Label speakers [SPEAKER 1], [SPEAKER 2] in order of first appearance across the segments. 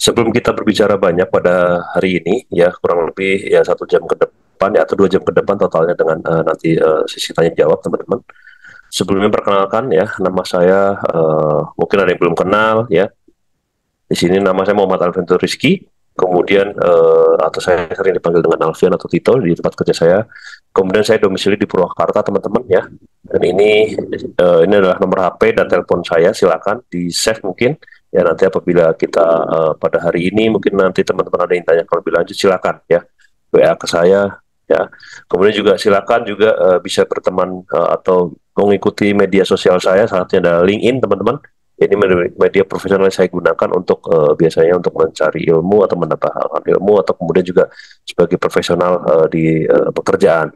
[SPEAKER 1] Sebelum kita berbicara banyak pada hari ini, ya kurang lebih ya satu jam ke depan ya, atau dua jam ke depan totalnya dengan uh, nanti uh, sisi tanya jawab teman-teman. Sebelumnya perkenalkan ya nama saya uh, mungkin ada yang belum kenal ya. Di sini nama saya Muhammad Alventur Rizky. Kemudian uh, atau saya sering dipanggil dengan Alfian atau Tito di tempat kerja saya. Kemudian saya domisili di Purwakarta teman-teman ya. Dan ini uh, ini adalah nomor HP dan telepon saya. Silakan di save mungkin ya nanti apabila kita uh, pada hari ini mungkin nanti teman-teman ada yang tanya kalau lebih lanjut silakan ya WA ke saya ya kemudian juga silakan juga uh, bisa berteman uh, atau mengikuti media sosial saya saatnya ada LinkedIn teman-teman ini media profesional yang saya gunakan untuk uh, biasanya untuk mencari ilmu atau menambah ilmu atau kemudian juga sebagai profesional uh, di uh, pekerjaan.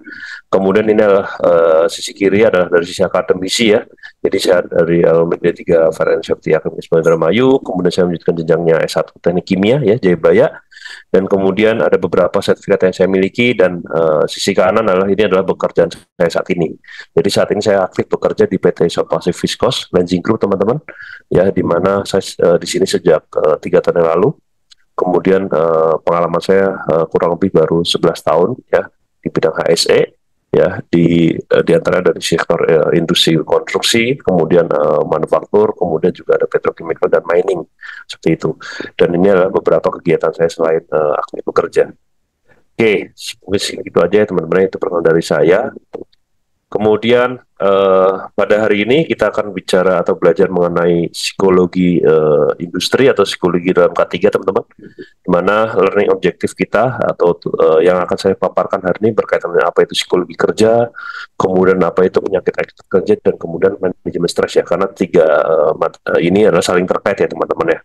[SPEAKER 1] Kemudian ini adalah uh, sisi kiri adalah dari sisi akademisi ya. Jadi saya dari eh, alumni D3 Varian Akademi Akademis Mayu, kemudian saya melanjutkan jenjangnya S1 Teknik Kimia ya Jayabaya, dan kemudian ada beberapa sertifikat yang saya miliki dan uh, sisi kanan adalah ini adalah pekerjaan saya saat ini. Jadi saat ini saya aktif bekerja di PT Sopasi Viskos Lensing Group teman-teman ya di mana saya uh, di sini sejak tiga uh, tahun yang lalu. Kemudian uh, pengalaman saya uh, kurang lebih baru 11 tahun ya di bidang HSE ya di eh, di antara dari sektor uh, industri konstruksi, kemudian uh, manufaktur, kemudian juga ada petrochemical dan mining seperti itu. Dan ini adalah beberapa kegiatan saya selain uh, aktif bekerja. Oke, okay, itu aja ya teman-teman itu pertanyaan dari saya. Kemudian uh, pada hari ini kita akan bicara atau belajar mengenai psikologi uh, industri atau psikologi dalam K3 teman-teman. Di mana learning objektif kita atau uh, yang akan saya paparkan hari ini berkaitan dengan apa itu psikologi kerja, kemudian apa itu penyakit kerja dan kemudian manajemen stres ya karena tiga uh, ini adalah saling terkait ya teman-teman ya.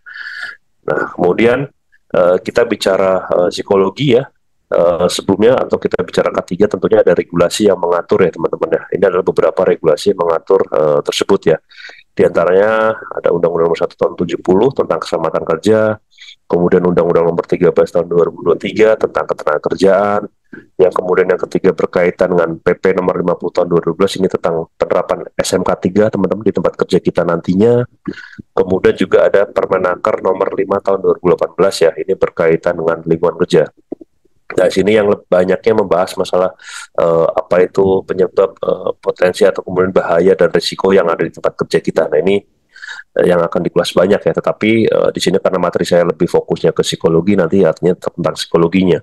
[SPEAKER 1] Nah, kemudian uh, kita bicara uh, psikologi ya Eh, sebelumnya atau kita bicara ketiga tentunya ada regulasi yang mengatur ya teman-teman ya. Ini adalah beberapa regulasi yang mengatur uh, tersebut ya. Di antaranya ada Undang-Undang Nomor 1 Tahun 70 tentang keselamatan kerja, kemudian Undang-Undang Nomor 13 Tahun 2023 tentang ketenagakerjaan, yang kemudian yang ketiga berkaitan dengan PP nomor 50 tahun 2012 ini tentang penerapan SMK 3 teman-teman di tempat kerja kita nantinya kemudian juga ada Permenaker nomor 5 tahun 2018 ya ini berkaitan dengan lingkungan kerja Nah, sini yang banyaknya membahas masalah uh, apa itu penyebab uh, potensi atau kemudian bahaya dan risiko yang ada di tempat kerja kita. Nah, ini Eh, yang akan dikulas banyak ya tetapi uh, di sini karena materi saya lebih fokusnya ke psikologi nanti artinya tentang psikologinya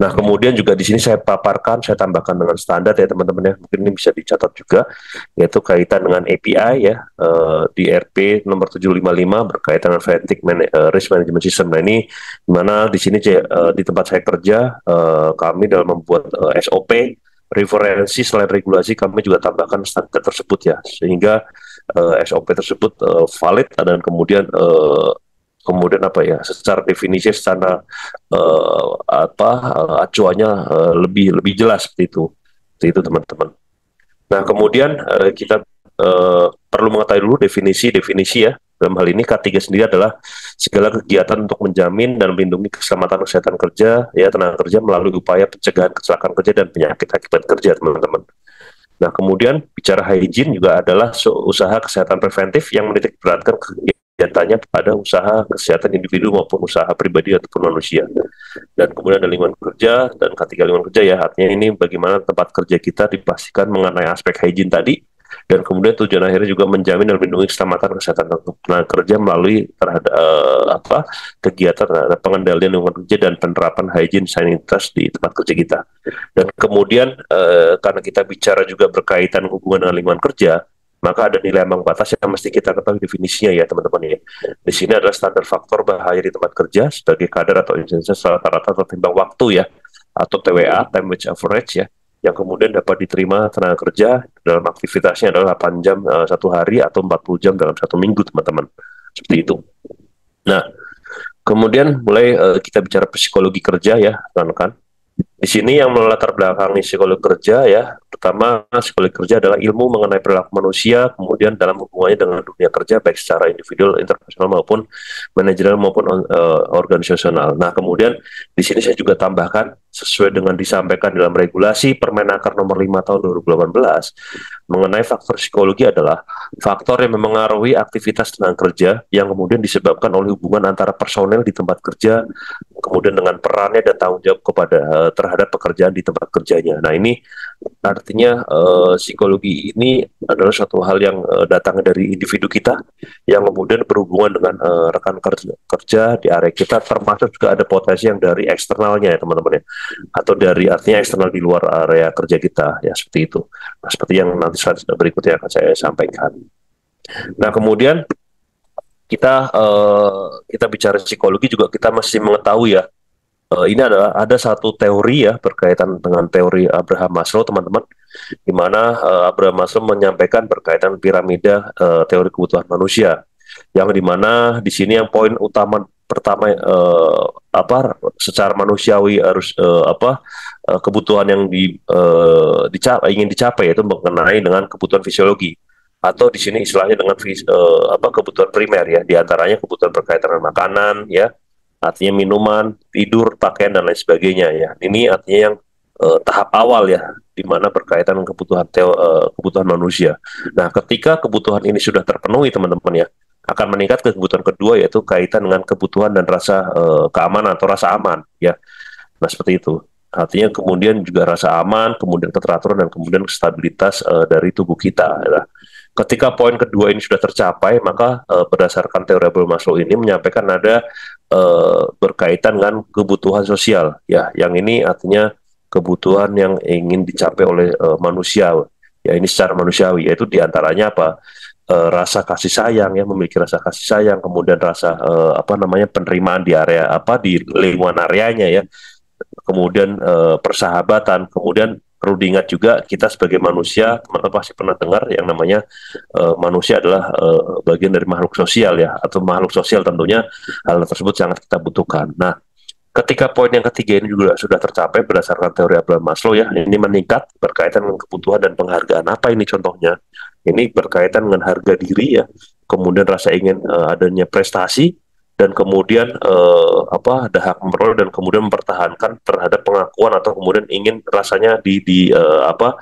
[SPEAKER 1] nah kemudian juga di sini saya paparkan saya tambahkan dengan standar ya teman-teman ya mungkin ini bisa dicatat juga yaitu kaitan dengan API ya uh, di RP nomor 755 berkaitan dengan man uh, risk management system nah ini mana di sini uh, di tempat saya kerja uh, kami dalam membuat uh, SOP referensi selain regulasi kami juga tambahkan standar tersebut ya sehingga uh, eh, SOP tersebut uh, valid dan kemudian uh, kemudian apa ya secara definisi secara uh, apa uh, acuannya uh, lebih lebih jelas seperti itu seperti itu teman-teman. Nah kemudian uh, kita uh, perlu mengetahui dulu definisi definisi ya dalam hal ini K3 sendiri adalah segala kegiatan untuk menjamin dan melindungi keselamatan kesehatan kerja ya tenaga kerja melalui upaya pencegahan kecelakaan kerja dan penyakit akibat kerja teman-teman. Nah, kemudian bicara hygiene juga adalah usaha kesehatan preventif yang menitik beratkan kegiatannya pada usaha kesehatan individu maupun usaha pribadi ataupun manusia. Dan kemudian ada lingkungan kerja dan ketiga lingkungan kerja ya artinya ini bagaimana tempat kerja kita dipastikan mengenai aspek hygiene tadi dan kemudian tujuan akhirnya juga menjamin dan melindungi keselamatan kesehatan tenaga kerja melalui terhadap uh, apa kegiatan terhadap pengendalian lingkungan kerja dan penerapan hygiene sanitas di tempat kerja kita. Dan kemudian uh, karena kita bicara juga berkaitan hubungan dengan lingkungan kerja, maka ada nilai ambang batas yang mesti kita ketahui definisinya ya teman-teman ini. Ya. Di sini adalah standar faktor bahaya di tempat kerja sebagai kadar atau intensitas rata-rata atau timbang waktu ya atau TWA, time wage average ya yang kemudian dapat diterima tenaga kerja dalam aktivitasnya adalah 8 jam uh, satu hari atau 40 jam dalam satu minggu teman-teman seperti itu. Nah kemudian mulai uh, kita bicara psikologi kerja ya rekan-rekan. Di sini yang melatar belakangi psikologi kerja ya, pertama psikologi kerja adalah ilmu mengenai perilaku manusia, kemudian dalam hubungannya dengan dunia kerja baik secara individual, internasional maupun manajerial maupun uh, organisasional. Nah, kemudian di sini saya juga tambahkan sesuai dengan disampaikan dalam regulasi Permenaker nomor 5 tahun 2018 mengenai faktor psikologi adalah faktor yang memengaruhi aktivitas tenaga kerja yang kemudian disebabkan oleh hubungan antara personel di tempat kerja kemudian dengan perannya dan tanggung jawab kepada uh, terhadap terhadap pekerjaan di tempat kerjanya. Nah ini artinya uh, psikologi ini adalah satu hal yang uh, datang dari individu kita yang kemudian berhubungan dengan uh, rekan kerja, kerja di area kita termasuk juga ada potensi yang dari eksternalnya ya teman-teman ya atau dari artinya eksternal di luar area kerja kita ya seperti itu. Nah seperti yang nanti berikutnya akan saya sampaikan. Nah kemudian kita uh, kita bicara psikologi juga kita masih mengetahui ya uh, ini adalah ada satu teori ya berkaitan dengan teori Abraham Maslow teman-teman di mana uh, Abraham Maslow menyampaikan berkaitan piramida uh, teori kebutuhan manusia yang di mana di sini yang poin utama pertama uh, apa secara manusiawi harus uh, apa uh, kebutuhan yang di, uh, ingin dicapai yaitu mengenai dengan kebutuhan fisiologi atau di sini istilahnya dengan uh, apa kebutuhan primer ya diantaranya kebutuhan berkaitan dengan makanan ya artinya minuman, tidur, pakaian dan lain sebagainya ya. Ini artinya yang uh, tahap awal ya di mana berkaitan dengan kebutuhan teo, uh, kebutuhan manusia. Nah, ketika kebutuhan ini sudah terpenuhi teman-teman ya, akan meningkat ke kebutuhan kedua yaitu kaitan dengan kebutuhan dan rasa uh, keamanan atau rasa aman ya. Nah, seperti itu. Artinya kemudian juga rasa aman, kemudian keteraturan dan kemudian stabilitas uh, dari tubuh kita. Ya. Ketika poin kedua ini sudah tercapai, maka uh, berdasarkan teori Abraham Maslow ini menyampaikan ada uh, berkaitan dengan kebutuhan sosial, ya. Yang ini artinya kebutuhan yang ingin dicapai oleh uh, manusia, ya ini secara manusiawi, yaitu diantaranya apa? Uh, rasa kasih sayang ya memiliki rasa kasih sayang kemudian rasa uh, apa namanya penerimaan di area apa di lingkungan areanya ya kemudian uh, persahabatan kemudian perlu diingat juga kita sebagai manusia atau pasti pernah dengar yang namanya uh, manusia adalah uh, bagian dari makhluk sosial ya atau makhluk sosial tentunya hal tersebut sangat kita butuhkan. Nah, ketika poin yang ketiga ini juga sudah tercapai berdasarkan teori Abraham Maslow ya ini meningkat berkaitan dengan kebutuhan dan penghargaan. Apa ini contohnya? Ini berkaitan dengan harga diri ya, kemudian rasa ingin uh, adanya prestasi dan kemudian eh, apa ada hak memperoleh dan kemudian mempertahankan terhadap pengakuan atau kemudian ingin rasanya di di eh, apa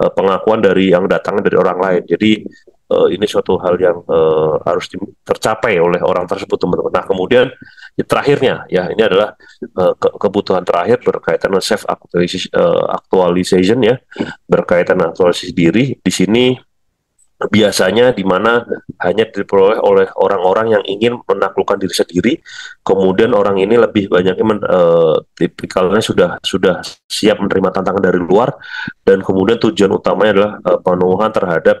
[SPEAKER 1] eh, pengakuan dari yang datang dari orang lain. Jadi eh, ini suatu hal yang eh, harus di, tercapai oleh orang tersebut teman-teman. Nah, kemudian ya, terakhirnya ya ini adalah eh, ke kebutuhan terakhir berkaitan dengan self actualization, eh, actualization ya, berkaitan aktualisasi diri. Di sini biasanya di mana hanya diperoleh oleh orang-orang yang ingin menaklukkan diri sendiri kemudian orang ini lebih banyak men, e, tipikalnya sudah sudah siap menerima tantangan dari luar dan kemudian tujuan utamanya adalah e, eh, penuhan terhadap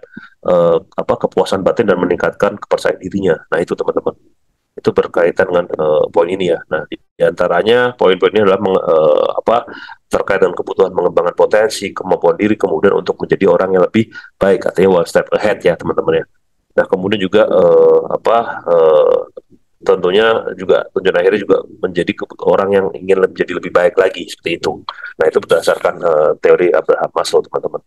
[SPEAKER 1] e, apa kepuasan batin dan meningkatkan kepercayaan dirinya nah itu teman-teman itu berkaitan dengan e, poin ini ya. Nah, di, di antaranya poin ini adalah meng, e, apa terkait dengan kebutuhan mengembangkan potensi, kemampuan diri, kemudian untuk menjadi orang yang lebih baik, katanya one step ahead ya teman-teman ya. Nah kemudian juga uh, apa uh, tentunya juga tujuan akhirnya juga menjadi orang yang ingin menjadi lebih baik lagi seperti itu. Nah itu berdasarkan uh, teori Abraham Maslow teman-teman.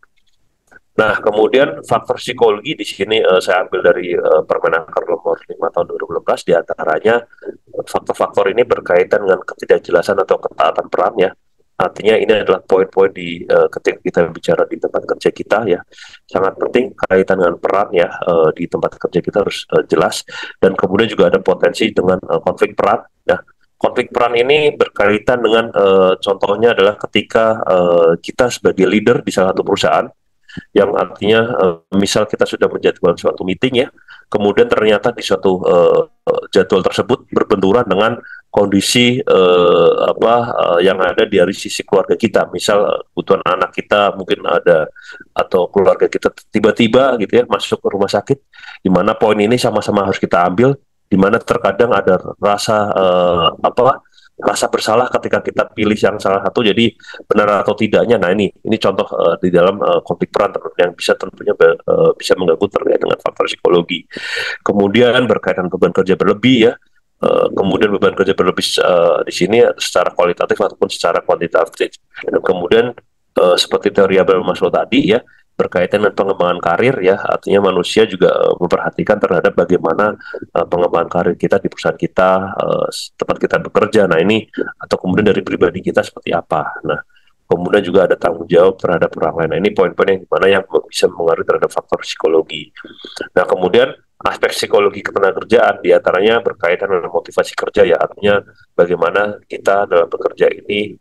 [SPEAKER 1] Nah kemudian faktor psikologi di sini uh, saya ambil dari uh, Permenaker Nomor 5 tahun 2016 diantaranya faktor-faktor ini berkaitan dengan ketidakjelasan atau ketaatan peran ya Artinya ini adalah poin-poin di uh, ketika kita bicara di tempat kerja kita ya sangat penting kaitan dengan peran ya uh, di tempat kerja kita harus uh, jelas dan kemudian juga ada potensi dengan uh, konflik peran. ya konflik peran ini berkaitan dengan uh, contohnya adalah ketika uh, kita sebagai leader di salah satu perusahaan yang artinya uh, misal kita sudah menjadwal suatu meeting ya, kemudian ternyata di suatu uh, jadwal tersebut berbenturan dengan kondisi uh, apa uh, yang ada dari sisi keluarga kita, misal kebutuhan anak kita mungkin ada atau keluarga kita tiba-tiba gitu ya masuk ke rumah sakit, di mana poin ini sama-sama harus kita ambil, di mana terkadang ada rasa uh, apa rasa bersalah ketika kita pilih yang salah satu jadi benar atau tidaknya nah ini ini contoh uh, di dalam uh, konflik peran yang bisa tentunya uh, bisa mengganggu terkait dengan faktor psikologi kemudian berkaitan beban kerja berlebih ya Uh, kemudian beban kerja berlebih uh, di sini ya, secara kualitatif ataupun secara kuantitatif dan kemudian uh, seperti teori Abraham Maslow tadi ya berkaitan dengan pengembangan karir ya artinya manusia juga eh, memperhatikan terhadap bagaimana uh, pengembangan karir kita di perusahaan kita uh, tempat kita bekerja nah ini atau kemudian dari pribadi kita seperti apa nah kemudian juga ada tanggung jawab terhadap orang lain nah ini poin-poin yang dimana yang bisa mengaruhi terhadap faktor psikologi nah kemudian aspek psikologi ketenagakerjaan diantaranya berkaitan dengan motivasi kerja ya artinya bagaimana kita dalam bekerja ini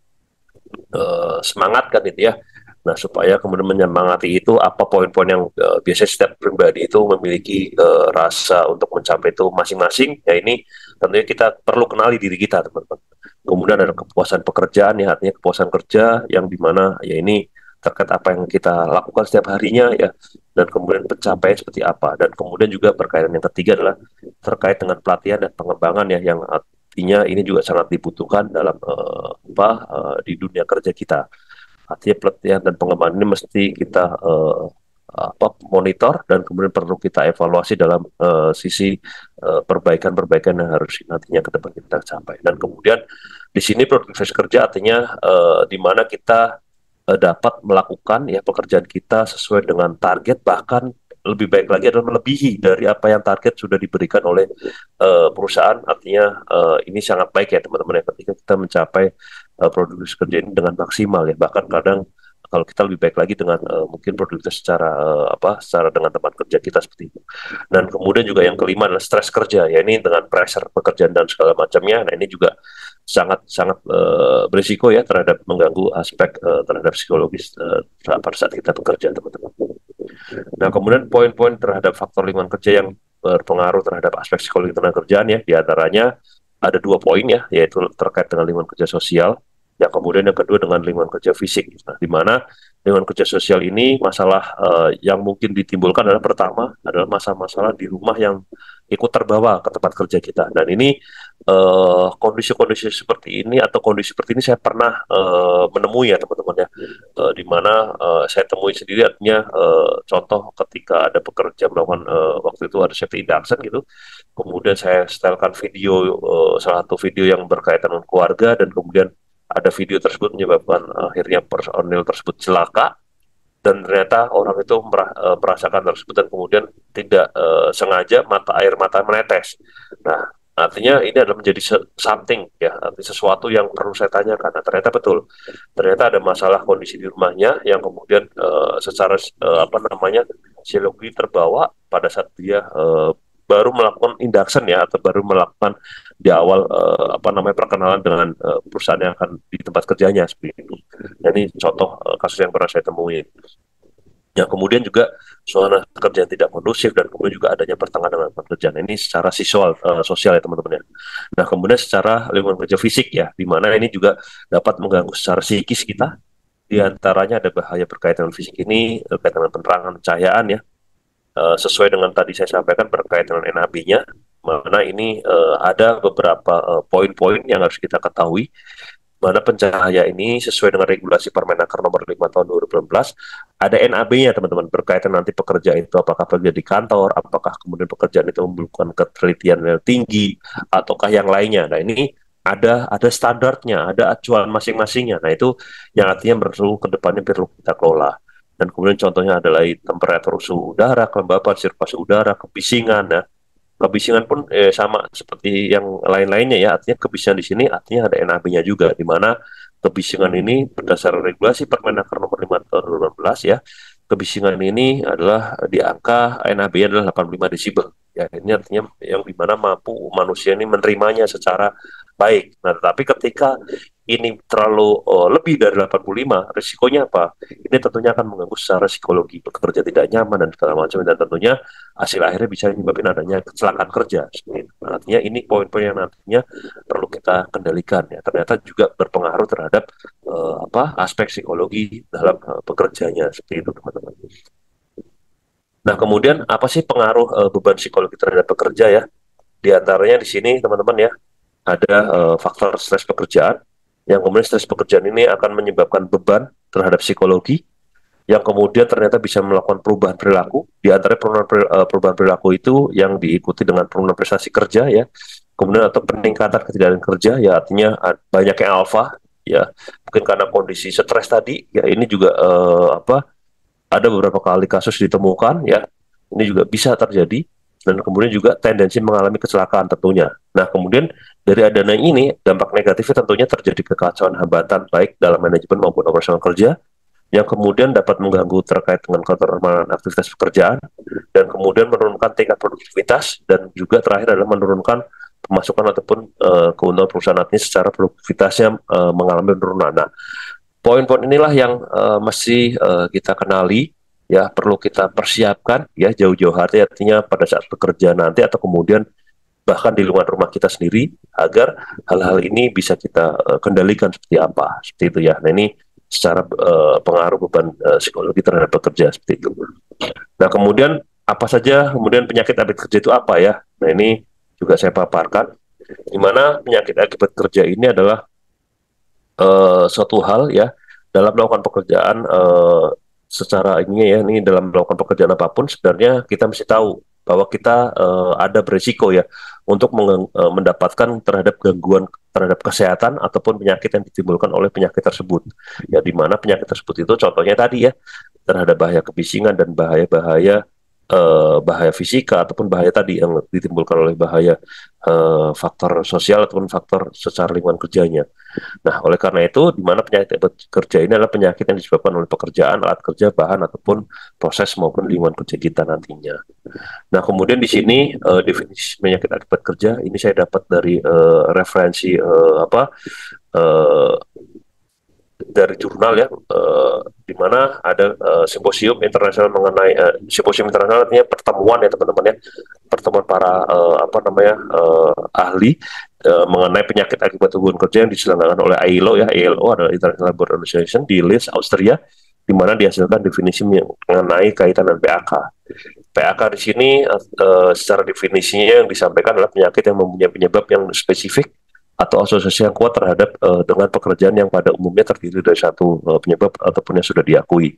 [SPEAKER 1] uh, semangat kan itu ya Nah, supaya kemudian menyemangati itu apa poin-poin yang uh, biasanya setiap pribadi itu memiliki uh, rasa untuk mencapai itu masing-masing, ya ini tentunya kita perlu kenali diri kita, teman-teman. Kemudian ada kepuasan pekerjaan, ya artinya kepuasan kerja yang dimana ya ini terkait apa yang kita lakukan setiap harinya, ya dan kemudian pencapaian seperti apa. Dan kemudian juga berkaitan yang ketiga adalah terkait dengan pelatihan dan pengembangan ya yang artinya ini juga sangat dibutuhkan dalam uh, apa uh, di dunia kerja kita artinya pelatihan dan pengembangan ini mesti kita uh, apa monitor dan kemudian perlu kita evaluasi dalam uh, sisi eh, perbaikan-perbaikan uh, yang harus nantinya ke depan kita capai dan kemudian di sini proses kerja artinya uh, di mana kita uh, dapat melakukan ya pekerjaan kita sesuai dengan target bahkan lebih baik lagi adalah melebihi dari apa yang target sudah diberikan oleh uh, perusahaan artinya uh, ini sangat baik ya teman-teman ya ketika kita mencapai uh, eh, produktivitas kerja ini dengan maksimal ya bahkan kadang kalau kita lebih baik lagi dengan uh, mungkin produktivitas secara uh, apa secara dengan tempat kerja kita seperti itu dan kemudian juga yang kelima adalah stres kerja ya ini dengan pressure pekerjaan dan segala macamnya nah ini juga sangat sangat uh, berisiko ya terhadap mengganggu aspek uh, terhadap psikologis uh, pada saat kita bekerja teman-teman nah kemudian poin-poin terhadap faktor lingkungan kerja yang berpengaruh terhadap aspek psikologi tenaga kerjaan ya diantaranya ada dua poin ya, yaitu terkait dengan lingkungan kerja sosial. Ya kemudian yang kedua dengan lingkungan kerja fisik, nah, di mana lingkungan kerja sosial ini masalah uh, yang mungkin ditimbulkan adalah pertama adalah masalah-masalah di rumah yang ikut terbawa ke tempat kerja kita dan ini Eh, kondisi-kondisi uh, seperti ini atau kondisi seperti ini saya pernah uh, menemui ya teman-teman ya, uh, di mana uh, saya temui sendiri artinya uh, contoh ketika ada pekerja melakukan uh, waktu itu ada safety induction gitu, kemudian saya setelkan video uh, salah satu video yang berkaitan dengan keluarga dan kemudian ada video tersebut menyebabkan akhirnya personil tersebut celaka dan ternyata orang itu merasakan tersebut dan kemudian tidak uh, sengaja mata air mata menetes. Nah, Artinya ini adalah menjadi something ya, artinya sesuatu yang perlu saya tanyakan. Nah, ternyata betul, ternyata ada masalah kondisi di rumahnya yang kemudian uh, secara uh, apa namanya psikologi terbawa pada saat dia uh, baru melakukan induction ya atau baru melakukan di awal uh, apa namanya perkenalan dengan uh, perusahaan yang akan di tempat kerjanya seperti itu. Nah, ini contoh uh, kasus yang pernah saya temui. Ya, kemudian juga suasana kerja yang tidak kondusif dan kemudian juga adanya pertengahan dengan pekerjaan ini secara sosial, uh, eh, sosial ya teman-teman ya. Nah kemudian secara lingkungan kerja fisik ya, di mana ini juga dapat mengganggu secara psikis kita. Di antaranya ada bahaya berkaitan dengan fisik ini, eh, berkaitan dengan penerangan cahayaan ya. Uh, sesuai dengan tadi saya sampaikan berkaitan dengan NAB-nya, mana ini uh, ada beberapa poin poin-poin yang harus kita ketahui mana pencahaya ini sesuai dengan regulasi Permenaker nomor 5 tahun 2019 ada NAB-nya teman-teman berkaitan nanti pekerja itu apakah pekerja di kantor, apakah kemudian pekerjaan itu membutuhkan ketelitian yang tinggi ataukah yang lainnya. Nah, ini ada ada standarnya, ada acuan masing-masingnya. Nah, itu yang artinya perlu ke depannya perlu kita kelola. Dan kemudian contohnya adalah temperatur suhu udara, kelembapan, sirkulasi udara, kebisingan, ya kebisingan pun eh, sama seperti yang lain-lainnya ya artinya kebisingan di sini artinya ada NAB-nya juga di mana kebisingan ini berdasar regulasi Permenaker nomor 5 tahun 2018 ya kebisingan ini adalah di angka NAB adalah 85 desibel ya ini artinya yang dimana mampu manusia ini menerimanya secara baik. Nah, tetapi ketika ini terlalu uh, lebih dari 85, risikonya apa? Ini tentunya akan mengganggu secara psikologi pekerja tidak nyaman dan segala macam dan tentunya hasil akhirnya bisa menyebabkan adanya kecelakaan kerja. artinya ini poin-poin yang nantinya perlu kita kendalikan ya. Ternyata juga berpengaruh terhadap uh, apa aspek psikologi dalam uh, pekerjanya seperti itu teman-teman. Nah, kemudian apa sih pengaruh uh, beban psikologi terhadap pekerja ya? Di antaranya di sini teman-teman ya, ada uh, faktor stres pekerjaan yang kemudian stres pekerjaan ini akan menyebabkan beban terhadap psikologi yang kemudian ternyata bisa melakukan perubahan perilaku di antara perubahan, eh, perubahan perilaku itu yang diikuti dengan perubahan prestasi kerja ya kemudian atau peningkatan ketidakadilan kerja ya artinya banyak yang alfa ya mungkin karena kondisi stres tadi ya ini juga eh, apa ada beberapa kali kasus ditemukan ya ini juga bisa terjadi dan kemudian juga tendensi mengalami kecelakaan tentunya nah kemudian dari adanya ini, dampak negatifnya tentunya terjadi kekacauan hambatan baik dalam manajemen maupun operasional kerja yang kemudian dapat mengganggu terkait dengan ketermalan aktivitas pekerjaan dan kemudian menurunkan tingkat produktivitas dan juga terakhir adalah menurunkan pemasukan ataupun uh, keuntungan perusahaan ini secara produktivitasnya uh, mengalami penurunan. Nah, poin-poin inilah yang uh, eh, masih uh, kita kenali ya perlu kita persiapkan ya jauh-jauh hari artinya pada saat bekerja nanti atau kemudian bahkan di luar rumah kita sendiri agar hal-hal ini bisa kita uh, kendalikan seperti apa seperti itu ya. Nah ini secara uh, pengaruh beban uh, psikologi terhadap pekerja seperti itu. Nah kemudian apa saja kemudian penyakit akibat kerja itu apa ya? Nah ini juga saya paparkan di mana penyakit akibat kerja ini adalah uh, suatu hal ya dalam melakukan pekerjaan uh, secara ini ya ini dalam melakukan pekerjaan apapun sebenarnya kita mesti tahu bahwa kita uh, ada berisiko ya untuk uh, mendapatkan terhadap gangguan terhadap kesehatan ataupun penyakit yang ditimbulkan oleh penyakit tersebut. Ya di mana penyakit tersebut itu contohnya tadi ya terhadap bahaya kebisingan dan bahaya-bahaya Eh, bahaya fisika ataupun bahaya tadi yang ditimbulkan oleh bahaya uh, faktor sosial ataupun faktor secara lingkungan kerjanya. Nah, oleh karena itu, di mana penyakit kerja ini adalah penyakit yang disebabkan oleh pekerjaan, alat kerja, bahan ataupun proses maupun lingkungan kerja kita nantinya. Nah, kemudian di sini uh, definisi penyakit akibat kerja ini saya dapat dari uh, referensi uh, apa dari jurnal ya uh, di mana ada uh, simposium internasional mengenai uh, simposium internasional artinya pertemuan ya teman-teman ya pertemuan para uh, apa namanya uh, ahli uh, mengenai penyakit akibat hubungan kerja yang diselenggarakan oleh ILO ya ILO adalah International Labour Organization di Leeds Austria di mana dihasilkan definisi mengenai kaitan dengan PAK. PAK di sini uh, secara definisinya yang disampaikan adalah penyakit yang mempunyai penyebab yang spesifik atau asosiasi yang kuat terhadap uh, dengan pekerjaan yang pada umumnya terdiri dari satu uh, penyebab ataupun yang sudah diakui.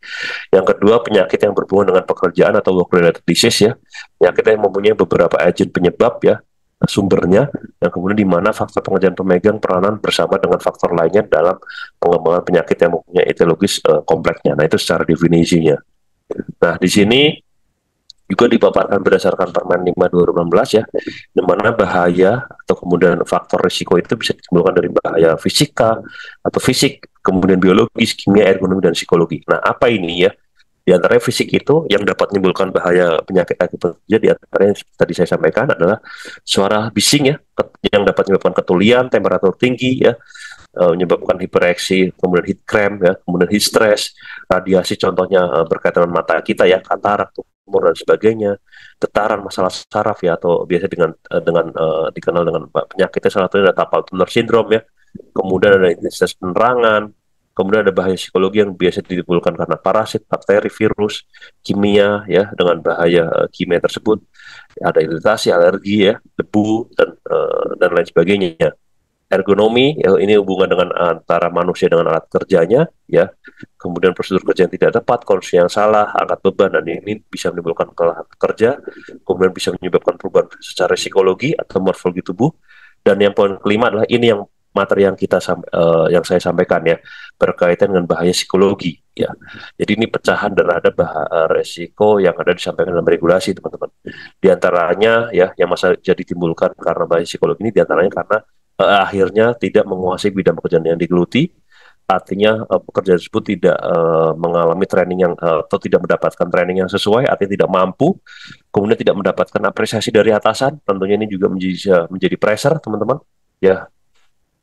[SPEAKER 1] Yang kedua, penyakit yang berhubungan dengan pekerjaan atau work related disease ya. Penyakit yang mempunyai beberapa agen penyebab ya sumbernya yang kemudian di mana faktor pengerjaan pemegang peranan bersama dengan faktor lainnya dalam pengembangan penyakit yang mempunyai etiologis uh, eh, kompleksnya. Nah, itu secara definisinya. Nah, di sini juga dipaparkan berdasarkan Permen 5 2016 ya, di mana bahaya atau kemudian faktor risiko itu bisa ditimbulkan dari bahaya fisika atau fisik, kemudian biologis, kimia, ergonomi dan psikologi. Nah, apa ini ya? Di antara fisik itu yang dapat menimbulkan bahaya penyakit akibat kerja di antara yang tadi saya sampaikan adalah suara bising ya yang dapat menyebabkan ketulian, temperatur tinggi ya, uh, menyebabkan hipereksi, kemudian heat cramp ya, kemudian heat stress, radiasi contohnya uh, berkaitan dengan mata kita ya, katarak, tumor dan sebagainya, getaran masalah saraf ya atau biasa dengan uh, dengan uh, dikenal dengan penyakitnya salah satunya adalah tapal tuner syndrome ya. Kemudian ada intensitas penerangan, kemudian ada bahaya psikologi yang biasa ditimbulkan karena parasit, bakteri, virus, kimia ya dengan bahaya uh, kimia tersebut, ada iritasi, alergi ya, debu dan uh, dan lain sebagainya ya ergonomi ya, ini hubungan dengan antara manusia dengan alat kerjanya ya kemudian prosedur kerja yang tidak tepat konsumsi yang salah angkat beban dan ini bisa menimbulkan kelelahan kerja kemudian bisa menyebabkan perubahan secara psikologi atau morfologi tubuh dan yang poin kelima adalah ini yang materi yang kita uh, yang saya sampaikan ya berkaitan dengan bahaya psikologi ya. Jadi ini pecahan dan ada bahaya eh, resiko yang ada disampaikan dalam regulasi teman-teman. Di antaranya ya yang masa jadi timbulkan karena bahaya psikologi ini diantaranya karena uh, akhirnya tidak menguasai bidang pekerjaan yang digeluti artinya uh, eh, pekerja tersebut tidak uh, mengalami training yang uh, atau tidak mendapatkan training yang sesuai artinya tidak mampu kemudian tidak mendapatkan apresiasi dari atasan tentunya ini juga menjadi uh, menjadi pressure teman-teman ya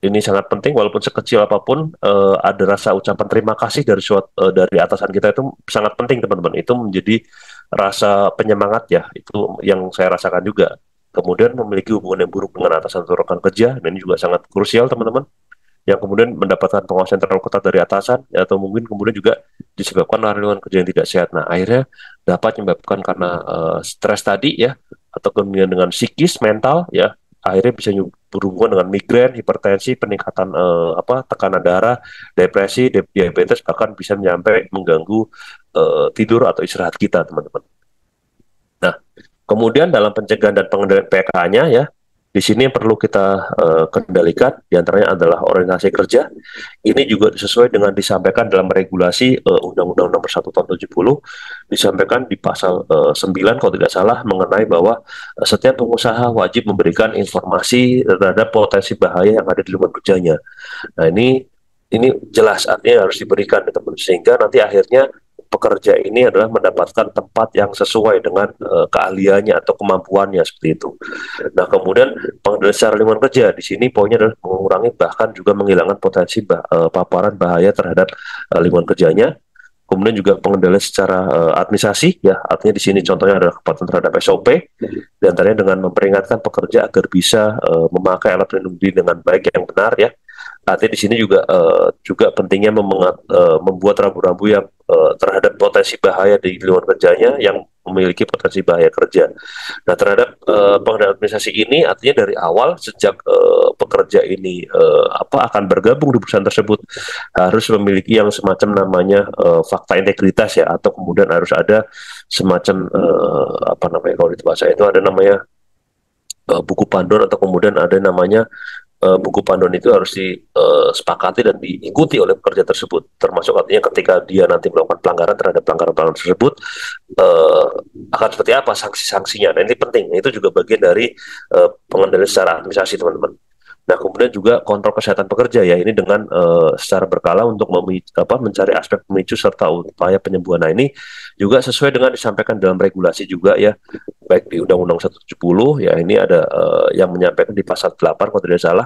[SPEAKER 1] ini sangat penting walaupun sekecil apapun uh, ada rasa ucapan terima kasih dari suat, uh, dari atasan kita itu sangat penting teman-teman itu menjadi rasa penyemangat ya itu yang saya rasakan juga kemudian memiliki hubungan yang buruk dengan atasan atau rekan kerja dan ini juga sangat krusial teman-teman yang kemudian mendapatkan pengawasan terlalu ketat dari atasan atau mungkin kemudian juga disebabkan lingkungan kerja yang tidak sehat. Nah, akhirnya dapat menyebabkan karena uh, stres tadi ya atau kemudian dengan psikis, mental ya, akhirnya bisa berhubungan dengan migrain, hipertensi, peningkatan uh, apa tekanan darah, depresi, diabetes bahkan bisa menyampai mengganggu uh, tidur atau istirahat kita, teman-teman. Kemudian dalam pencegahan dan pengendalian PK-nya ya, di sini perlu kita uh, kendalikan diantaranya adalah orientasi kerja. Ini juga sesuai dengan disampaikan dalam regulasi uh, Undang-Undang Nomor 1 Tahun 70 disampaikan di pasal uh, eh, 9 kalau tidak salah mengenai bahwa setiap pengusaha wajib memberikan informasi terhadap potensi bahaya yang ada di lingkungan kerjanya. Nah ini ini jelas artinya harus diberikan teman teman sehingga nanti akhirnya pekerja ini adalah mendapatkan tempat yang sesuai dengan uh, keahliannya atau kemampuannya seperti itu. Nah, kemudian pengendalian secara lingkungan kerja di sini poinnya adalah mengurangi bahkan juga menghilangkan potensi bah, uh, paparan bahaya terhadap uh, lingkungan kerjanya. Kemudian juga pengendalian secara uh, administrasi ya, artinya di sini contohnya adalah kepatuhan terhadap SOP dan antaranya dengan memperingatkan pekerja agar bisa uh, memakai alat pelindung diri dengan baik yang benar ya artinya di sini juga uh, juga pentingnya memengat, uh, membuat rambu-rambu yang uh, terhadap potensi bahaya di luar kerjanya yang memiliki potensi bahaya kerja. Nah terhadap uh, pengadaan administrasi ini artinya dari awal sejak uh, pekerja ini uh, apa akan bergabung di perusahaan tersebut harus memiliki yang semacam namanya uh, fakta integritas ya atau kemudian harus ada semacam uh, apa namanya kalau di bahasa itu ada namanya buku panduan atau kemudian ada namanya uh, buku panduan itu harus disepakati eh, dan diikuti oleh pekerja tersebut. Termasuk artinya ketika dia nanti melakukan pelanggaran terhadap pelanggaran-pelanggaran tersebut uh, akan seperti apa sanksi-sanksinya. Nah ini penting. Itu juga bagian dari uh, pengendalian secara administrasi teman-teman. Nah, kemudian juga kontrol kesehatan pekerja ya ini dengan uh, secara berkala untuk memicu, apa, mencari aspek pemicu serta upaya penyembuhan. Nah, ini juga sesuai dengan disampaikan dalam regulasi juga ya baik di Undang-Undang 170 ya ini ada uh, yang menyampaikan di pasal 8 kalau tidak salah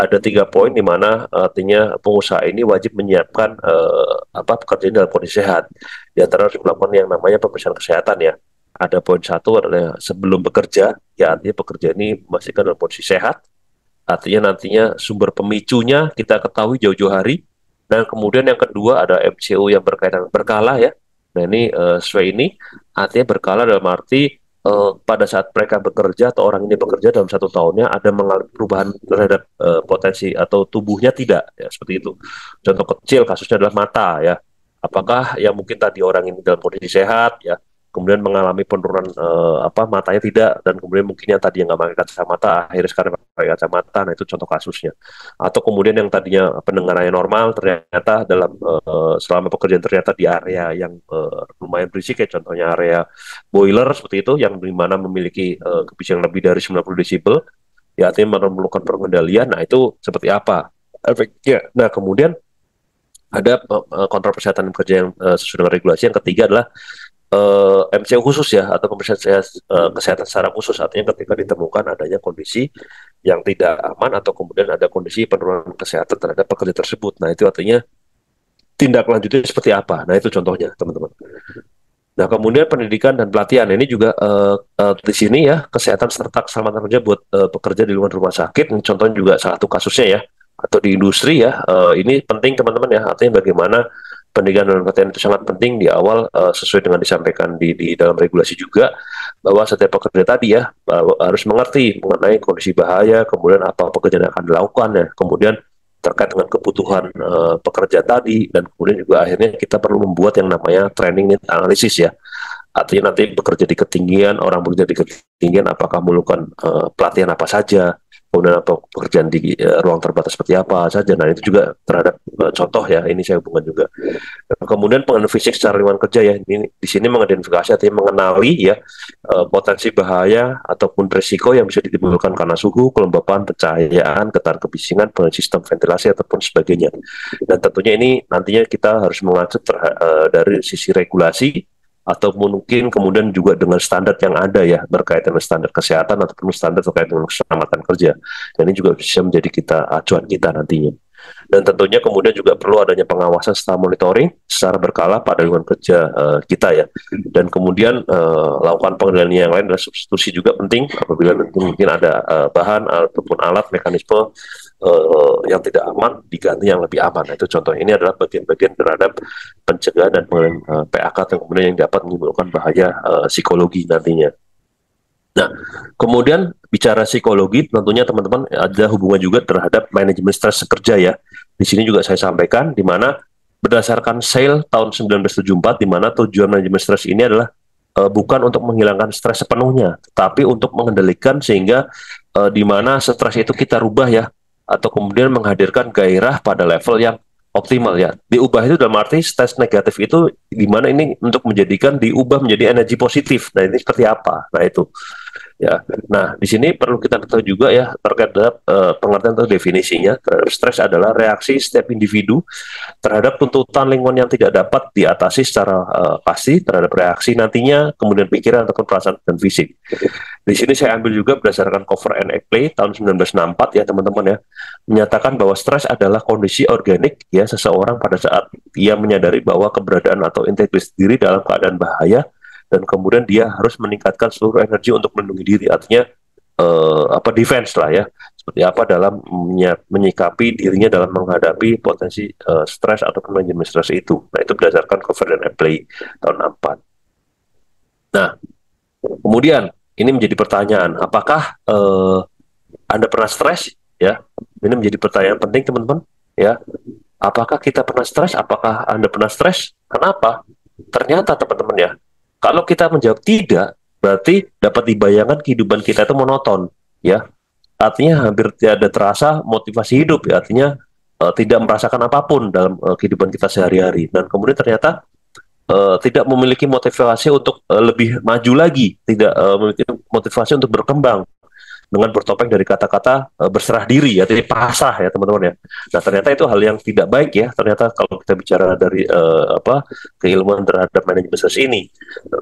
[SPEAKER 1] ada tiga poin di mana artinya pengusaha ini wajib menyiapkan uh, apa pekerjaan dalam kondisi sehat. Di antara harus melakukan yang namanya pemeriksaan kesehatan ya. Ada poin satu adalah sebelum bekerja, ya artinya pekerja ini memastikan dalam kondisi sehat, Artinya nantinya sumber pemicunya kita ketahui jauh-jauh hari. Dan kemudian yang kedua ada MCU yang berkaitan berkala ya. Nah ini uh, eh, sesuai ini artinya berkala dalam arti uh, pada saat mereka bekerja atau orang ini bekerja dalam satu tahunnya ada mengalami perubahan terhadap uh, potensi atau tubuhnya tidak ya seperti itu. Contoh kecil kasusnya adalah mata ya. Apakah yang mungkin tadi orang ini dalam kondisi sehat ya kemudian mengalami penurunan uh, apa matanya tidak dan kemudian mungkin yang tadi yang nggak pakai kacamata akhirnya sekarang pakai kacamata nah itu contoh kasusnya atau kemudian yang tadinya pendengarannya normal ternyata dalam uh, selama pekerjaan ternyata di area yang uh, lumayan berisik ya contohnya area boiler seperti itu yang dimana memiliki uh, kebisingan lebih dari 90 desibel ya artinya memerlukan pengendalian nah itu seperti apa efeknya nah kemudian ada kontrol persyaratan kesehatan kerja yang uh, sesuai dengan regulasi yang ketiga adalah uh, eh, MCU khusus ya atau pemeriksaan uh, eh, kesehatan secara khusus artinya ketika ditemukan adanya kondisi yang tidak aman atau kemudian ada kondisi penurunan kesehatan terhadap pekerja tersebut. Nah itu artinya tindak lanjutnya seperti apa? Nah itu contohnya teman-teman. Nah kemudian pendidikan dan pelatihan ini juga uh, uh, di sini ya kesehatan serta keselamatan kerja buat uh, pekerja di luar rumah sakit. contohnya juga satu kasusnya ya atau di industri ya uh, ini penting teman-teman ya artinya bagaimana pendidikan dan pelatihan itu sangat penting di awal uh, sesuai dengan disampaikan di, di dalam regulasi juga bahwa setiap pekerja tadi ya harus mengerti mengenai kondisi bahaya kemudian apa pekerjaan yang akan dilakukan ya kemudian terkait dengan kebutuhan uh, pekerja tadi dan kemudian juga akhirnya kita perlu membuat yang namanya training and analisis ya artinya nanti bekerja di ketinggian orang bekerja di ketinggian apakah memerlukan uh, pelatihan apa saja kemudian atau pekerjaan di uh, ruang terbatas seperti apa saja. Nah itu juga terhadap uh, contoh ya ini saya hubungkan juga. Kemudian pengen fisik secara lingkungan kerja ya ini di sini mengidentifikasi artinya mengenali ya uh, potensi bahaya ataupun risiko yang bisa ditimbulkan karena suhu, kelembapan, pencahayaan, getar kebisingan, sistem ventilasi ataupun sebagainya. Dan tentunya ini nantinya kita harus mengacu uh, dari sisi regulasi atau mungkin kemudian juga dengan standar yang ada ya berkaitan dengan standar kesehatan ataupun standar terkait dengan keselamatan kerja. Dan ini juga bisa menjadi kita acuan kita nantinya. Dan tentunya kemudian juga perlu adanya pengawasan serta monitoring secara berkala pada lingkungan kerja uh, kita ya. Dan kemudian uh, lakukan pengendalian yang lain dan substitusi juga penting apabila mungkin ada uh, bahan ataupun alat mekanisme uh, yang tidak aman diganti yang lebih aman. Nah, itu contoh ini adalah bagian-bagian terhadap pencegahan dan uh, eh, PAK yang kemudian yang dapat menimbulkan bahaya uh, psikologi nantinya. Nah, kemudian bicara psikologi, tentunya teman-teman ada hubungan juga terhadap manajemen stres sekerja ya. Di sini juga saya sampaikan di mana berdasarkan Sale tahun 1974 di mana tujuan manajemen stres ini adalah uh, bukan untuk menghilangkan stres sepenuhnya, tapi untuk mengendalikan sehingga uh, di mana stres itu kita rubah ya atau kemudian menghadirkan gairah pada level yang optimal ya. Diubah itu dalam arti stres negatif itu di mana ini untuk menjadikan diubah menjadi energi positif. Nah, ini seperti apa? Nah, itu. Ya, nah di sini perlu kita tahu juga ya terkait dengan uh, pengertian atau definisinya. Stres adalah reaksi setiap individu terhadap tuntutan lingkungan yang tidak dapat diatasi secara uh, pasti terhadap reaksi nantinya kemudian pikiran ataupun perasaan dan fisik. Di sini saya ambil juga berdasarkan cover and play tahun 1964 ya teman-teman ya menyatakan bahwa stres adalah kondisi organik ya seseorang pada saat ia menyadari bahwa keberadaan atau integritas diri dalam keadaan bahaya dan kemudian dia harus meningkatkan seluruh energi untuk melindungi diri artinya uh, apa defense lah ya seperti apa dalam menyikapi dirinya dalam menghadapi potensi uh, stres atau manajemen stres itu. Nah, itu berdasarkan cover dan play tahun 4. Nah, kemudian ini menjadi pertanyaan, apakah uh, Anda pernah stres ya? Ini menjadi pertanyaan penting teman-teman ya. Apakah kita pernah stres? Apakah Anda pernah stres? Kenapa? Ternyata teman-teman ya, kalau kita menjawab tidak, berarti dapat dibayangkan kehidupan kita itu monoton, ya. Artinya hampir tidak ada terasa motivasi hidup, ya. artinya uh, tidak merasakan apapun dalam uh, kehidupan kita sehari-hari. Dan kemudian ternyata uh, tidak memiliki motivasi untuk uh, lebih maju lagi, tidak uh, memiliki motivasi untuk berkembang, dengan bertopeng dari kata-kata e, berserah diri ya, jadi pasah ya teman-teman ya. Nah ternyata itu hal yang tidak baik ya. Ternyata kalau kita bicara dari uh, apa keilmuan terhadap manajemen stres ini,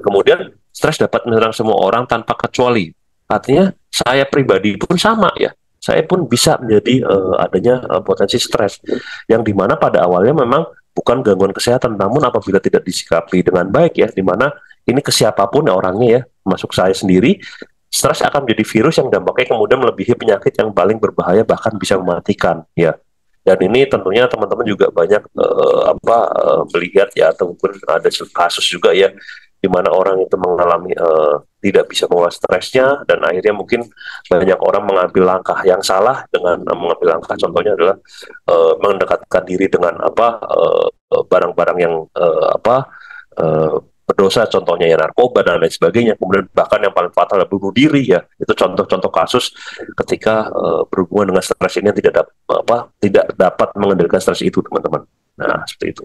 [SPEAKER 1] kemudian stres dapat menyerang semua orang tanpa kecuali. Artinya saya pribadi pun sama ya saya pun bisa menjadi uh, adanya uh, potensi stres yang dimana pada awalnya memang bukan gangguan kesehatan namun apabila tidak disikapi dengan baik ya dimana ini ke siapapun orangnya ya masuk saya sendiri stres akan menjadi virus yang dampaknya kemudian melebihi penyakit yang paling berbahaya bahkan bisa mematikan ya dan ini tentunya teman-teman juga banyak uh, apa uh, melihat ya ataupun ada kasus juga ya di mana orang itu mengalami uh, tidak bisa mengelola stresnya dan akhirnya mungkin banyak orang mengambil langkah yang salah dengan uh, mengambil langkah contohnya adalah uh, mendekatkan diri dengan apa barang-barang uh, yang uh, apa uh, berdosa contohnya ya narkoba dan lain sebagainya kemudian bahkan yang paling fatal adalah bunuh diri ya itu contoh-contoh kasus ketika uh, berhubungan dengan stres ini yang tidak dapat apa tidak dapat mengendalikan stres itu teman-teman nah seperti itu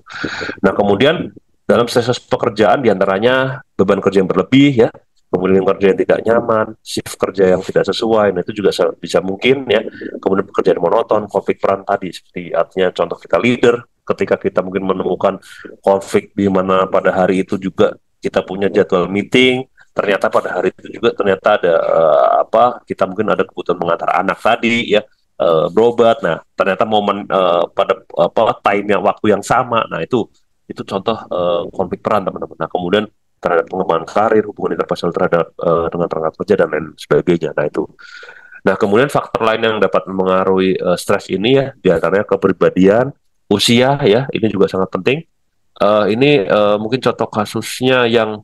[SPEAKER 1] nah kemudian dalam stres pekerjaan diantaranya beban kerja yang berlebih ya kemudian kerja yang tidak nyaman, shift kerja yang tidak sesuai, nah itu juga bisa mungkin ya, kemudian pekerjaan monoton, konflik peran tadi, seperti artinya contoh kita leader, ketika kita mungkin menemukan konflik di mana pada hari itu juga kita punya jadwal meeting ternyata pada hari itu juga ternyata ada uh, apa kita mungkin ada kebutuhan mengantar anak tadi ya uh, berobat nah ternyata momen uh, pada apa time yang waktu yang sama nah itu itu contoh uh, konflik peran teman-teman nah kemudian terhadap pengembangan karir hubungan interpersonal terhadap uh, dengan perangkat kerja dan lain sebagainya nah itu Nah, kemudian faktor lain yang dapat mengaruhi uh, stres ini ya diantaranya kepribadian, usia ya ini juga sangat penting uh, ini uh, mungkin contoh kasusnya yang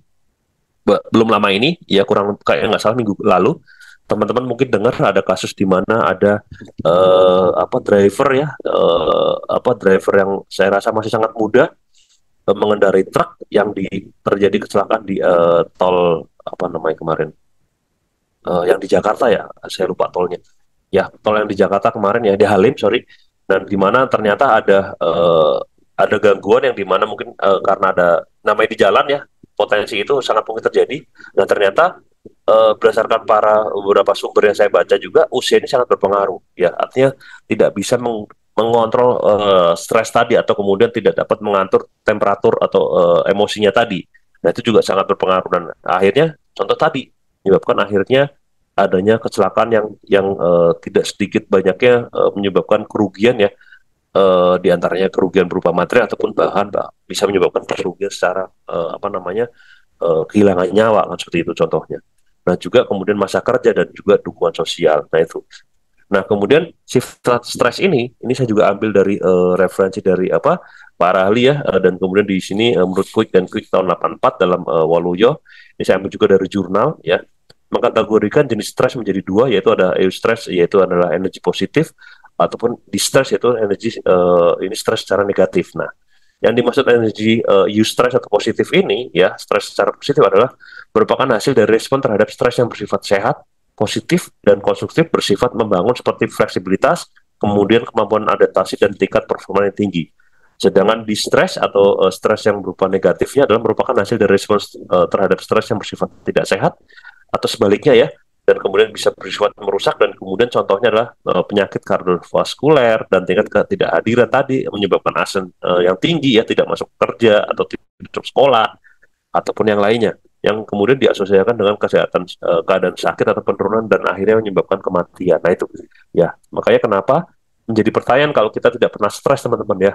[SPEAKER 1] belum lama ini ya kurang kayak nggak salah minggu lalu teman-teman mungkin dengar ada kasus di mana ada uh, apa driver ya uh, apa driver yang saya rasa masih sangat muda uh, mengendarai truk yang di, terjadi kecelakaan di uh, tol apa namanya kemarin uh, yang di Jakarta ya saya lupa tolnya ya tol yang di Jakarta kemarin ya di Halim sorry dan di mana ternyata ada uh, ada gangguan yang di mana mungkin uh, karena ada namanya di jalan ya potensi itu sangat mungkin terjadi. dan ternyata uh, berdasarkan para beberapa sumber yang saya baca juga usia ini sangat berpengaruh ya artinya tidak bisa meng mengontrol uh, stres tadi atau kemudian tidak dapat mengatur temperatur atau uh, emosinya tadi. Nah itu juga sangat berpengaruh dan akhirnya contoh tadi menyebabkan akhirnya adanya kecelakaan yang yang uh, tidak sedikit banyaknya uh, menyebabkan kerugian ya uh, di kerugian berupa materi ataupun bahan bah, bisa menyebabkan kerugian secara uh, apa namanya uh, kehilangan nyawa kan seperti itu contohnya. Nah juga kemudian masa kerja dan juga dukungan sosial. Nah itu. Nah kemudian shift stress ini ini saya juga ambil dari uh, referensi dari apa para ahli ya uh, dan kemudian di sini uh, menurut Quick dan Quick tahun 84 dalam uh, Waluyo ini saya ambil juga dari jurnal ya mengkategorikan jenis stres menjadi dua yaitu ada eustress yaitu adalah energi positif ataupun distress yaitu energi uh, ini stres secara negatif. Nah, yang dimaksud energi uh, eh, eustress atau positif ini ya stres secara positif adalah merupakan hasil dari respon terhadap stres yang bersifat sehat, positif dan konstruktif bersifat membangun seperti fleksibilitas, kemudian kemampuan adaptasi dan tingkat performa yang tinggi. Sedangkan distress atau uh, eh, stres yang berupa negatifnya adalah merupakan hasil dari respon uh, terhadap stres yang bersifat tidak sehat, atau sebaliknya ya dan kemudian bisa bersifat merusak dan kemudian contohnya adalah uh, penyakit kardiovaskuler dan tingkat ketidakhadiran tadi menyebabkan asen uh, yang tinggi ya tidak masuk kerja atau tidak masuk sekolah ataupun yang lainnya yang kemudian diasosiasikan dengan kesehatan uh, keadaan sakit atau penurunan dan akhirnya menyebabkan kematian. Nah itu ya makanya kenapa menjadi pertanyaan kalau kita tidak pernah stres teman-teman ya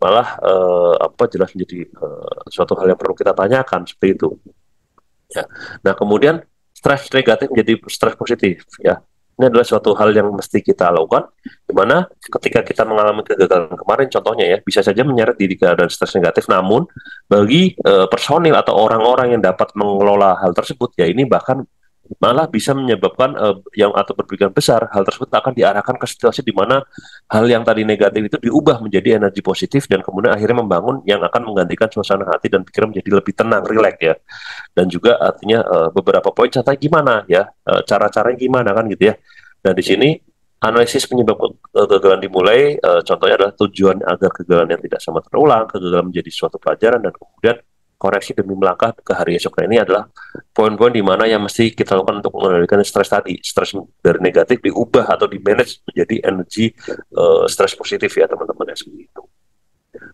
[SPEAKER 1] malah uh, apa jelas menjadi uh, suatu hal yang perlu kita tanyakan seperti itu. Ya. Nah kemudian stres negatif menjadi stres positif. Ya, ini adalah suatu hal yang mesti kita lakukan di mana ketika kita mengalami kegagalan kemarin contohnya ya bisa saja menyeret diri ke dalam stres negatif namun bagi uh, personil atau orang-orang yang dapat mengelola hal tersebut ya ini bahkan malah bisa menyebabkan uh, yang atau berpikiran besar hal tersebut akan diarahkan ke situasi di mana hal yang tadi negatif itu diubah menjadi energi positif dan kemudian akhirnya membangun yang akan menggantikan suasana hati dan pikiran menjadi lebih tenang, rileks ya. Dan juga artinya uh, beberapa poin catatan gimana ya, uh, cara-caranya gimana kan gitu ya. Dan nah, di sini analisis penyebab kegagalan dimulai, uh, contohnya adalah tujuan agar kegagalan yang tidak sama terulang, kegagalan menjadi suatu pelajaran, dan kemudian koreksi demi melangkah ke hari esok. Nah, ini adalah poin-poin di mana yang mesti kita lakukan untuk mengendalikan stres tadi. Stres dari negatif diubah atau di manage menjadi energi uh, stres positif ya teman-teman ya seperti itu.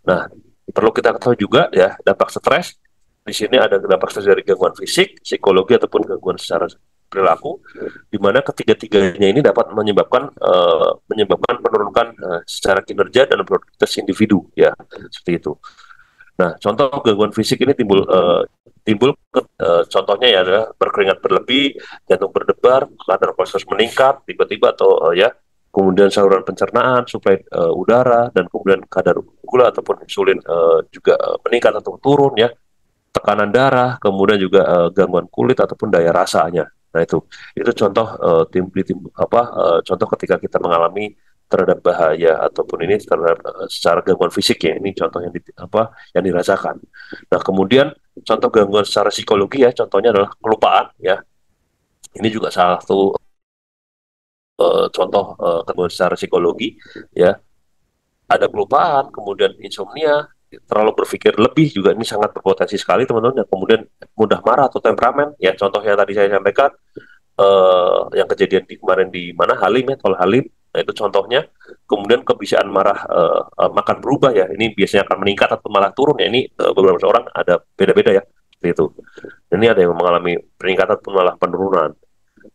[SPEAKER 1] Nah, perlu kita ketahui juga ya dampak stres di sini ada dampak stres dari gangguan fisik, psikologi ataupun gangguan secara perilaku di mana ketiga-tiganya ini dapat menyebabkan uh, menyebabkan penurunan uh, eh, secara kinerja dan produktivitas individu ya seperti itu. Nah, contoh gangguan fisik ini timbul uh, timbul uh, contohnya ya adalah berkeringat berlebih, jantung berdebar, kadar kolesterol meningkat tiba-tiba atau uh, ya kemudian saluran pencernaan, suplai uh, udara dan kemudian kadar gula ataupun insulin uh, juga meningkat atau turun ya. Tekanan darah, kemudian juga uh, gangguan kulit ataupun daya rasanya. Nah, itu itu contoh uh, tim, tim apa uh, contoh ketika kita mengalami terhadap bahaya ataupun ini terhadap eh, secara gangguan fisik ya ini contoh yang di, apa yang dirasakan. Nah kemudian contoh gangguan secara psikologi ya contohnya adalah kelupaan ya. Ini juga salah satu uh, contoh uh, gangguan secara psikologi ya. Ada kelupaan, kemudian insomnia, terlalu berpikir lebih juga ini sangat berpotensi sekali teman-teman ya kemudian mudah marah atau temperamen ya contohnya tadi saya sampaikan uh, yang kejadian di kemarin di mana Halim ya Tol Halim Nah, itu contohnya. Kemudian kebiasaan marah uh, uh, makan berubah ya. Ini biasanya akan meningkat atau malah turun ya. Ini uh, beberapa orang ada beda-beda ya. Itu. Ini ada yang mengalami peningkatan atau malah penurunan.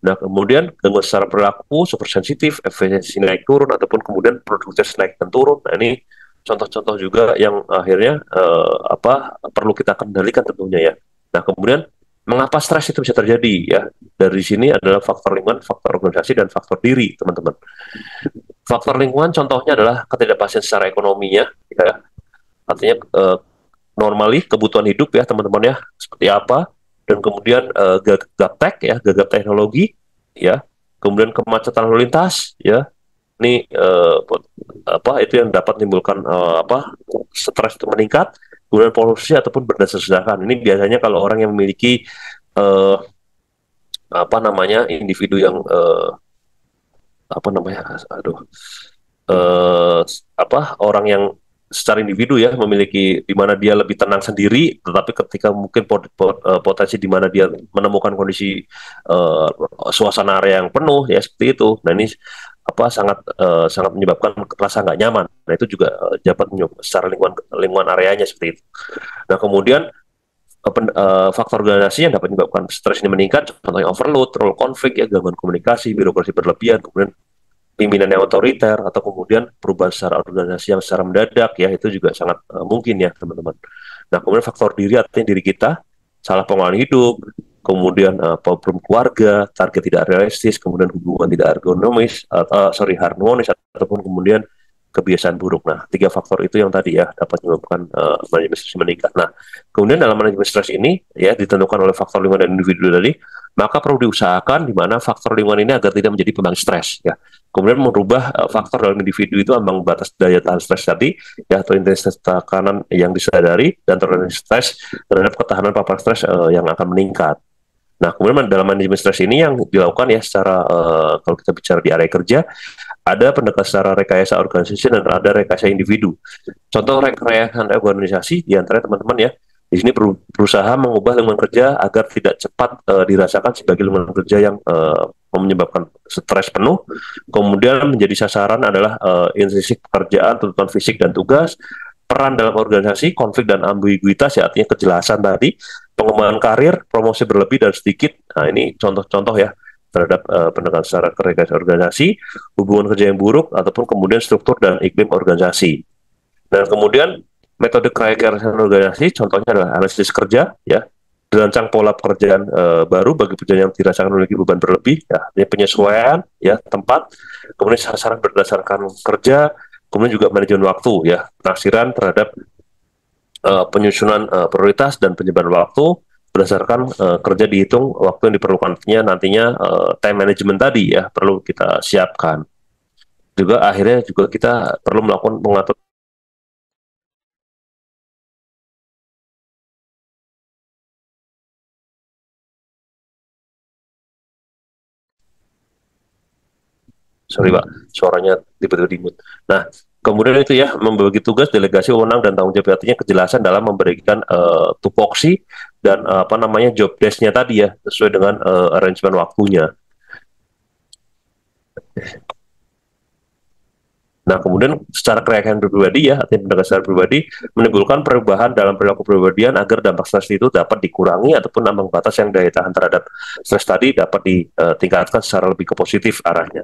[SPEAKER 1] Nah, kemudian gangguan secara perilaku super sensitif, efisiensi naik turun ataupun kemudian produktivitas naik dan turun. Nah, ini contoh-contoh juga yang akhirnya uh, apa perlu kita kendalikan tentunya ya. Nah, kemudian Mengapa stres itu bisa terjadi ya? Dari sini adalah faktor lingkungan, faktor organisasi dan faktor diri, teman-teman. Faktor lingkungan contohnya adalah ketidakpastian secara ekonominya ya. Artinya eh, normally kebutuhan hidup ya, teman-teman ya, seperti apa dan kemudian eh, gagap gaptek ya, gagap teknologi ya. Kemudian kemacetan lalu lintas ya. Ini eh, apa itu yang dapat menimbulkan eh, apa? stres itu meningkat kemudian porsi ataupun berdasarkan ini biasanya kalau orang yang memiliki uh, apa namanya individu yang uh, apa namanya aduh uh, apa orang yang secara individu ya memiliki di mana dia lebih tenang sendiri tetapi ketika mungkin pot, pot, eh, potensi di mana dia menemukan kondisi uh, suasana area yang penuh ya seperti itu nah ini apa sangat uh, sangat menyebabkan rasa nggak nyaman nah itu juga uh, secara lingkungan lingkungan areanya seperti itu nah kemudian uh, faktor organisasi yang dapat menyebabkan stres ini meningkat, contohnya overload, role konflik, ya, gangguan komunikasi, birokrasi berlebihan, kemudian pimpinan yang otoriter atau kemudian perubahan secara organisasi yang secara mendadak ya itu juga sangat uh, mungkin ya teman-teman. Nah kemudian faktor diri artinya diri kita salah pengolahan hidup, kemudian uh, problem keluarga, target tidak realistis, kemudian hubungan tidak ergonomis, uh, uh, sorry harmonis ataupun kemudian kebiasaan buruk. Nah, tiga faktor itu yang tadi ya dapat menyebabkan uh, eh, manajemen stres meningkat. Nah, kemudian dalam manajemen stres ini ya ditentukan oleh faktor lingkungan dan individu tadi, maka perlu diusahakan di mana faktor lingkungan ini agar tidak menjadi pembangkit stres ya. Kemudian merubah uh, faktor dalam individu itu ambang batas daya tahan stres tadi ya atau intensitas tekanan yang disadari dan toleransi stres terhadap ketahanan paparan stres uh, yang akan meningkat. Nah, kemudian dalam manajemen stres ini yang dilakukan ya secara uh, kalau kita bicara di area kerja ada pendekatan secara rekayasa organisasi dan ada rekayasa individu. Contoh rekayasa organisasi di antara teman-teman ya, di sini berusaha mengubah lingkungan kerja agar tidak cepat e, dirasakan sebagai lingkungan kerja yang e, menyebabkan stres penuh. Kemudian menjadi sasaran adalah e, eh, institusi pekerjaan, tuntutan fisik dan tugas, peran dalam organisasi, konflik dan ambiguitas ya artinya kejelasan tadi, pengembangan karir, promosi berlebih dan sedikit. Nah, ini contoh-contoh ya terhadap uh, penegakan secara kerja organisasi, hubungan kerja yang buruk, ataupun kemudian struktur dan iklim organisasi. Dan kemudian metode kerekaan organisasi, contohnya adalah analisis kerja, ya, dirancang pola pekerjaan e, baru bagi pekerjaan yang dirasakan memiliki beban berlebih, ya, penyesuaian, ya, tempat, kemudian sasaran berdasarkan kerja, kemudian juga manajemen waktu, ya, penafsiran terhadap e, penyusunan e, prioritas dan penyebaran waktu, berdasarkan uh, kerja dihitung waktu yang diperlukannya nantinya uh, time management tadi
[SPEAKER 2] ya perlu kita siapkan. Juga akhirnya juga kita perlu melakukan pengatur. Sorry Pak, suaranya tiba-tiba dimut. Nah, Kemudian itu ya
[SPEAKER 1] membagi tugas, delegasi, wewenang dan tanggung jawab artinya kejelasan dalam memberikan uh, tupoksi dan uh, apa namanya job desk-nya tadi ya sesuai dengan uh, arrangement waktunya. Nah, kemudian secara kerakyatan pribadi ya, artinya pendekatan pribadi menimbulkan perubahan dalam perilaku pribadian agar dampak stres itu dapat dikurangi ataupun ambang batas yang daya tahan terhadap stres tadi dapat ditingkatkan secara lebih ke positif arahnya.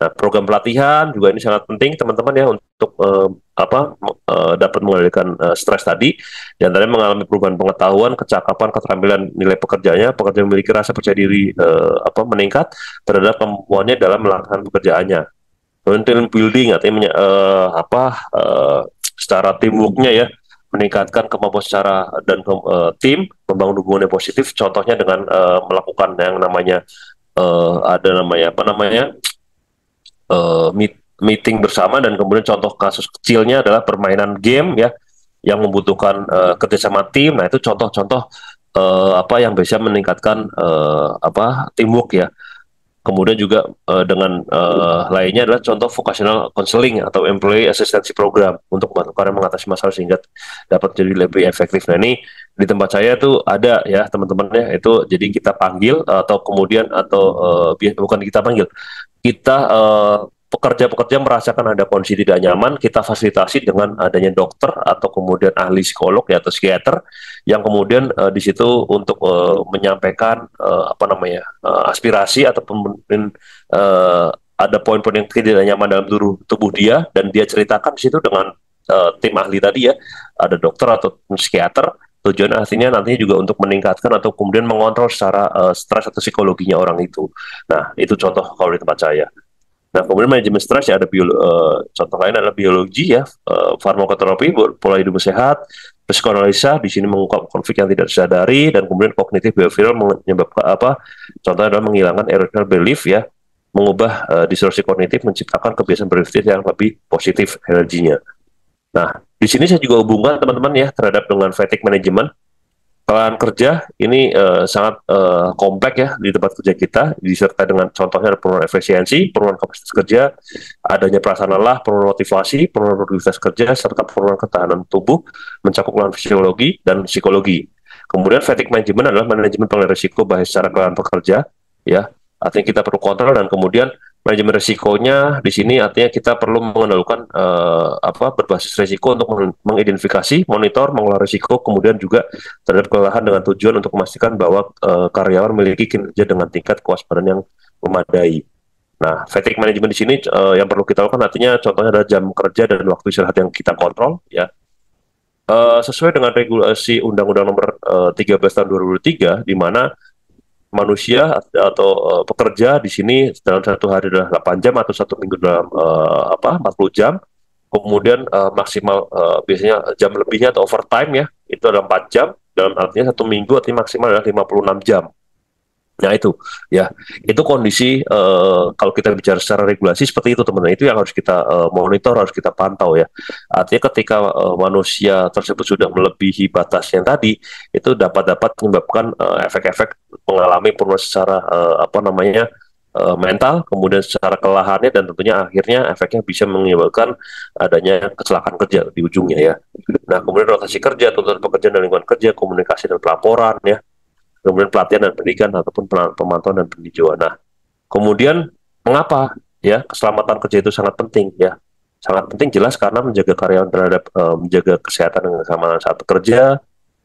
[SPEAKER 1] Nah, program pelatihan juga ini sangat penting teman-teman ya untuk uh, apa uh, dapat mengendalikan uh, stres tadi. dan tadi mengalami perubahan pengetahuan, kecakapan, keterampilan nilai pekerjaannya, pekerja memiliki rasa percaya diri uh, apa meningkat terhadap kemampuannya dalam melakukan pekerjaannya. kemudian building artinya uh, apa uh, secara teamworknya ya meningkatkan kemampuan secara dan uh, tim membangun hubungan yang positif contohnya dengan uh, melakukan yang namanya uh, ada namanya apa namanya uh, meet, meeting bersama dan kemudian contoh kasus kecilnya adalah permainan game ya yang membutuhkan uh, kerjasama tim. Nah itu contoh-contoh uh, apa yang bisa meningkatkan uh, apa teamwork ya. Kemudian juga uh, dengan uh, lainnya adalah contoh vocational counseling atau employee assistance program untuk karyawan mengatasi masalah sehingga dapat jadi lebih efektif. Nah ini di tempat saya itu ada ya teman teman ya itu jadi kita panggil atau kemudian atau uh, bukan kita panggil kita eh, pekerja-pekerja uh, merasakan ada kondisi tidak nyaman, kita fasilitasi dengan adanya dokter atau kemudian ahli psikolog ya atau psikiater yang kemudian uh, di situ untuk uh, menyampaikan uh, apa namanya uh, aspirasi atau uh, ada poin-poin yang tidak nyaman dalam tubuh, tubuh dia dan dia ceritakan di situ dengan uh, tim ahli tadi ya, ada dokter atau psikiater tujuan aslinya nantinya juga untuk meningkatkan atau kemudian mengontrol secara uh, stres atau psikologinya orang itu. Nah, itu contoh kalau di tempat saya. Nah, kemudian manajemen stres ya ada bio, uh, eh, contoh lain adalah biologi ya, uh, farmakoterapi, pola hidup sehat, psikoanalisa di sini mengungkap konflik yang tidak disadari dan kemudian kognitif behavioral menyebabkan apa? Contohnya adalah menghilangkan irrational belief ya, mengubah uh, distorsi kognitif menciptakan kebiasaan berpikir yang lebih positif energinya. Nah, di sini saya juga hubungkan teman-teman ya terhadap dengan fatigue management. Peran kerja ini uh, sangat uh, eh, kompleks ya di tempat kerja kita, disertai dengan contohnya penurunan efisiensi, penurunan kapasitas kerja, adanya perasaan lelah, penurunan motivasi, penurunan produktivitas kerja, serta penurunan ketahanan tubuh, mencakup peran fisiologi dan psikologi. Kemudian fatigue management adalah manajemen pengelola risiko baik secara keadaan pekerja, ya artinya kita perlu kontrol dan kemudian manajemen risikonya di sini artinya kita perlu mengendalikan uh, eh, apa berbasis risiko untuk mengidentifikasi, monitor, mengelola risiko, kemudian juga terhadap kelelahan dengan tujuan untuk memastikan bahwa uh, karyawan memiliki kinerja dengan tingkat kewaspadaan yang memadai. Nah, fatigue management di sini uh, yang perlu kita lakukan artinya contohnya adalah jam kerja dan waktu istirahat yang kita kontrol ya. Uh, sesuai dengan regulasi Undang-Undang nomor uh, 13 tahun 2003 di mana manusia atau eh, pekerja di sini dalam satu hari adalah 8 jam atau satu minggu dalam uh, apa 40 jam kemudian uh, maksimal uh, biasanya jam lebihnya atau overtime ya itu adalah 4 jam dalam artinya satu minggu artinya maksimal adalah 56 jam Nah itu ya itu kondisi uh, kalau kita bicara secara regulasi seperti itu teman-teman itu yang harus kita uh, monitor harus kita pantau ya artinya ketika uh, manusia tersebut sudah melebihi batas yang tadi itu dapat dapat menyebabkan efek efek-efek mengalami perubahan secara uh, apa namanya uh, mental, kemudian secara kelahannya dan tentunya akhirnya efeknya bisa menyebabkan adanya kecelakaan kerja di ujungnya ya. Nah, kemudian rotasi kerja, tuntutan pekerjaan dan lingkungan kerja, komunikasi dan pelaporan ya kemudian pelatihan dan pendidikan ataupun pemantauan dan peninjauan. Nah, kemudian mengapa ya keselamatan kerja itu sangat penting ya? Sangat penting jelas karena menjaga karyawan terhadap e, menjaga kesehatan dan keamanan saat bekerja,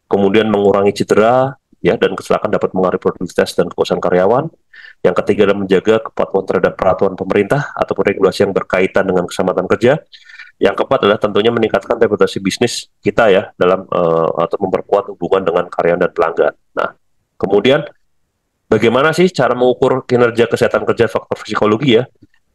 [SPEAKER 1] kemudian mengurangi cedera ya dan kecelakaan dapat mengaruhi produktivitas dan kekuasaan karyawan. Yang ketiga adalah menjaga kepatuhan terhadap peraturan pemerintah ataupun regulasi yang berkaitan dengan keselamatan kerja. Yang keempat adalah tentunya meningkatkan reputasi bisnis kita ya dalam uh, atau memperkuat hubungan dengan karyawan dan pelanggan. Nah, Kemudian bagaimana sih cara mengukur kinerja kesehatan kerja faktor psikologi ya?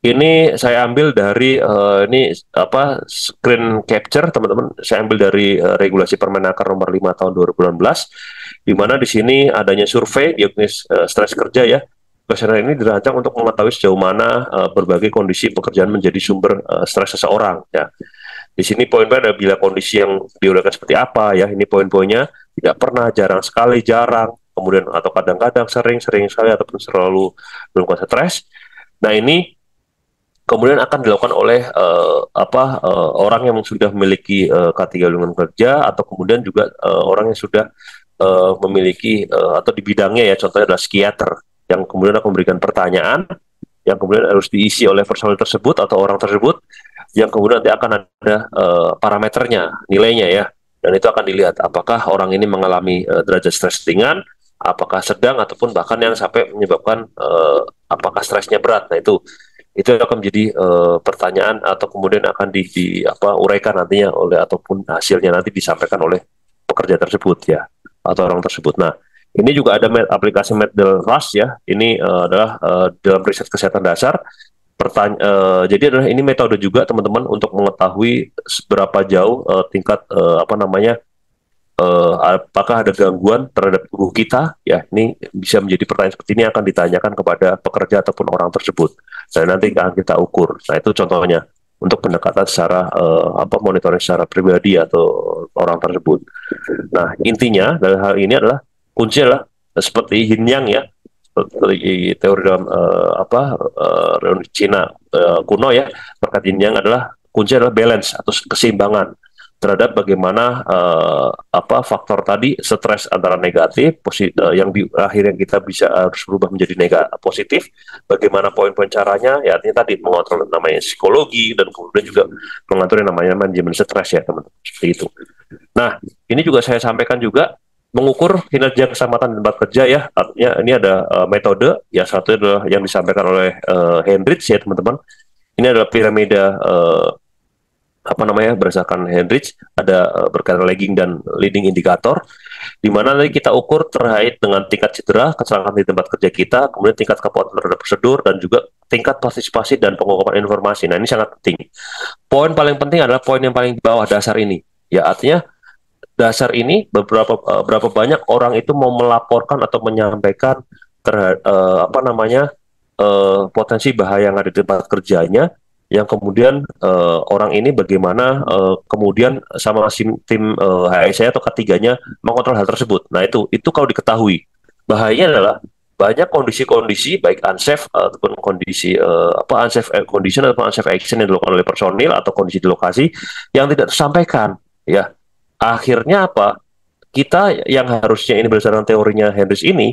[SPEAKER 1] Ini saya ambil dari uh, ini apa screen capture teman-teman. Saya ambil dari uh, regulasi Permenaker nomor 5 tahun 2016 di mana di sini adanya survei diagnosis uh, stres kerja ya. Kuesioner ini dirancang untuk mengetahui sejauh mana uh, berbagai kondisi pekerjaan menjadi sumber uh, stres seseorang ya. Di sini poin-poin ada bila kondisi yang diulakan seperti apa ya. Ini poin-poinnya tidak pernah, jarang sekali, jarang, kemudian atau kadang-kadang sering-sering sekali ataupun selalu melakukan stres. Nah ini kemudian akan dilakukan oleh uh, apa uh, orang yang sudah memiliki uh, eh, ketiga lingkungan kerja atau kemudian juga uh, orang yang sudah uh, memiliki uh, atau di bidangnya ya contohnya adalah psikiater yang kemudian akan memberikan pertanyaan yang kemudian harus diisi oleh personel tersebut atau orang tersebut yang kemudian nanti akan ada uh, parameternya nilainya ya dan itu akan dilihat apakah orang ini mengalami uh, derajat stres ringan apakah sedang ataupun bahkan yang sampai menyebabkan uh, apakah stresnya berat. Nah itu itu akan menjadi uh, pertanyaan atau kemudian akan di, di apa uraikan nantinya oleh ataupun hasilnya nanti disampaikan oleh pekerja tersebut ya atau orang tersebut. Nah ini juga ada med, aplikasi Medel Rush ya. Ini uh, adalah uh, dalam riset kesehatan dasar. Pertanya uh, jadi adalah ini metode juga teman-teman untuk mengetahui seberapa jauh uh, tingkat uh, apa namanya uh, apakah ada gangguan terhadap tubuh kita? Ya, ini bisa menjadi pertanyaan seperti ini akan ditanyakan kepada pekerja ataupun orang tersebut. Dan nanti akan kita ukur. Nah, itu contohnya untuk pendekatan secara uh, apa monitoring secara pribadi atau orang tersebut. Nah, intinya dari hal ini adalah kunci adalah seperti yin yang ya seperti teori dalam uh, apa uh, Cina uh, kuno ya terkait yin yang adalah kunci adalah balance atau keseimbangan terhadap bagaimana uh, apa faktor tadi stres antara negatif positif uh, eh, yang di akhirnya kita bisa harus berubah menjadi negatif positif bagaimana poin-poin caranya ya artinya tadi mengontrol namanya psikologi dan kemudian juga mengatur yang namanya manajemen stres ya teman-teman seperti itu nah ini juga saya sampaikan juga mengukur kinerja keselamatan tempat kerja ya artinya ini ada uh, metode ya satu adalah yang disampaikan oleh uh, Hendrich ya teman-teman ini adalah piramida uh, apa namanya berdasarkan Henrich ada eh, berkaitan lagging dan leading indikator di mana nanti kita ukur terkait dengan tingkat cedera, kecelakaan di tempat kerja kita, kemudian tingkat kepatuhan terhadap prosedur dan juga tingkat partisipasi dan pengungkapan informasi. Nah, ini sangat penting. Poin paling penting adalah poin yang paling bawah dasar ini. Ya, artinya dasar ini beberapa eh, berapa banyak orang itu mau melaporkan atau menyampaikan terhadap eh, apa namanya eh, potensi bahaya yang ada di tempat kerjanya yang kemudian uh, orang ini bagaimana uh, kemudian sama sim, tim uh, saya atau ketiganya mengontrol hal tersebut. Nah itu itu kalau diketahui bahayanya adalah banyak kondisi-kondisi baik unsafe ataupun kondisi uh, apa unsafe condition atau unsafe action yang dilakukan oleh personil atau kondisi di lokasi yang tidak tersampaikan ya akhirnya apa kita yang harusnya ini berdasarkan teorinya Hendris ini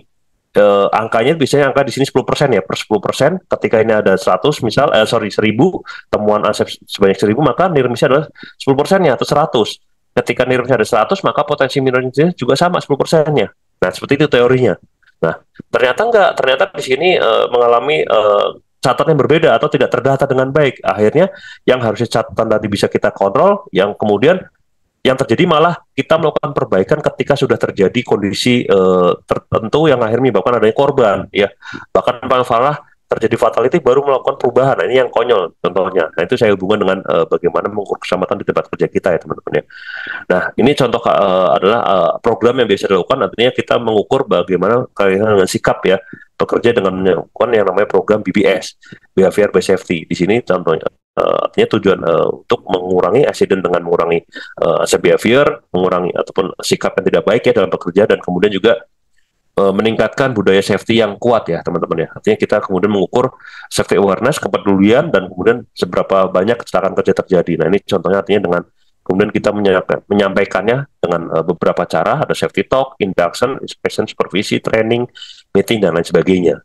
[SPEAKER 1] eh, angkanya biasanya angka di sini 10% ya, per 10%. Ketika ini ada 100 misal eh sorry 1000 temuan aset sebanyak 1000 maka nilai misalnya adalah 10%-nya atau 100. Ketika nilai ada 100 maka potensi minornya juga sama 10%-nya. Nah, seperti itu teorinya. Nah, ternyata enggak, ternyata di sini eh, mengalami eh, catatan yang berbeda atau tidak terdata dengan baik. Akhirnya yang harusnya catatan tadi bisa kita kontrol, yang kemudian yang terjadi malah kita melakukan perbaikan ketika sudah terjadi kondisi uh, tertentu yang akhirnya menyebabkan adanya korban ya bahkan paling parah terjadi fatality baru melakukan perubahan. Nah, ini yang konyol contohnya. Nah, itu saya hubungan dengan uh, bagaimana mengukur keselamatan di tempat kerja kita ya, teman-teman ya. Nah, ini contoh uh, adalah uh, program yang biasa dilakukan artinya kita mengukur bagaimana kalian dengan sikap ya bekerja dengan melakukan yang namanya program BBS, Behavior Based Safety. Di sini contohnya Eh, artinya tujuan uh, untuk mengurangi accident dengan mengurangi uh, eh, asset behavior, mengurangi ataupun sikap yang tidak baik ya dalam bekerja dan kemudian juga uh, meningkatkan budaya safety yang kuat ya teman-teman ya. Artinya kita kemudian mengukur safety awareness, kepedulian dan kemudian seberapa banyak kecelakaan kerja terjadi. Nah ini contohnya artinya dengan kemudian kita menyampaikannya dengan uh, beberapa cara ada safety talk, induction, inspection, supervisi, training, meeting dan lain sebagainya.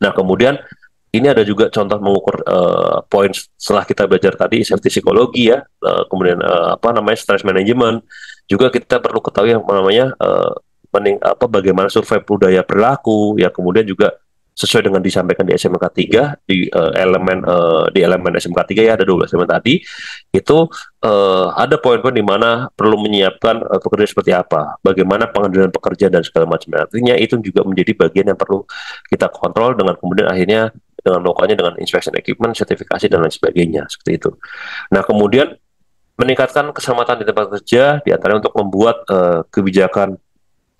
[SPEAKER 1] Nah kemudian ini ada juga contoh mengukur uh, poin setelah kita belajar tadi safety psikologi ya uh, kemudian uh, apa namanya stress management juga kita perlu ketahui yang namanya uh, mening apa bagaimana survei budaya perilaku ya kemudian juga sesuai dengan disampaikan di SMK 3 di uh, elemen uh, di elemen SMK 3 ya ada dua elemen tadi itu uh, ada poin-poin di mana perlu menyiapkan uh, pekerja seperti apa bagaimana pengendalian pekerja dan segala macam artinya itu juga menjadi bagian yang perlu kita kontrol dengan kemudian akhirnya dengan lokalnya dengan inspection equipment, sertifikasi dan lain sebagainya seperti itu. Nah kemudian meningkatkan keselamatan di tempat kerja diantaranya untuk membuat uh, kebijakan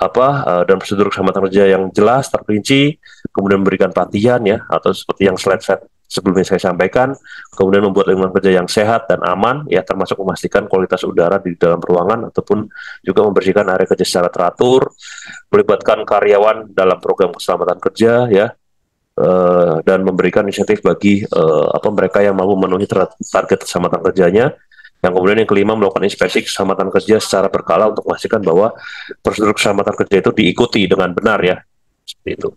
[SPEAKER 1] apa uh, dan prosedur keselamatan kerja yang jelas terperinci, kemudian memberikan pelatihan ya atau seperti yang slide set sebelumnya saya sampaikan, kemudian membuat lingkungan kerja yang sehat dan aman, ya termasuk memastikan kualitas udara di dalam ruangan ataupun juga membersihkan area kerja secara teratur, melibatkan karyawan dalam program keselamatan kerja, ya Eh, dan memberikan insentif bagi uh, apa mereka yang mampu memenuhi target keselamatan kerjanya yang kemudian yang kelima melakukan inspeksi keselamatan kerja secara berkala untuk memastikan bahwa prosedur keselamatan kerja itu diikuti dengan benar ya seperti itu.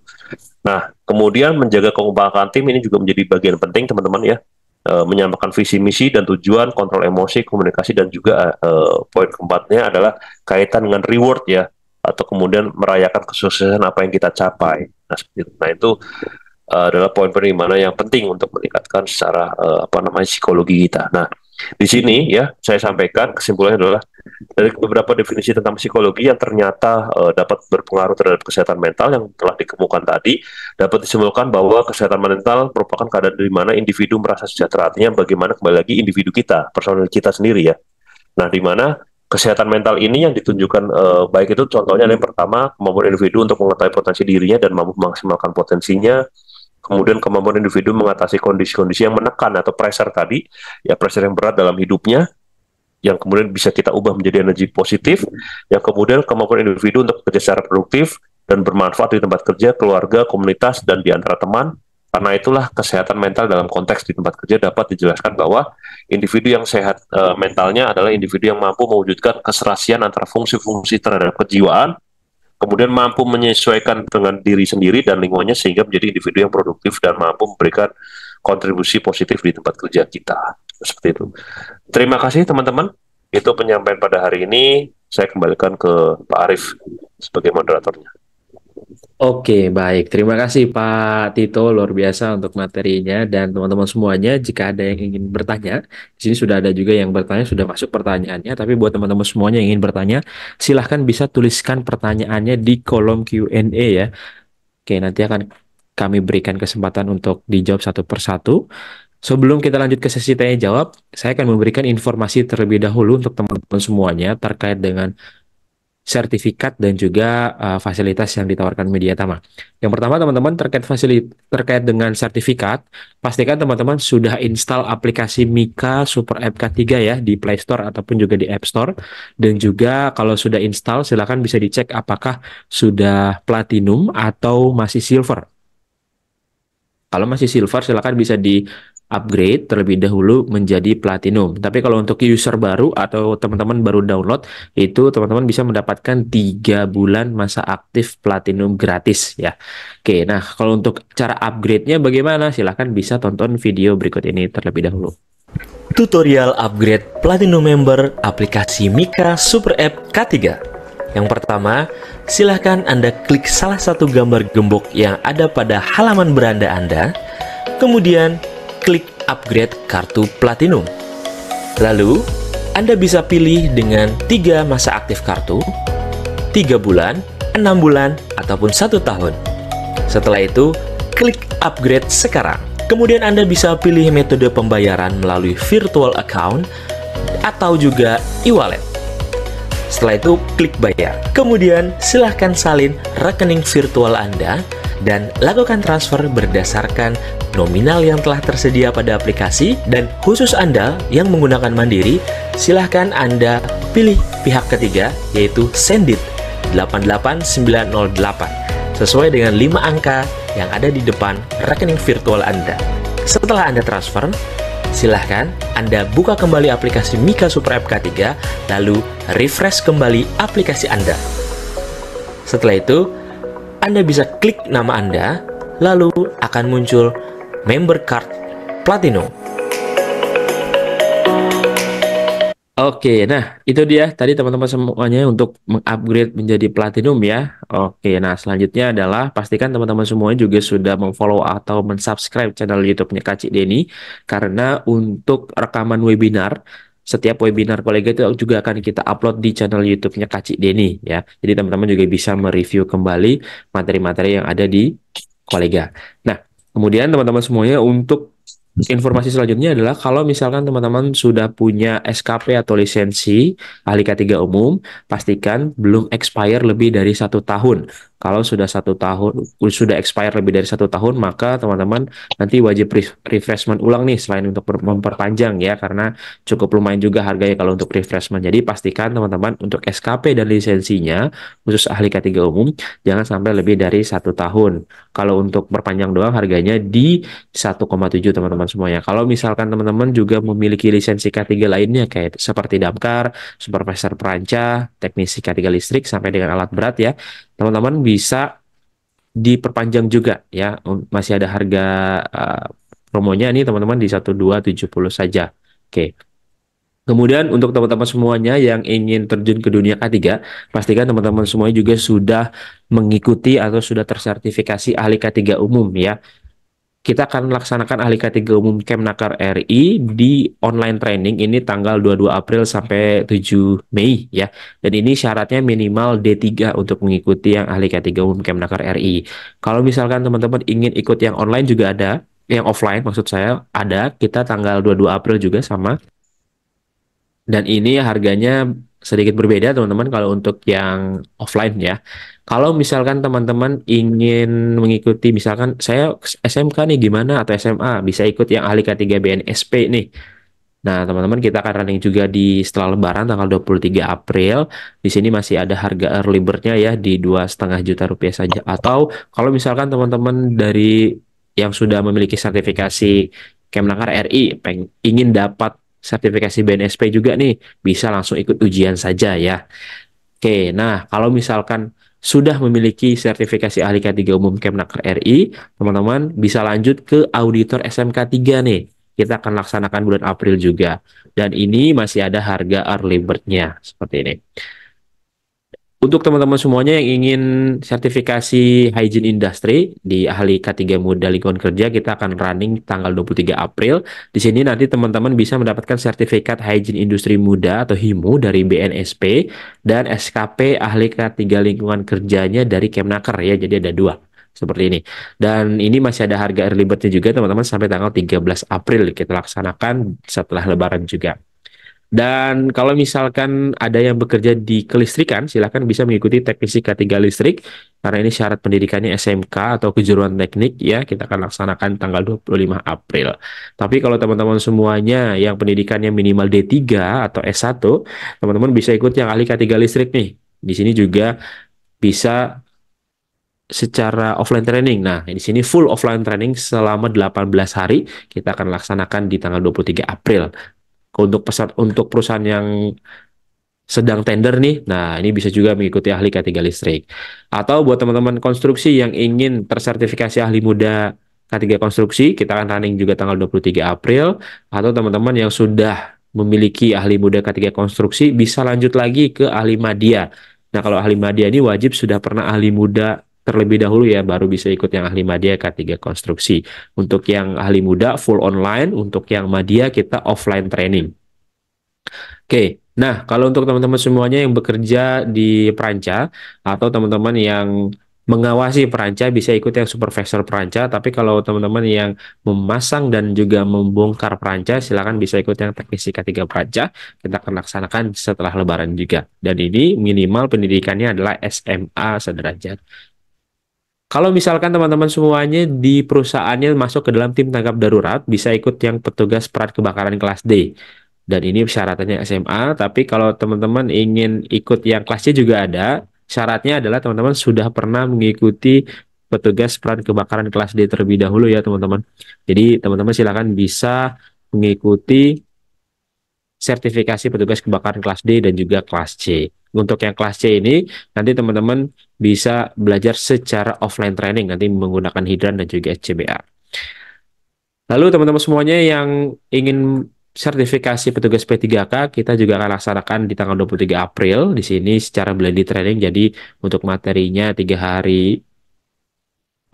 [SPEAKER 1] Nah, kemudian menjaga kekompakan tim ini juga menjadi bagian penting teman-teman ya. E, eh, menyampaikan visi misi dan tujuan, kontrol emosi, komunikasi dan juga e, poin keempatnya adalah kaitan dengan reward ya atau kemudian merayakan kesuksesan apa yang kita capai. Nah, seperti itu. nah itu Eh, adalah poin penerimaan mana yang penting untuk meningkatkan secara uh, apa namanya psikologi kita. Nah, di sini ya saya sampaikan kesimpulannya adalah dari beberapa definisi tentang psikologi yang ternyata uh, dapat berpengaruh terhadap kesehatan mental yang telah dikemukakan tadi dapat disimpulkan bahwa kesehatan mental merupakan keadaan di mana individu merasa sejahtera artinya bagaimana kembali lagi individu kita personal kita sendiri ya. Nah, di mana kesehatan mental ini yang ditunjukkan uh, baik itu contohnya yang pertama kemampuan individu untuk mengetahui potensi dirinya dan mampu memaksimalkan potensinya kemudian kemampuan individu mengatasi kondisi-kondisi yang menekan atau pressure tadi, ya pressure yang berat dalam hidupnya, yang kemudian bisa kita ubah menjadi energi positif, yang kemudian kemampuan individu untuk bekerja secara produktif dan bermanfaat di tempat kerja, keluarga, komunitas, dan di antara teman, karena itulah kesehatan mental dalam konteks di tempat kerja dapat dijelaskan bahwa individu yang sehat e, mentalnya adalah individu yang mampu mewujudkan keserasian antara fungsi-fungsi terhadap kejiwaan kemudian mampu menyesuaikan dengan diri sendiri dan lingkungannya sehingga menjadi individu yang produktif dan mampu memberikan kontribusi positif di tempat kerja kita. Seperti itu. Terima kasih teman-teman. Itu penyampaian pada hari ini. Saya kembalikan ke Pak Arief sebagai moderatornya.
[SPEAKER 3] Oke, baik. Terima kasih Pak Tito, luar biasa untuk materinya dan teman-teman semuanya. Jika ada yang ingin bertanya, di sini sudah ada juga yang bertanya, sudah masuk pertanyaannya. Tapi buat teman-teman semuanya yang ingin bertanya, silahkan bisa tuliskan pertanyaannya di kolom Q&A ya. Oke, nanti akan kami berikan kesempatan untuk dijawab satu persatu. Sebelum kita lanjut ke sesi tanya jawab, saya akan memberikan informasi terlebih dahulu untuk teman-teman semuanya terkait dengan sertifikat dan juga uh, fasilitas yang ditawarkan Media Mediatama. Yang pertama teman-teman terkait fasilit terkait dengan sertifikat, pastikan teman-teman sudah install aplikasi Mika Super App K3 ya di Play Store ataupun juga di App Store dan juga kalau sudah install silakan bisa dicek apakah sudah platinum atau masih silver. Kalau masih silver silakan bisa di upgrade terlebih dahulu menjadi platinum. Tapi kalau untuk user baru atau teman-teman baru download itu teman-teman bisa mendapatkan 3 bulan masa aktif platinum gratis ya. Oke, nah kalau untuk cara upgrade-nya bagaimana? Silahkan bisa tonton video berikut ini terlebih dahulu. Tutorial upgrade Platinum Member aplikasi Mika Super App K3. Yang pertama, silahkan Anda klik salah satu gambar gembok yang ada pada halaman beranda Anda. Kemudian, klik upgrade kartu platinum. Lalu, Anda bisa pilih dengan tiga masa aktif kartu, tiga bulan, enam bulan, ataupun satu tahun. Setelah itu, klik upgrade sekarang. Kemudian Anda bisa pilih metode pembayaran melalui virtual account atau juga e-wallet. Setelah itu, klik bayar. Kemudian, silahkan salin rekening virtual Anda dan lakukan transfer berdasarkan nominal yang telah tersedia pada aplikasi dan khusus Anda yang menggunakan Mandiri, silahkan Anda pilih pihak ketiga yaitu Sendit 88908 sesuai dengan 5 angka yang ada di depan rekening virtual Anda. Setelah Anda transfer, silahkan Anda buka kembali aplikasi Mika Super App 3 lalu refresh kembali aplikasi Anda. Setelah itu, anda bisa klik nama Anda, lalu akan muncul member card Platinum. Oke, nah itu dia tadi teman-teman semuanya untuk mengupgrade menjadi platinum ya. Oke, nah selanjutnya adalah pastikan teman-teman semuanya juga sudah memfollow atau mensubscribe channel YouTube-nya Kacik Denny karena untuk rekaman webinar setiap webinar kolega itu juga akan kita upload di channel YouTube-nya Kacik Deni ya. Jadi teman-teman juga bisa mereview kembali materi-materi yang ada di kolega. Nah, kemudian teman-teman semuanya untuk informasi selanjutnya adalah kalau misalkan teman-teman sudah punya SKP atau lisensi ahli K3 umum, pastikan belum expire lebih dari satu tahun. Kalau sudah satu tahun, sudah expire lebih dari satu tahun, maka teman-teman nanti wajib refreshment ulang nih selain untuk memperpanjang ya, karena cukup lumayan juga harganya kalau untuk refreshment. Jadi pastikan teman-teman untuk SKP dan lisensinya, khusus ahli K3 umum, jangan sampai lebih dari satu tahun. Kalau untuk perpanjang doang harganya di 1,7 teman-teman semuanya. Kalau misalkan teman-teman juga memiliki lisensi K3 lainnya kayak seperti damkar, supervisor perancah, teknisi K3 listrik sampai dengan alat berat ya, teman-teman bisa diperpanjang juga ya. Um, masih ada harga uh, promonya nih teman-teman di 1270 saja. Oke. Kemudian untuk teman-teman semuanya yang ingin terjun ke dunia K3, pastikan teman-teman semuanya juga sudah mengikuti atau sudah tersertifikasi ahli K3 umum ya kita akan laksanakan ahli kategori umum Kemnaker RI di online training ini tanggal 22 April sampai 7 Mei ya. Dan ini syaratnya minimal D3 untuk mengikuti yang ahli kategori umum Kemnaker RI. Kalau misalkan teman-teman ingin ikut yang online juga ada, yang offline maksud saya ada, kita tanggal 22 April juga sama. Dan ini harganya sedikit berbeda teman-teman kalau untuk yang offline ya. Kalau misalkan teman-teman ingin mengikuti misalkan saya SMK nih gimana atau SMA bisa ikut yang ahli K3 BNSP nih. Nah, teman-teman kita akan running juga di setelah lebaran tanggal 23 April. Di sini masih ada harga early birdnya ya di dua setengah juta rupiah saja. Atau kalau misalkan teman-teman dari yang sudah memiliki sertifikasi Kemnaker RI peng, ingin dapat sertifikasi BNSP juga nih, bisa langsung ikut ujian saja ya. Oke, nah kalau misalkan sudah memiliki sertifikasi ahli K3 umum Kemnaker RI, teman-teman bisa lanjut ke auditor SMK 3 nih. Kita akan laksanakan bulan April juga. Dan ini masih ada harga early bird-nya seperti ini. Untuk teman-teman semuanya yang ingin sertifikasi hygiene industry di ahli K3 Muda Lingkungan Kerja, kita akan running tanggal 23 April. Di sini nanti teman-teman bisa mendapatkan sertifikat hygiene industri muda atau HIMU dari BNSP dan SKP ahli K3 Lingkungan Kerjanya dari Kemnaker ya. Jadi ada dua seperti ini. Dan ini masih ada harga early birdnya juga teman-teman sampai tanggal 13 April kita laksanakan setelah lebaran juga. Dan kalau misalkan ada yang bekerja di kelistrikan, silahkan bisa mengikuti teknisi K3 listrik, karena ini syarat pendidikannya SMK atau kejuruan teknik, ya kita akan laksanakan tanggal 25 April. Tapi kalau teman-teman semuanya yang pendidikannya minimal D3 atau S1, teman-teman bisa ikut yang ahli K3 listrik nih. Di sini juga bisa secara offline training. Nah, di sini full offline training selama 18 hari kita akan laksanakan di tanggal 23 April untuk pesat untuk perusahaan yang sedang tender nih. Nah, ini bisa juga mengikuti ahli K3 listrik. Atau buat teman-teman konstruksi yang ingin tersertifikasi ahli muda K3 konstruksi, kita akan running juga tanggal 23 April atau teman-teman yang sudah memiliki ahli muda K3 konstruksi bisa lanjut lagi ke ahli madya. Nah, kalau ahli madya ini wajib sudah pernah ahli muda terlebih dahulu ya baru bisa ikut yang ahli madya K3 konstruksi. Untuk yang ahli muda full online, untuk yang madya kita offline training. Oke, nah kalau untuk teman-teman semuanya yang bekerja di peranca atau teman-teman yang mengawasi peranca bisa ikut yang supervisor peranca tapi kalau teman-teman yang memasang dan juga membongkar peranca silakan bisa ikut yang teknisi K3 peranca kita akan laksanakan setelah lebaran juga dan ini minimal pendidikannya adalah SMA sederajat kalau misalkan teman-teman semuanya di perusahaannya masuk ke dalam tim tanggap darurat, bisa ikut yang petugas perat kebakaran kelas D. Dan ini syaratnya SMA, tapi kalau teman-teman ingin ikut yang kelas C juga ada. Syaratnya adalah teman-teman sudah pernah mengikuti petugas peran kebakaran kelas D terlebih dahulu ya teman-teman. Jadi teman-teman silahkan bisa mengikuti sertifikasi petugas kebakaran kelas D dan juga kelas C untuk yang kelas C ini nanti teman-teman bisa belajar secara offline training nanti menggunakan Hidran dan juga SCBA. Lalu teman-teman semuanya yang ingin sertifikasi petugas P3K kita juga akan laksanakan di tanggal 23 April di sini secara blended training jadi untuk materinya tiga hari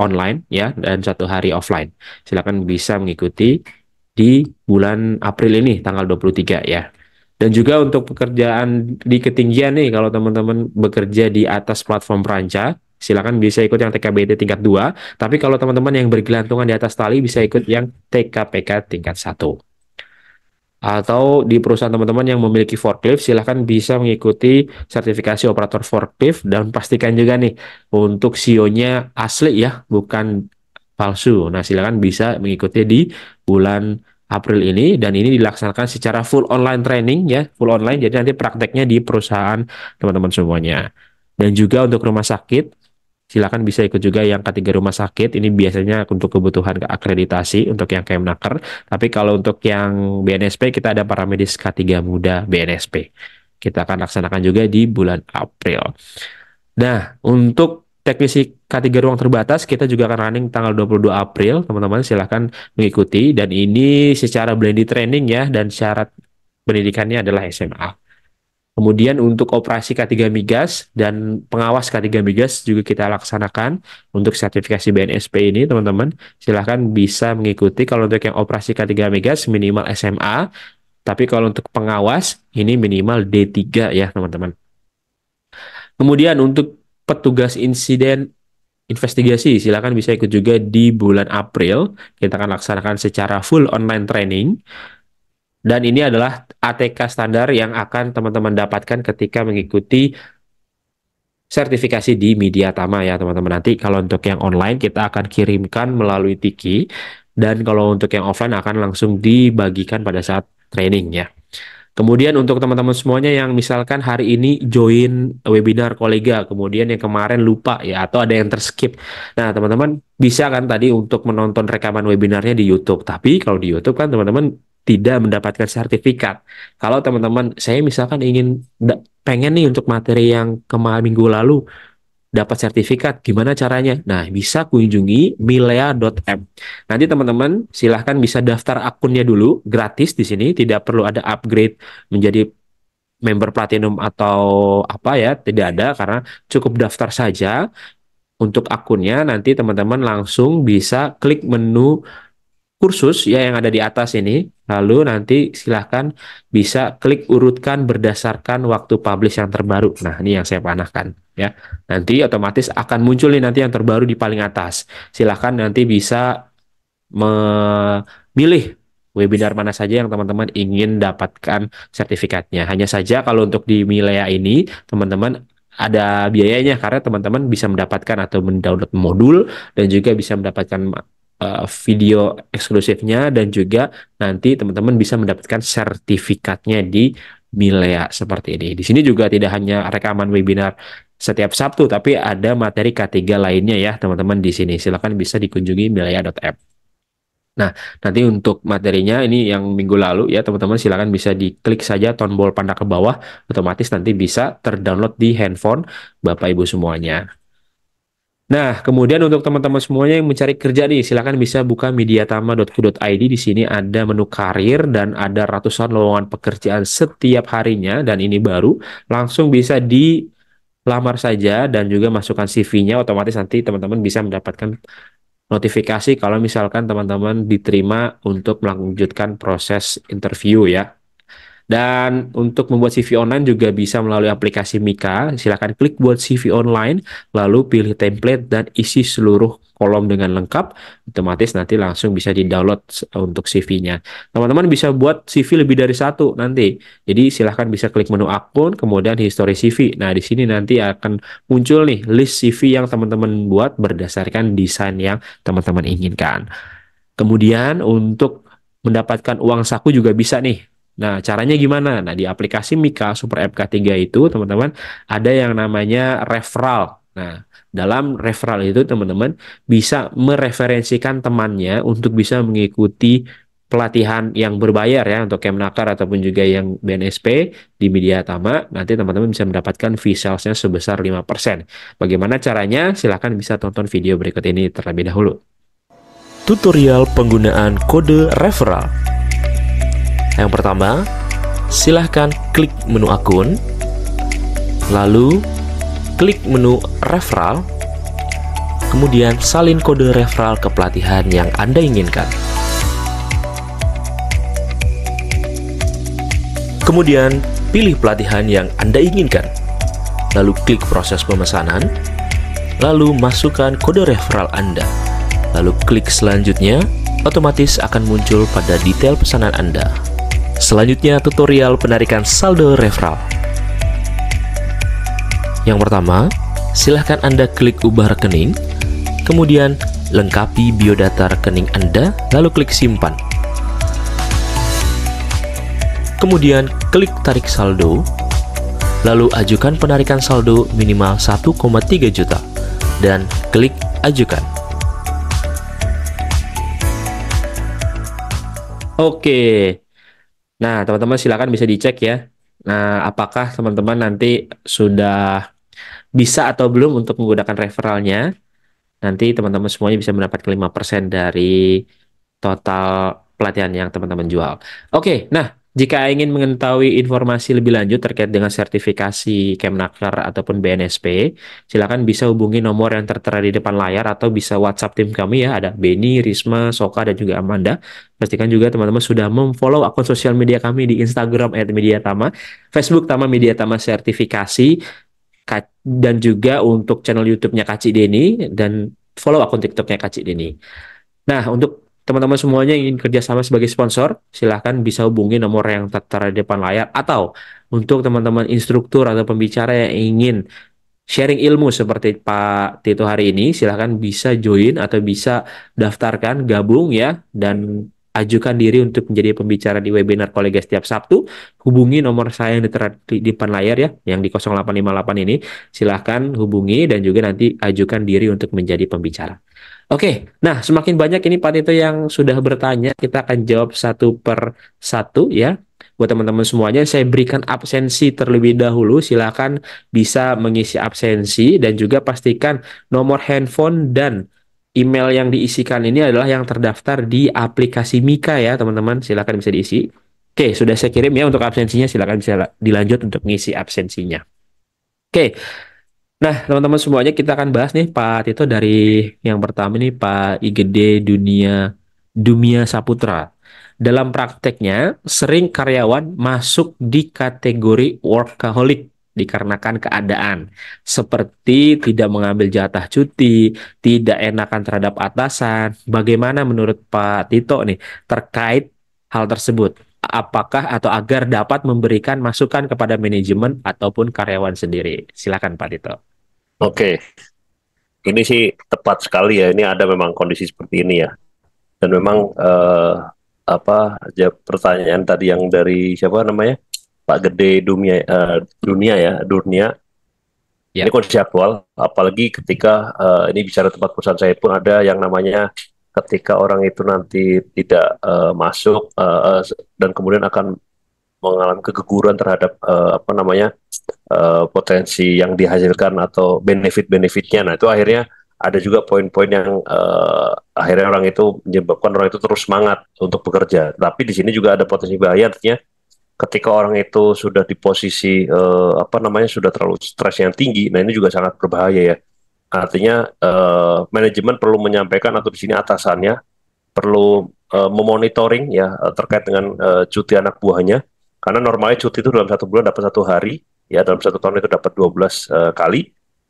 [SPEAKER 3] online ya dan satu hari offline. Silakan bisa mengikuti di bulan April ini tanggal 23 ya. Dan juga untuk pekerjaan di ketinggian nih, kalau teman-teman bekerja di atas platform peranca, silakan bisa ikut yang TKBT tingkat 2. Tapi kalau teman-teman yang bergelantungan di atas tali bisa ikut yang TKPK tingkat 1. Atau di perusahaan teman-teman yang memiliki forklift, silahkan bisa mengikuti sertifikasi operator forklift dan pastikan juga nih untuk SIO-nya e asli ya, bukan palsu. Nah, silahkan bisa mengikuti di bulan April ini dan ini dilaksanakan secara full online training ya, full online jadi nanti prakteknya di perusahaan teman-teman semuanya. Dan juga untuk rumah sakit silakan bisa ikut juga yang ketiga rumah sakit ini biasanya untuk kebutuhan akreditasi untuk yang Kemnaker tapi kalau untuk yang BNSP kita ada paramedis K3 muda BNSP kita akan laksanakan juga di bulan April nah untuk teknisi K3 ruang terbatas kita juga akan running tanggal 22 April teman-teman silahkan mengikuti dan ini secara blended training ya dan syarat pendidikannya adalah SMA kemudian untuk operasi K3 Migas dan pengawas K3 Migas juga kita laksanakan untuk sertifikasi BNSP ini teman-teman silahkan bisa mengikuti kalau untuk yang operasi K3 Migas minimal SMA tapi kalau untuk pengawas ini minimal D3 ya teman-teman Kemudian untuk petugas insiden investigasi. Silakan bisa ikut juga di bulan April. Kita akan laksanakan secara full online training. Dan ini adalah ATK standar yang akan teman-teman dapatkan ketika mengikuti sertifikasi di Media Tama ya teman-teman. Nanti kalau untuk yang online kita akan kirimkan melalui Tiki dan kalau untuk yang offline akan langsung dibagikan pada saat training ya. Kemudian untuk teman-teman semuanya yang misalkan hari ini join webinar kolega, kemudian yang kemarin lupa ya atau ada yang terskip. Nah, teman-teman bisa kan tadi untuk menonton rekaman webinarnya di YouTube. Tapi kalau di YouTube kan teman-teman tidak mendapatkan sertifikat. Kalau teman-teman saya misalkan ingin pengen nih untuk materi yang kemarin minggu lalu dapat sertifikat. Gimana caranya? Nah, bisa kunjungi milea.m. Nanti teman-teman silahkan bisa daftar akunnya dulu, gratis di sini, tidak perlu ada upgrade menjadi member platinum atau apa ya, tidak ada karena cukup daftar saja. Untuk akunnya nanti teman-teman langsung bisa klik menu kursus ya yang ada di atas ini. Lalu nanti silahkan bisa klik urutkan berdasarkan waktu publish yang terbaru. Nah, ini yang saya panahkan ya. Nanti otomatis akan muncul nih nanti yang terbaru di paling atas. Silahkan nanti bisa memilih webinar mana saja yang teman-teman ingin dapatkan sertifikatnya. Hanya saja kalau untuk di Milea ini, teman-teman ada biayanya karena teman-teman bisa mendapatkan atau mendownload modul dan juga bisa mendapatkan Eh, video eksklusifnya dan juga nanti teman-teman bisa mendapatkan sertifikatnya di Milea seperti ini. Di sini juga tidak hanya rekaman webinar setiap Sabtu tapi ada materi K3 lainnya ya teman-teman di sini. Silahkan bisa dikunjungi milea.app. Nah, nanti untuk materinya ini yang minggu lalu ya teman-teman silahkan bisa diklik saja tombol panda ke bawah otomatis nanti bisa terdownload di handphone Bapak Ibu semuanya. Nah, kemudian untuk teman-teman semuanya yang mencari kerja nih, silakan bisa buka mediatama.co.id. Di sini ada menu karir dan ada ratusan lowongan pekerjaan setiap harinya, dan ini baru. Langsung bisa di lamar saja dan juga masukkan CV-nya otomatis nanti teman-teman bisa mendapatkan notifikasi kalau misalkan teman-teman diterima untuk melanjutkan proses interview ya dan untuk membuat CV online juga bisa melalui aplikasi Mika. Silahkan klik buat CV online, lalu pilih template dan isi seluruh kolom dengan lengkap. Otomatis nanti langsung bisa di-download untuk CV-nya. Teman-teman bisa buat CV lebih dari satu nanti. Jadi silahkan bisa klik menu akun, kemudian history CV. Nah, di sini nanti akan muncul nih list CV yang teman-teman buat berdasarkan desain yang teman-teman inginkan. Kemudian untuk mendapatkan uang saku juga bisa nih Nah, caranya gimana? Nah, di aplikasi Mika Super App 3 itu, teman-teman, ada yang namanya referral. Nah, dalam referral itu, teman-teman, bisa mereferensikan temannya untuk bisa mengikuti pelatihan yang berbayar ya untuk Kemnaker ataupun juga yang BNSP di Media Tama nanti teman-teman bisa mendapatkan fee salesnya sebesar 5%. Bagaimana caranya? Silahkan bisa tonton video berikut ini terlebih dahulu.
[SPEAKER 1] Tutorial penggunaan kode
[SPEAKER 3] referral yang pertama, silahkan klik menu akun, lalu klik menu referral, kemudian salin kode referral ke pelatihan yang Anda inginkan. Kemudian, pilih pelatihan yang Anda inginkan. Lalu klik proses pemesanan, lalu masukkan kode referral Anda. Lalu klik selanjutnya, otomatis akan muncul pada detail pesanan Anda. Selanjutnya tutorial penarikan saldo referral. Yang pertama, silahkan Anda klik ubah rekening, kemudian lengkapi biodata rekening Anda, lalu klik simpan. Kemudian klik tarik saldo, lalu ajukan penarikan saldo minimal 1,3 juta, dan klik ajukan. Oke, Nah, teman-teman silakan bisa dicek ya. Nah, apakah teman-teman nanti sudah bisa atau belum untuk menggunakan referralnya? Nanti teman-teman semuanya bisa mendapatkan 5% dari total pelatihan yang teman-teman jual. Oke, nah jika ingin mengetahui informasi lebih lanjut terkait dengan sertifikasi Kemnaker ataupun BNSP, silakan bisa hubungi nomor yang tertera di depan layar atau bisa WhatsApp tim kami ya, ada Beni, Risma, Soka, dan juga Amanda. Pastikan juga teman-teman sudah memfollow akun sosial media kami di Instagram @mediatama, Facebook Tama Media Tama Sertifikasi, dan juga untuk channel YouTube-nya Kaci Deni, dan follow akun TikTok-nya Kaci Deni. Nah, untuk teman-teman semuanya ingin kerjasama sebagai sponsor, silahkan bisa hubungi nomor yang tertera di depan layar. Atau untuk teman-teman instruktur atau pembicara yang ingin sharing ilmu seperti Pak Tito hari ini, silahkan bisa join atau bisa daftarkan, gabung ya, dan ajukan diri untuk menjadi pembicara di webinar kolega setiap Sabtu, hubungi nomor saya yang ditera di depan layar ya, yang di 0858 ini, silahkan hubungi dan juga nanti ajukan diri untuk menjadi pembicara. Oke, nah semakin banyak ini Pak Tito yang sudah bertanya, kita akan jawab satu per satu ya. Buat teman-teman semuanya, saya berikan absensi terlebih dahulu. Silakan bisa mengisi absensi dan juga pastikan nomor handphone dan email yang diisikan ini adalah yang terdaftar di aplikasi Mika ya, teman-teman. Silakan bisa diisi. Oke, sudah saya kirim ya untuk absensinya. Silakan bisa dilanjut untuk mengisi absensinya. Oke, okay. Nah, teman-teman semuanya kita akan bahas nih Pak Tito dari yang pertama nih Pak IGD Dunia Dumia Saputra. Dalam prakteknya, sering karyawan masuk di kategori workaholic dikarenakan keadaan seperti tidak mengambil jatah cuti, tidak enakan terhadap atasan. Bagaimana menurut Pak Tito nih terkait hal tersebut? apakah atau agar dapat memberikan masukan kepada
[SPEAKER 1] manajemen ataupun karyawan sendiri. Silakan Pak Tito. Oke, okay. ini sih tepat sekali ya. Ini ada memang kondisi seperti ini ya. Dan memang uh, apa ya, pertanyaan tadi yang dari siapa namanya Pak Gede Dunia uh, eh, Dunia ya Dunia. Ya. Ini kondisi aktual, apalagi ketika uh, ini bicara tempat perusahaan saya pun ada yang namanya ketika orang itu nanti tidak uh, masuk uh, dan kemudian akan mengalami keguguran terhadap uh, apa namanya uh, potensi yang dihasilkan atau benefit-benefitnya. Nah itu akhirnya ada juga poin-poin yang uh, akhirnya orang itu menyebabkan orang itu terus semangat untuk bekerja. Tapi di sini juga ada potensi bahaya artinya ketika orang itu sudah di posisi uh, apa namanya sudah terlalu stres yang tinggi. Nah ini juga sangat berbahaya ya. Artinya uh, manajemen perlu menyampaikan atau di sini atasannya perlu uh, memonitoring ya terkait dengan uh, cuti anak buahnya karena normalnya cuti itu dalam satu bulan dapat satu hari, ya dalam satu tahun itu dapat 12 uh, eh, kali.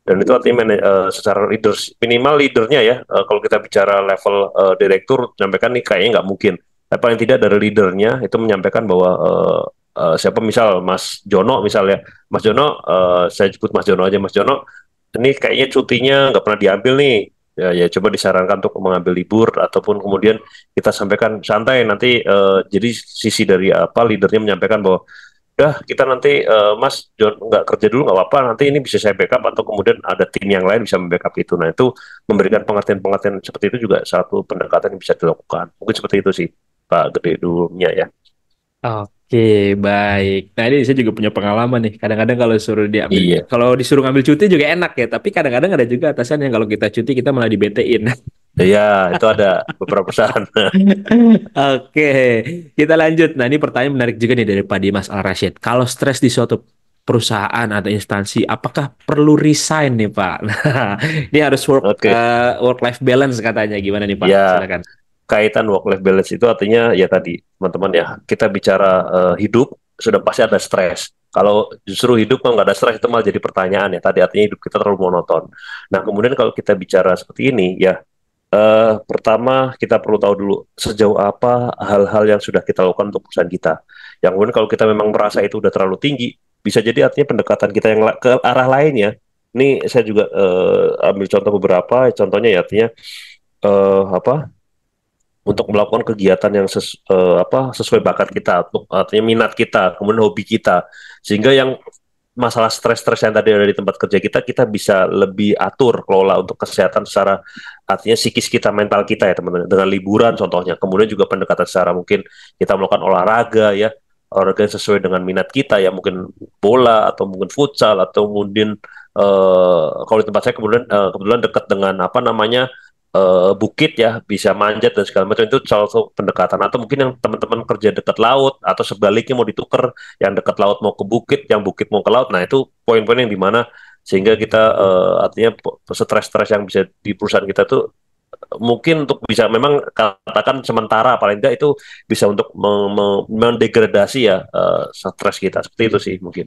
[SPEAKER 1] Dan itu artinya uh, secara leaders minimal leadernya ya. Uh, kalau kita bicara level uh, direktur menyampaikan nih kayaknya nggak mungkin. Tapi paling tidak dari leadernya itu menyampaikan bahwa uh, uh, siapa misal Mas Jono misalnya, Mas Jono uh, saya sebut Mas Jono aja Mas Jono. Ini kayaknya cutinya nggak pernah diambil nih ya, ya coba disarankan untuk mengambil libur ataupun kemudian kita sampaikan santai nanti uh, jadi sisi dari apa leadernya menyampaikan bahwa udah kita nanti uh, Mas John nggak kerja dulu nggak apa-apa nanti ini bisa saya backup atau kemudian ada tim yang lain bisa membackup itu nah itu memberikan pengertian-pengertian seperti itu juga satu pendekatan yang bisa dilakukan mungkin seperti itu sih Pak Gede dulunya ya
[SPEAKER 3] Oke, baik. Nah, ini saya juga punya pengalaman nih. Kadang-kadang kalau suruh diambil, iya. kalau disuruh ngambil cuti juga enak ya. Tapi kadang-kadang ada juga atasan yang kalau kita cuti kita malah dibetein. Iya, itu ada beberapa perusahaan. Oke, kita lanjut. Nah, ini pertanyaan menarik juga nih dari Pak Dimas Al Rashid. Kalau stres di suatu perusahaan atau instansi, apakah perlu resign nih Pak? Nah, ini harus work
[SPEAKER 1] okay. uh, eh, work life balance katanya. Gimana nih Pak? Ya. Silakan kaitan work life balance itu artinya ya tadi teman-teman ya kita bicara uh, hidup sudah pasti ada stres. Kalau justru hidup kalau nggak ada stres itu malah jadi pertanyaan ya. Tadi artinya hidup kita terlalu monoton. Nah kemudian kalau kita bicara seperti ini ya uh, pertama kita perlu tahu dulu sejauh apa hal-hal yang sudah kita lakukan untuk perusahaan kita. Yang kemudian kalau kita memang merasa itu udah terlalu tinggi, bisa jadi artinya pendekatan kita yang ke arah lainnya. Ini saya juga uh, ambil contoh beberapa. Contohnya ya artinya uh, apa? untuk melakukan kegiatan yang sesu, uh, eh, apa sesuai bakat kita untuk artinya minat kita kemudian hobi kita sehingga yang masalah stres-stres yang tadi ada di tempat kerja kita kita bisa lebih atur kelola untuk kesehatan secara artinya psikis kita mental kita ya teman-teman dengan liburan contohnya kemudian juga pendekatan secara mungkin kita melakukan olahraga ya olahraga yang sesuai dengan minat kita ya mungkin bola atau mungkin futsal atau mungkin uh, kalau di tempat saya kemudian uh, kebetulan dekat dengan apa namanya uh, bukit ya bisa manjat dan segala macam itu salah satu pendekatan atau mungkin yang teman-teman kerja dekat laut atau sebaliknya mau ditukar yang dekat laut mau ke bukit yang bukit mau ke laut nah itu poin-poin yang dimana sehingga kita uh, artinya stres-stres yang bisa di perusahaan kita tuh mungkin untuk bisa memang katakan sementara paling tidak itu bisa untuk mendegradasi ya uh, stres kita seperti itu sih mungkin.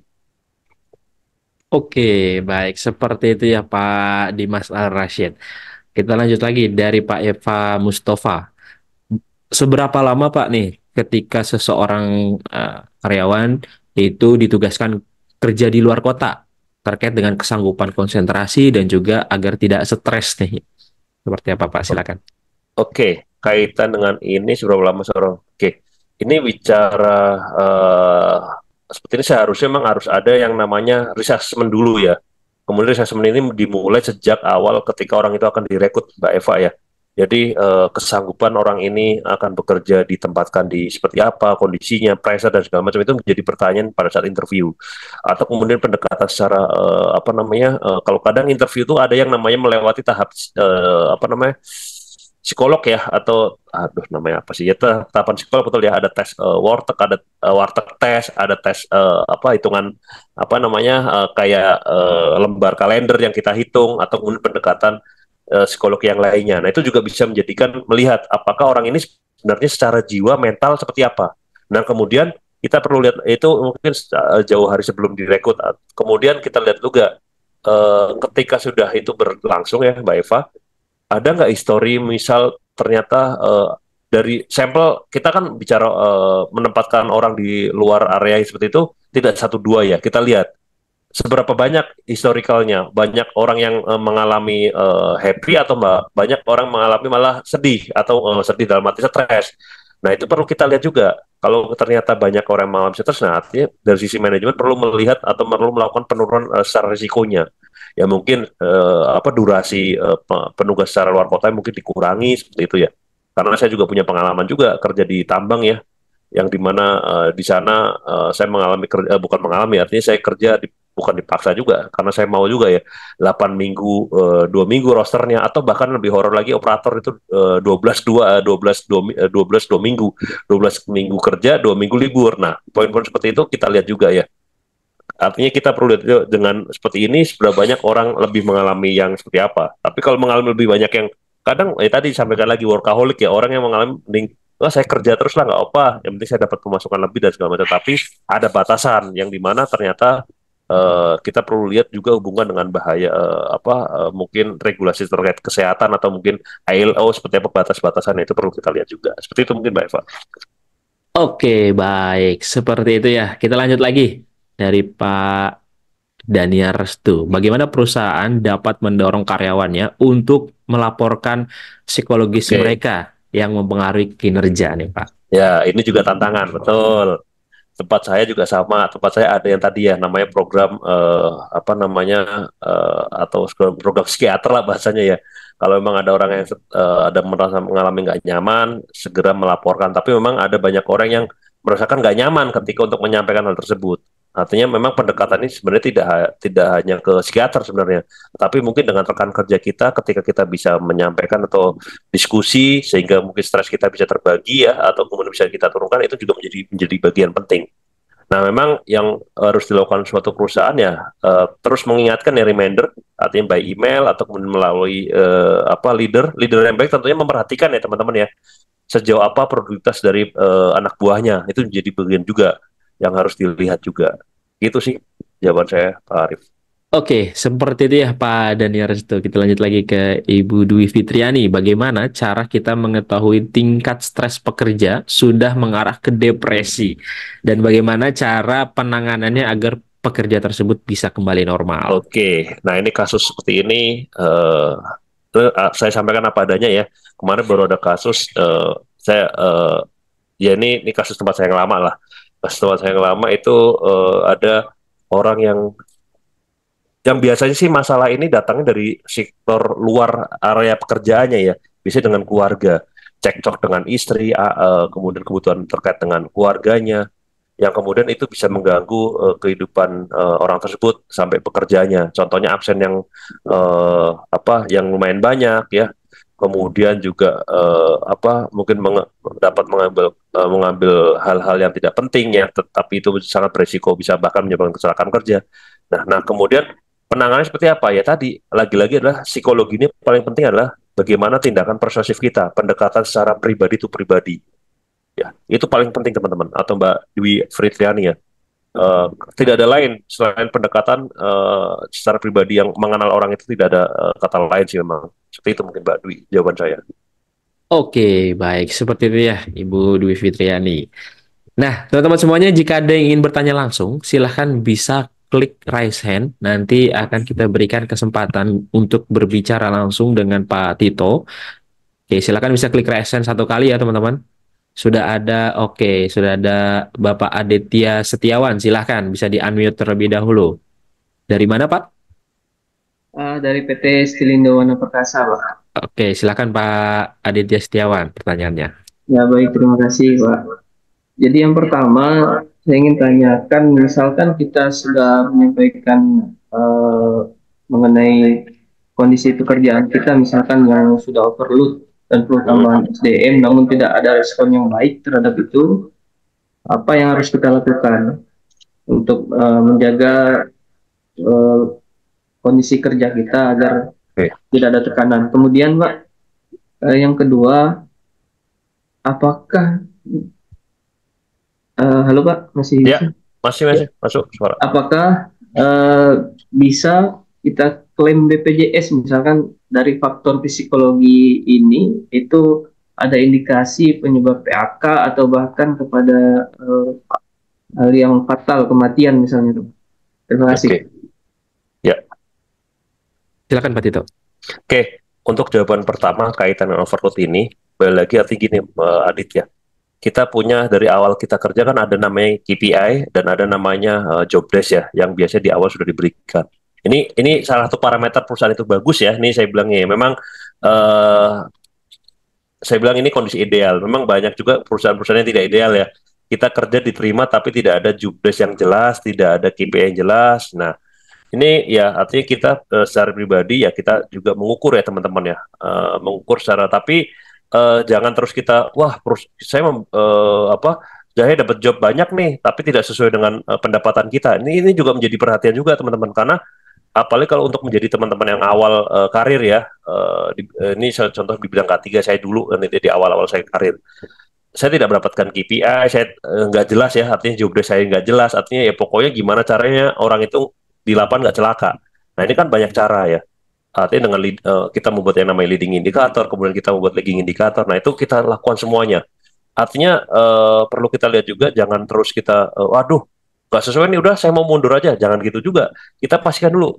[SPEAKER 3] Oke, baik. Seperti itu ya Pak Dimas Al-Rashid. Kita lanjut lagi dari Pak Eva Mustafa. Seberapa lama Pak nih ketika seseorang uh, karyawan itu ditugaskan kerja di luar kota terkait dengan kesanggupan konsentrasi dan juga agar tidak stres nih. Seperti apa Pak? Silakan.
[SPEAKER 1] Oke, kaitan dengan ini seberapa lama seorang? Oke, ini bicara uh, seperti ini seharusnya memang harus ada yang namanya riset dulu ya Kemudian assessment ini dimulai sejak awal ketika orang itu akan direkrut, Mbak Eva ya. Jadi eh, kesanggupan orang ini akan bekerja ditempatkan di seperti apa kondisinya, pressure dan segala macam itu menjadi pertanyaan pada saat interview. Atau kemudian pendekatan secara eh, apa namanya? Eh, kalau kadang interview itu ada yang namanya melewati tahap eh, apa namanya? psikolog ya atau aduh namanya apa sih ya tahapan psikolog betul ya ada tes uh, warteg ada uh, warteg tes ada tes uh, apa hitungan apa namanya uh, kayak uh, lembar kalender yang kita hitung atau pendekatan uh, psikolog yang lainnya nah itu juga bisa menjadikan melihat apakah orang ini sebenarnya secara jiwa mental seperti apa nah kemudian kita perlu lihat itu mungkin jauh hari sebelum direkrut kemudian kita lihat juga uh, ketika sudah itu berlangsung ya Mbak Eva ada nggak histori misal ternyata uh, dari sampel kita kan bicara uh, menempatkan orang di luar area seperti itu tidak satu dua ya kita lihat seberapa banyak historikalnya banyak orang yang uh, mengalami uh, happy atau mbak banyak orang mengalami malah sedih atau uh, sedih dalam arti stres nah itu perlu kita lihat juga kalau ternyata banyak orang yang mengalami terus, nah artinya dari sisi manajemen perlu melihat atau perlu melakukan penurunan uh, secara risikonya. Ya mungkin uh, apa durasi uh, penugas secara luar kota mungkin dikurangi seperti itu ya. Karena saya juga punya pengalaman juga kerja di tambang ya, yang dimana uh, di sana uh, saya mengalami kerja, uh, bukan mengalami artinya saya kerja di bukan dipaksa juga karena saya mau juga ya 8 minggu eh, dua minggu rosternya atau bahkan lebih horor lagi operator itu eh, dua belas dua eh, dua belas dua belas dua minggu dua belas minggu kerja dua minggu libur nah poin-poin seperti itu kita lihat juga ya artinya kita perlu lihat dengan seperti ini seberapa banyak orang lebih mengalami yang seperti apa tapi kalau mengalami lebih banyak yang kadang eh tadi disampaikan lagi workaholic ya orang yang mengalami oh, saya kerja terus lah nggak apa yang penting saya dapat pemasukan lebih dan segala macam tapi ada batasan yang dimana ternyata Eh, kita perlu lihat juga hubungan dengan bahaya uh, apa uh, mungkin regulasi terkait kesehatan atau mungkin ILO seperti apa batas-batasan itu perlu kita lihat juga. Seperti itu mungkin Mbak Eva.
[SPEAKER 3] Oke, baik. Seperti itu ya. Kita lanjut lagi dari Pak Daniel Restu. Bagaimana perusahaan dapat mendorong karyawannya untuk melaporkan psikologis okay. mereka yang mempengaruhi kinerja nih, Pak?
[SPEAKER 1] Ya, ini juga tantangan, betul tempat saya juga sama tempat saya ada yang tadi ya namanya program uh, apa namanya uh, atau program psikiater lah bahasanya ya kalau memang ada orang yang uh, ada merasa mengalami nggak nyaman segera melaporkan tapi memang ada banyak orang yang merasakan nggak nyaman ketika untuk menyampaikan hal tersebut Artinya memang pendekatan ini sebenarnya tidak tidak hanya ke psikiater sebenarnya, tapi mungkin dengan rekan kerja kita ketika kita bisa menyampaikan atau diskusi sehingga mungkin stres kita bisa terbagi ya atau kemudian bisa kita turunkan itu juga menjadi menjadi bagian penting. Nah, memang yang harus dilakukan suatu perusahaan ya uh, terus mengingatkan ya reminder artinya by email atau kemudian melalui uh, apa leader, leader yang baik tentunya memperhatikan ya teman-teman ya sejauh apa produktivitas dari uh, anak buahnya itu menjadi bagian juga yang harus dilihat juga. Gitu sih jawaban saya, Pak Arif.
[SPEAKER 3] Oke, seperti itu ya Pak Daniel Restu. Kita lanjut lagi ke Ibu Dwi Fitriani. Bagaimana cara kita mengetahui tingkat stres pekerja sudah mengarah ke depresi? Dan bagaimana cara penanganannya agar pekerja tersebut bisa kembali normal?
[SPEAKER 1] Oke, nah ini kasus seperti ini, uh, saya sampaikan apa adanya ya. Kemarin baru ada kasus, uh, saya uh, ya ini, ini kasus tempat saya yang lama lah teman saya yang lama itu uh, ada orang yang yang biasanya sih masalah ini datangnya dari sektor luar area pekerjaannya ya, bisa dengan keluarga, cekcok dengan istri, uh, kemudian kebutuhan terkait dengan keluarganya, yang kemudian itu bisa mengganggu uh, kehidupan uh, orang tersebut sampai pekerjaannya. Contohnya absen yang uh, apa, yang lumayan banyak ya, kemudian juga uh, apa mungkin menge dapat mengambil uh, mengambil hal-hal yang tidak penting ya tetapi itu sangat berisiko bisa bahkan menyebabkan kecelakaan kerja nah nah kemudian penanganannya seperti apa ya tadi lagi-lagi adalah psikologi ini paling penting adalah bagaimana tindakan persuasif kita pendekatan secara pribadi itu pribadi ya itu paling penting teman-teman atau Mbak Dwi Fritriani ya Uh, tidak ada lain selain pendekatan uh, secara pribadi yang mengenal orang itu tidak ada uh, kata lain sih memang. Seperti itu mungkin Mbak Dwi jawaban saya.
[SPEAKER 3] Oke, baik. Seperti itu ya Ibu Dwi Fitriani. Nah, teman-teman semuanya jika ada yang ingin bertanya langsung, silahkan bisa klik raise hand. Nanti akan kita berikan kesempatan untuk berbicara langsung dengan Pak Tito. Oke, silahkan bisa klik raise hand satu kali ya teman-teman. Sudah ada, oke, sudah ada Bapak Aditya Setiawan. Silahkan bisa di-unmute terlebih dahulu. Dari mana Pak?
[SPEAKER 2] Uh, dari PT Stilindo Wana Perkasa, Pak.
[SPEAKER 3] Oke, silakan Pak Aditya Setiawan pertanyaannya.
[SPEAKER 2] Ya, baik. Terima kasih, Pak. Jadi yang pertama, saya ingin tanyakan, misalkan kita sudah menyampaikan uh, mengenai kondisi pekerjaan kita misalkan yang sudah overload dan perlu tambahan SDM namun tidak ada respon yang baik terhadap itu apa yang harus kita lakukan untuk uh, menjaga uh, kondisi kerja kita agar okay. tidak ada tekanan. Kemudian Pak, eh, yang kedua, apakah eh, halo Pak masih? Ya, masih masih ya. masuk suara. Apakah eh, bisa kita klaim BPJS misalkan dari faktor psikologi ini itu ada indikasi penyebab PAK atau bahkan kepada eh, hal yang fatal kematian misalnya itu Terima kasih. Okay.
[SPEAKER 3] Silakan Pak Tito.
[SPEAKER 1] Oke, untuk jawaban pertama kaitan dengan overload ini, balik lagi arti gini uh, Adit ya. Kita punya dari awal kita kerja kan ada namanya KPI dan ada namanya uh, job desk ya yang biasa di awal sudah diberikan. Ini ini salah satu parameter perusahaan itu bagus ya. Ini saya bilangnya ya. Memang uh, saya bilang ini kondisi ideal. Memang banyak juga perusahaan-perusahaan yang tidak ideal ya. Kita kerja diterima tapi tidak ada job desk yang jelas, tidak ada KPI yang jelas. Nah, ini ya artinya kita uh, secara pribadi ya kita juga mengukur ya teman-teman ya uh, mengukur secara tapi uh, jangan terus kita wah terus saya mem, uh, apa saya dapat job banyak nih tapi tidak sesuai dengan uh, pendapatan kita ini ini juga menjadi perhatian juga teman-teman karena apalagi kalau untuk menjadi teman-teman yang awal uh, karir ya uh, di, uh, ini contoh di bidang K3 saya dulu ini di awal-awal saya karir saya tidak mendapatkan KPI, saya nggak eh, jelas ya, artinya job saya nggak jelas, artinya ya pokoknya gimana caranya orang itu di lapangan nggak celaka. Nah ini kan banyak cara ya. Artinya dengan uh, kita membuat yang namanya leading indicator, kemudian kita membuat lagging indicator. Nah itu kita lakukan semuanya. Artinya uh, perlu kita lihat juga, jangan terus kita, uh, waduh, nggak sesuai nih, udah saya mau mundur aja. Jangan gitu juga. Kita pastikan dulu,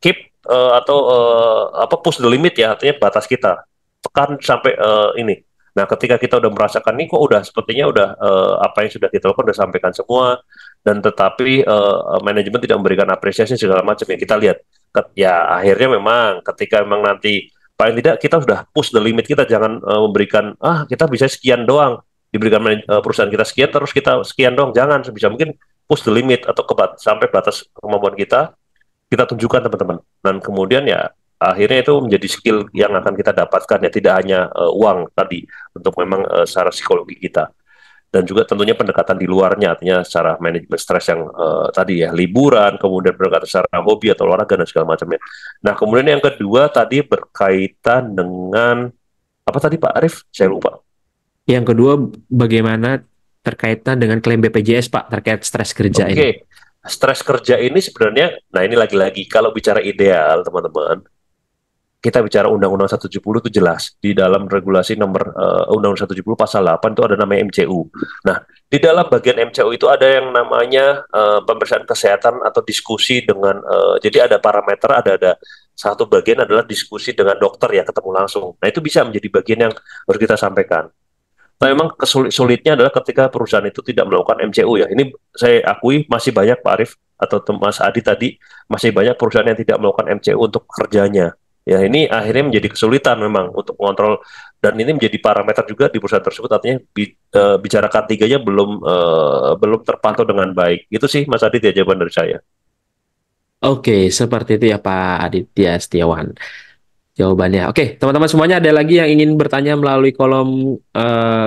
[SPEAKER 1] keep uh, atau uh, apa push the limit ya, artinya batas kita. Tekan sampai uh, ini, Nah, ketika kita udah merasakan ini, kok udah sepertinya udah uh, apa yang sudah kita lakukan udah sampaikan semua, dan tetapi uh, manajemen tidak memberikan apresiasi segala macam yang kita lihat ya akhirnya memang ketika memang nanti paling tidak kita sudah push the limit kita jangan uh, memberikan ah kita bisa sekian doang diberikan uh, perusahaan kita sekian terus kita sekian doang jangan sebisa mungkin push the limit atau kebat sampai batas kemampuan kita kita tunjukkan teman-teman dan kemudian ya akhirnya itu menjadi skill yang akan kita dapatkan ya tidak hanya uh, uang tadi untuk memang uh, secara psikologi kita dan juga tentunya pendekatan di luarnya artinya secara manajemen stres yang uh, tadi ya liburan kemudian pendekatan secara hobi atau olahraga dan segala macamnya. Nah kemudian yang kedua tadi berkaitan dengan apa tadi Pak Arif? Saya lupa.
[SPEAKER 3] Yang kedua bagaimana terkaitan dengan klaim BPJS Pak terkait stres kerja okay. ini.
[SPEAKER 1] Stres kerja ini sebenarnya, nah ini lagi-lagi kalau bicara ideal teman-teman, kita bicara Undang-Undang 170 itu jelas di dalam regulasi nomor uh, Undang-Undang 170 pasal 8 itu ada namanya MCU. Nah, di dalam bagian MCU itu ada yang namanya uh, pemeriksaan kesehatan atau diskusi dengan uh, jadi ada parameter ada ada satu bagian adalah diskusi dengan dokter ya ketemu langsung. Nah, itu bisa menjadi bagian yang harus kita sampaikan. Nah, memang kesulitnya adalah ketika perusahaan itu tidak melakukan MCU ya. Ini saya akui masih banyak Pak Arif atau Mas Adi tadi masih banyak perusahaan yang tidak melakukan MCU untuk kerjanya Ya ini akhirnya menjadi kesulitan memang untuk mengontrol dan ini menjadi parameter juga di perusahaan tersebut artinya bi, e, bicara K3-nya belum e, belum terpantau dengan baik. Itu sih Mas Aditya jawaban dari saya.
[SPEAKER 3] Oke, seperti itu ya Pak Aditya Setiawan. Jawabannya. Oke, teman-teman semuanya ada lagi yang ingin bertanya melalui kolom e,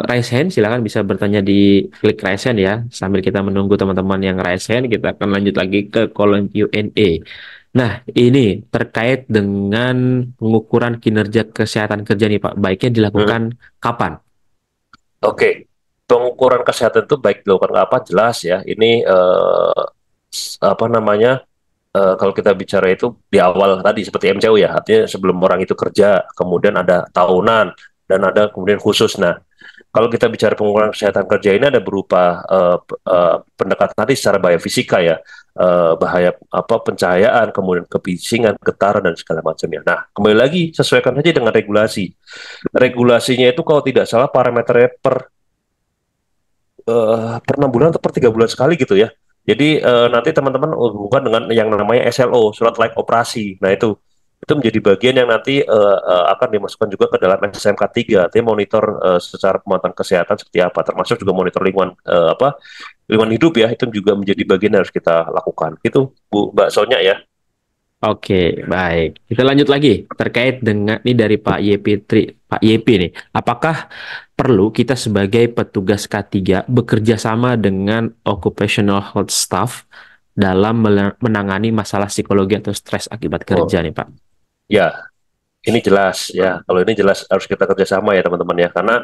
[SPEAKER 3] raise hand, silakan bisa bertanya di klik raise hand ya. Sambil kita menunggu teman-teman yang raise hand, kita akan lanjut lagi ke kolom Q&A. Nah, ini terkait dengan pengukuran kinerja kesehatan kerja nih Pak. Baiknya dilakukan hmm. kapan?
[SPEAKER 1] Oke, okay. pengukuran kesehatan itu baik dilakukan apa? jelas ya. Ini uh, apa namanya? Uh, kalau kita bicara itu di awal tadi seperti MCU ya, artinya sebelum orang itu kerja, kemudian ada tahunan dan ada kemudian khusus. Nah, kalau kita bicara pengukuran kesehatan kerja ini ada berupa uh, uh, pendekatan tadi secara biofisika ya uh, bahaya apa pencahayaan, kemudian kebisingan, getaran dan segala macamnya. Nah, kembali lagi sesuaikan saja dengan regulasi. Regulasinya itu kalau tidak salah parameternya per uh, per enam bulan atau per tiga bulan sekali gitu ya. Jadi uh, nanti teman-teman hubungkan dengan yang namanya SLO, surat layak operasi. Nah itu itu menjadi bagian yang nanti uh, uh, akan dimasukkan juga ke dalam SMK 3 artinya monitor uh, secara pemantauan kesehatan seperti apa termasuk juga monitor lingkungan uh, apa lingkungan hidup ya itu juga menjadi bagian yang harus kita lakukan gitu Bu Mbak Sonya ya
[SPEAKER 3] Oke, baik. Kita lanjut lagi terkait dengan ini dari Pak YP Tri, Pak YP nih. Apakah perlu kita sebagai petugas K3 bekerja sama dengan occupational health staff dalam menangani masalah psikologi atau stres akibat oh. kerja oh. nih, Pak?
[SPEAKER 1] Ya, ini jelas ya. Kalau ini jelas harus kita kerjasama ya teman-teman ya, karena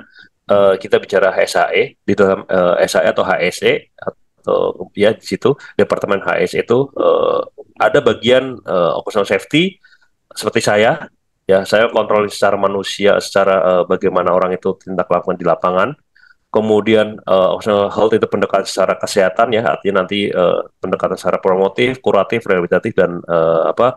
[SPEAKER 1] uh, kita bicara SAE di dalam uh, eh, SAE atau HSE atau ya di situ departemen HSE itu uh, ada bagian uh, occupational safety seperti saya ya saya kontrol secara manusia secara uh, bagaimana orang itu tindak lakukan di lapangan kemudian uh, occupational health itu pendekatan secara kesehatan ya artinya nanti uh, pendekatan secara promotif kuratif rehabilitatif dan uh, apa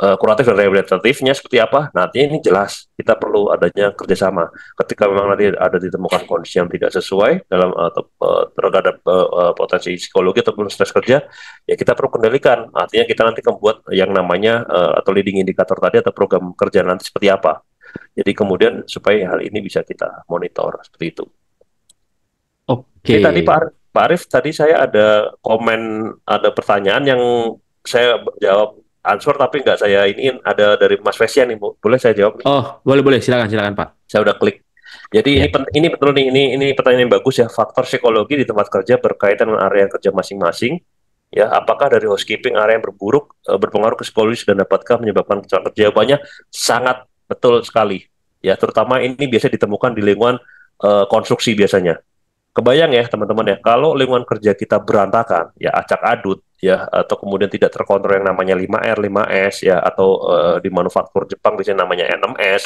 [SPEAKER 1] uh, kuratif dan rehabilitatifnya seperti apa. nantinya ini jelas kita perlu adanya kerjasama. Ketika memang nanti ada ditemukan kondisi yang tidak sesuai dalam atau uh, eh, eh, terhadap uh, potensi psikologi ataupun stres kerja, ya kita perlu kendalikan. Artinya kita nanti membuat yang namanya uh, atau leading indikator tadi atau program kerja nanti seperti apa. Jadi kemudian supaya hal ini bisa kita monitor seperti itu. Oke. Okay. tadi Pak Ar Pak Arif tadi saya ada komen ada pertanyaan yang saya jawab answer tapi nggak saya iniin ada dari Mas Fesian nih Bu. boleh saya jawab oh boleh boleh silakan silakan Pak saya udah klik jadi ya. ini ini betul nih ini ini pertanyaan yang bagus ya faktor psikologi di tempat kerja berkaitan dengan area kerja masing-masing ya apakah dari housekeeping area yang berburuk eh, berpengaruh ke psikologis dan dapatkah menyebabkan kecelakaan kerja jawabannya sangat betul sekali ya terutama ini biasa ditemukan di lingkungan uh, konstruksi biasanya kebayang ya teman-teman ya kalau lingkungan kerja kita berantakan ya acak adut ya atau kemudian tidak terkontrol yang namanya 5R, 5S ya atau uh, di manufaktur Jepang sini namanya 6S.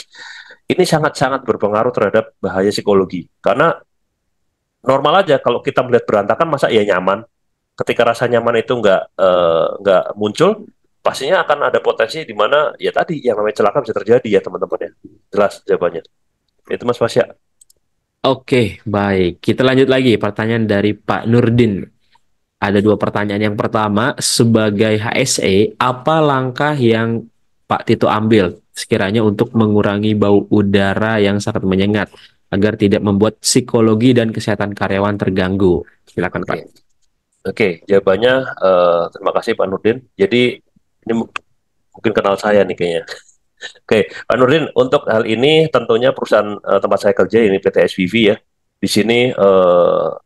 [SPEAKER 1] Ini sangat-sangat berpengaruh terhadap bahaya psikologi. Karena normal aja kalau kita melihat berantakan masa ya nyaman. Ketika rasa nyaman itu nggak uh, muncul, pastinya akan ada potensi di mana ya tadi yang namanya celaka bisa terjadi ya teman-teman ya. Jelas jawabannya. Itu Mas Fasya
[SPEAKER 3] Oke, baik. Kita lanjut lagi pertanyaan dari Pak Nurdin. Ada dua pertanyaan. Yang pertama, sebagai HSE, apa langkah yang Pak Tito ambil sekiranya untuk mengurangi bau udara yang sangat menyengat agar tidak membuat psikologi dan kesehatan karyawan terganggu? Silakan Pak. Oke,
[SPEAKER 1] Oke jawabannya uh, terima kasih Pak Nurdin. Jadi ini mungkin kenal saya nih kayaknya. Oke, Pak Nurdin, untuk hal ini tentunya perusahaan uh, tempat saya kerja ini PT SVV ya. Di sini uh,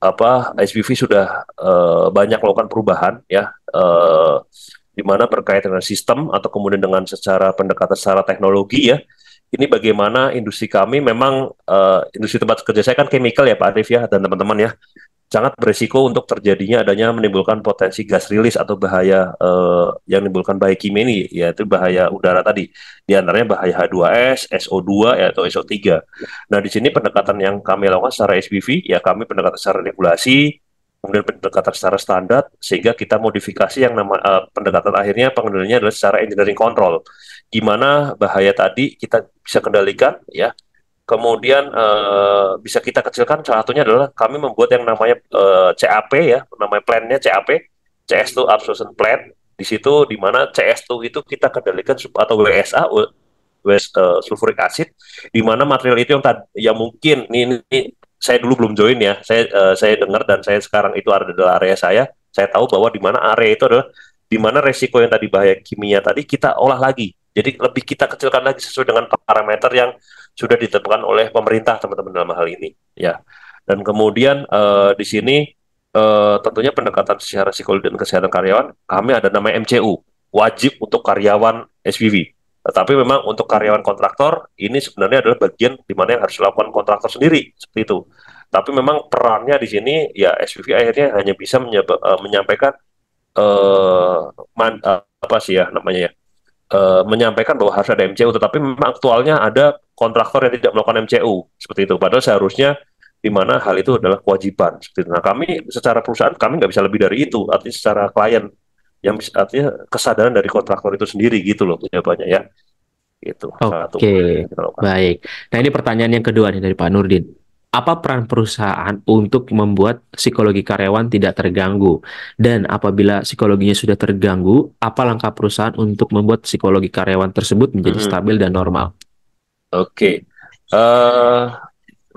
[SPEAKER 1] apa SPV sudah uh, banyak melakukan perubahan ya uh, di mana berkait dengan sistem atau kemudian dengan secara pendekatan secara teknologi ya ini bagaimana industri kami memang uh, industri tempat kerja saya kan chemical ya Pak Arif ya dan teman-teman ya sangat berisiko untuk terjadinya adanya menimbulkan potensi gas rilis atau bahaya eh, yang menimbulkan bahaya kimia ini yaitu bahaya udara tadi di antaranya bahaya H2S, SO2 ya, atau SO3. Nah di sini pendekatan yang kami lakukan secara SPV ya kami pendekatan secara regulasi kemudian pendekatan secara standar sehingga kita modifikasi yang nama eh, pendekatan akhirnya pengendaliannya adalah secara engineering control. Gimana bahaya tadi kita bisa kendalikan ya Kemudian uh, bisa kita kecilkan salah satunya adalah kami membuat yang namanya uh, eh, CAP ya, namanya plannya CAP, CS2 Absorption Plan. Di situ di mana CS2 itu kita kendalikan atau WSA West uh, sulfuric acid, di mana material itu yang tadi ya mungkin ini, ini saya dulu belum join ya, saya uh, saya dengar dan saya sekarang itu ada dalam area saya, saya tahu bahwa di mana area itu adalah di mana resiko yang tadi bahaya kimia tadi kita olah lagi jadi lebih kita kecilkan lagi sesuai dengan parameter yang sudah ditetapkan oleh pemerintah teman-teman dalam hal ini ya. Dan kemudian uh, di sini uh, tentunya pendekatan secara psikologi dan kesehatan karyawan kami ada nama MCU wajib untuk karyawan SPV. Tetapi memang untuk karyawan kontraktor ini sebenarnya adalah bagian di mana yang harus dilakukan kontraktor sendiri seperti itu. Tapi memang perannya di sini ya SPV akhirnya hanya bisa eh, menyampaikan uh, man, uh, apa sih ya namanya ya uh, menyampaikan bahwa harus ada MCU, tetapi memang aktualnya ada kontraktor yang tidak melakukan MCU seperti itu. Padahal seharusnya di mana hal itu adalah kewajiban. Seperti itu. Nah kami secara perusahaan kami nggak bisa lebih dari itu. Artinya secara klien yang artinya kesadaran dari kontraktor itu sendiri gitu loh jawabannya ya. Itu. Oke.
[SPEAKER 3] Okay. Baik. Nah ini pertanyaan yang kedua nih dari Pak Nurdin. Apa peran perusahaan untuk membuat psikologi karyawan tidak terganggu? Dan apabila psikologinya sudah terganggu, apa langkah perusahaan untuk membuat psikologi karyawan tersebut menjadi hmm. stabil dan normal?
[SPEAKER 1] Oke. Okay. Uh,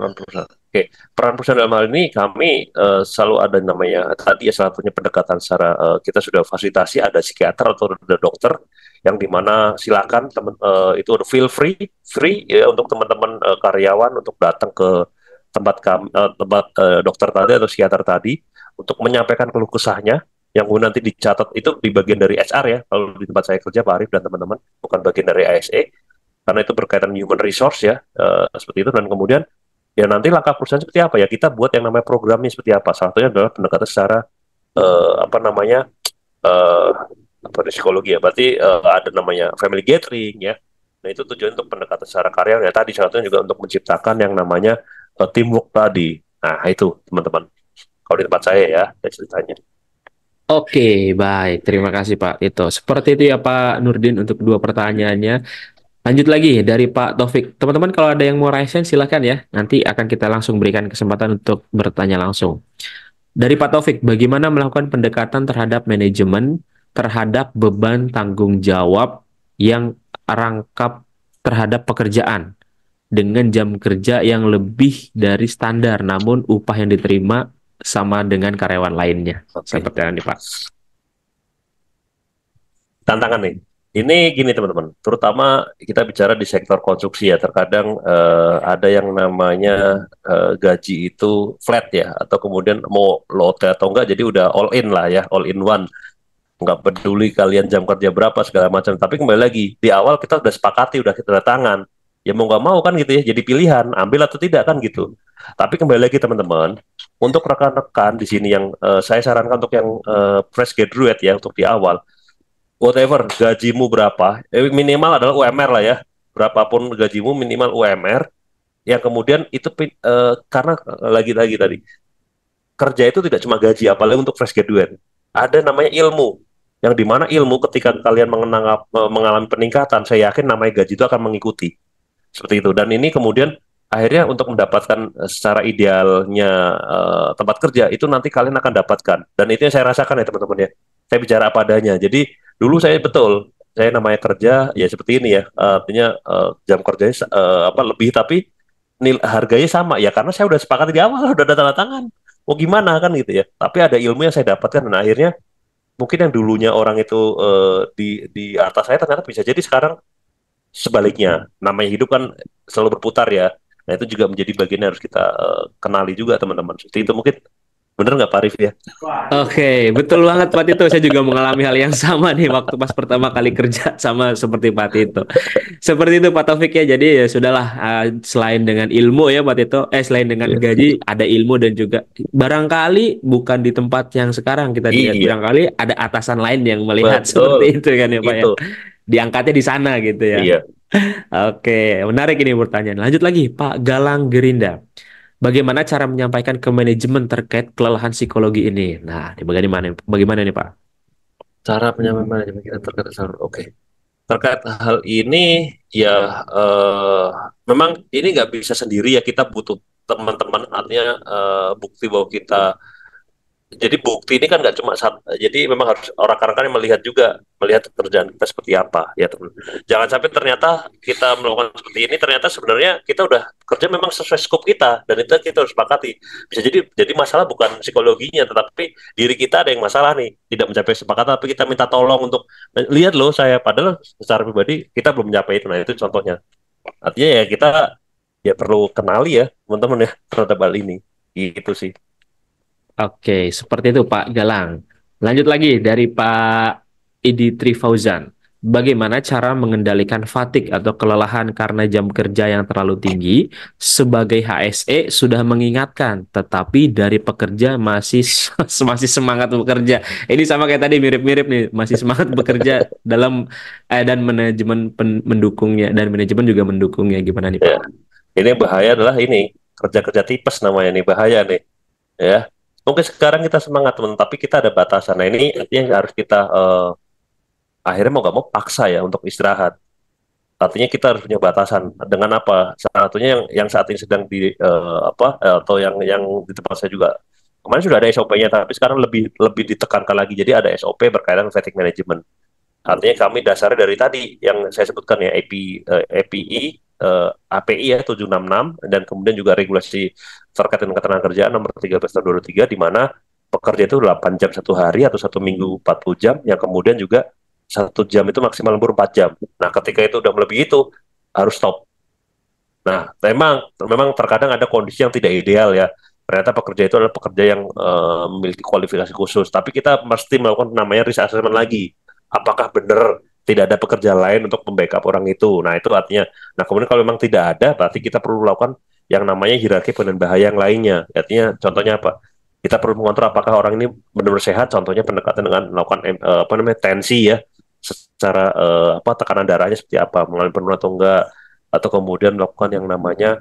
[SPEAKER 1] eh, peran perusahaan. Oke, okay. peran perusahaan dalam hal ini kami uh, selalu ada namanya tadi ya salah satunya pendekatan secara uh, kita sudah fasilitasi ada psikiater atau ada dokter yang dimana silakan teman uh, itu feel free free ya, untuk teman-teman uh, karyawan untuk datang ke tempat kami, uh, eh, tempat uh, dokter tadi atau psikiater tadi untuk menyampaikan keluh kesahnya yang nanti dicatat itu di bagian dari HR ya kalau di tempat saya kerja Pak Arief dan teman-teman bukan bagian dari ASE karena itu berkaitan human resource ya uh, seperti itu dan kemudian ya nanti langkah perusahaan seperti apa ya kita buat yang namanya programnya seperti apa salah satunya adalah pendekatan secara uh, apa namanya uh, apa psikologi ya berarti uh, ada namanya family gathering ya nah itu tujuan untuk pendekatan secara karya ya tadi salah satunya juga untuk menciptakan yang namanya uh, teamwork tadi. Nah, itu teman-teman. Kalau di tempat saya ya, saya ceritanya.
[SPEAKER 3] Oke, baik. Terima kasih Pak Itu Seperti itu ya Pak Nurdin untuk dua pertanyaannya. Lanjut lagi dari Pak Taufik. Teman-teman kalau ada yang mau raise silahkan ya. Nanti akan kita langsung berikan kesempatan untuk bertanya langsung. Dari Pak Taufik, bagaimana melakukan pendekatan terhadap manajemen terhadap beban tanggung jawab yang rangkap terhadap pekerjaan dengan jam kerja yang lebih dari standar, namun upah yang diterima sama dengan karyawan lainnya. Okay. Seperti yang Pak.
[SPEAKER 1] Tantangan nih. Ini gini teman-teman, terutama kita bicara di sektor konstruksi ya. Terkadang uh, ada yang namanya uh, gaji itu flat ya, atau kemudian mau lote atau enggak, jadi udah all in lah ya, all in one nggak peduli kalian jam kerja berapa segala macam tapi kembali lagi di awal kita udah sepakati udah kita datangkan ya mau nggak mau kan gitu ya jadi pilihan ambil atau tidak kan gitu tapi kembali lagi teman-teman untuk rekan-rekan di sini yang uh, saya sarankan untuk yang uh, fresh graduate ya untuk di awal whatever gajimu berapa eh, minimal adalah UMR lah ya berapapun gajimu minimal UMR yang kemudian itu uh, karena lagi-lagi tadi kerja itu tidak cuma gaji apalagi untuk fresh graduate ada namanya ilmu yang dimana ilmu ketika kalian mengenang, mengalami peningkatan saya yakin namanya gaji itu akan mengikuti seperti itu dan ini kemudian akhirnya untuk mendapatkan eh, secara idealnya uh, tempat kerja itu nanti kalian akan dapatkan dan itu yang saya rasakan ya teman-teman ya saya bicara apa adanya jadi dulu saya betul saya namanya kerja ya seperti ini ya eh, artinya uh, jam kerjanya uh, apa lebih tapi nil harganya sama ya karena saya udah sepakat di awal udah ada tanda tangan mau gimana kan gitu ya tapi ada ilmu yang saya dapatkan dan akhirnya mungkin yang dulunya orang itu uh, di di atas saya ternyata bisa jadi sekarang sebaliknya namanya hidup kan selalu berputar ya nah itu juga menjadi bagian yang harus kita uh, kenali juga teman-teman seperti itu mungkin Bener nggak Pak Arif ya?
[SPEAKER 3] Oke, okay, betul banget Pak Tito. Saya juga mengalami hal yang sama nih waktu pas pertama kali kerja sama seperti Pak Tito. Seperti itu Pak Taufik ya. Jadi ya sudahlah uh, selain dengan ilmu ya Pak Tito, eh selain dengan iya. gaji ada ilmu dan juga barangkali bukan di tempat yang sekarang kita lihat, iya. barangkali ada atasan lain yang melihat betul. seperti itu kan ya Pak ya? itu. ya diangkatnya di sana gitu ya. Iya. Oke, menarik ini pertanyaan. Lanjut lagi, Pak Galang Gerinda. Bagaimana cara menyampaikan ke manajemen terkait kelelahan psikologi ini? Nah, di bagaimana bagaimana nih, Pak? Cara
[SPEAKER 2] penyampaian manajemen kita terkait oke. Okay.
[SPEAKER 1] Terkait hal ini ya uh, memang ini nggak bisa sendiri ya kita butuh teman-teman artinya uh, bukti bahwa kita jadi bukti ini kan nggak cuma satu, jadi memang harus orang kadang yang melihat juga melihat pekerjaan kita seperti apa ya teman. Jangan sampai ternyata kita melakukan seperti ini ternyata sebenarnya kita udah kerja memang sesuai scope kita dan itu kita harus sepakati. Bisa jadi jadi masalah bukan psikologinya tetapi diri kita ada yang masalah nih tidak mencapai sepakatan tapi kita minta tolong untuk lihat loh saya padahal secara pribadi kita belum mencapai itu nah itu contohnya. Artinya ya kita ya perlu kenali ya teman-teman ya terhadap hal ini. Gitu sih.
[SPEAKER 3] Oke, seperti itu Pak Galang. Lanjut lagi dari Pak Idi Trifauzan. Bagaimana cara mengendalikan fatigue atau kelelahan karena jam kerja yang terlalu tinggi? Sebagai HSE sudah mengingatkan, tetapi dari pekerja masih masih semangat bekerja. Ini sama kayak tadi mirip-mirip nih, masih semangat bekerja dalam eh, dan manajemen pen, mendukungnya dan manajemen juga
[SPEAKER 1] mendukungnya. Gimana nih Pak? Ya. Ini bahaya adalah ini kerja-kerja tipes namanya nih bahaya nih. Ya, Oke sekarang kita semangat teman, tapi kita ada batasan. Nah ini artinya harus kita uh, akhirnya mau gak mau paksa ya untuk istirahat. Artinya kita harus punya batasan dengan apa? Salah satunya yang yang saat ini sedang di uh, apa atau yang yang di tempat saya juga kemarin sudah ada SOP-nya, tapi sekarang lebih lebih ditekankan lagi. Jadi ada SOP berkaitan fatigue management. Artinya kami dasarnya dari tadi yang saya sebutkan ya Epi uh, API, e, uh, eh, API ya 766 dan kemudian juga regulasi terkait dengan ketenangan ketenagakerjaan nomor 13 tahun 2003 di mana pekerja itu 8 jam satu hari atau satu minggu 40 jam yang kemudian juga satu jam itu maksimal lembur 4 jam. Nah, ketika itu udah melebihi itu harus stop. Nah, memang memang terkadang ada kondisi yang tidak ideal ya. Ternyata pekerja itu adalah pekerja yang uh, memiliki kualifikasi khusus, tapi kita mesti melakukan namanya risk assessment lagi. Apakah benar tidak ada pekerja lain untuk membackup orang itu. Nah, itu artinya. Nah, kemudian kalau memang tidak ada, berarti kita perlu lakukan yang namanya hierarki penen bahaya yang lainnya. Artinya contohnya apa? Kita perlu mengontrol apakah orang ini benar-benar sehat, contohnya pendekatan dengan melakukan eh, apa namanya tensi ya, secara eh, apa tekanan darahnya seperti apa, mengalami penurunan atau enggak, atau kemudian melakukan yang namanya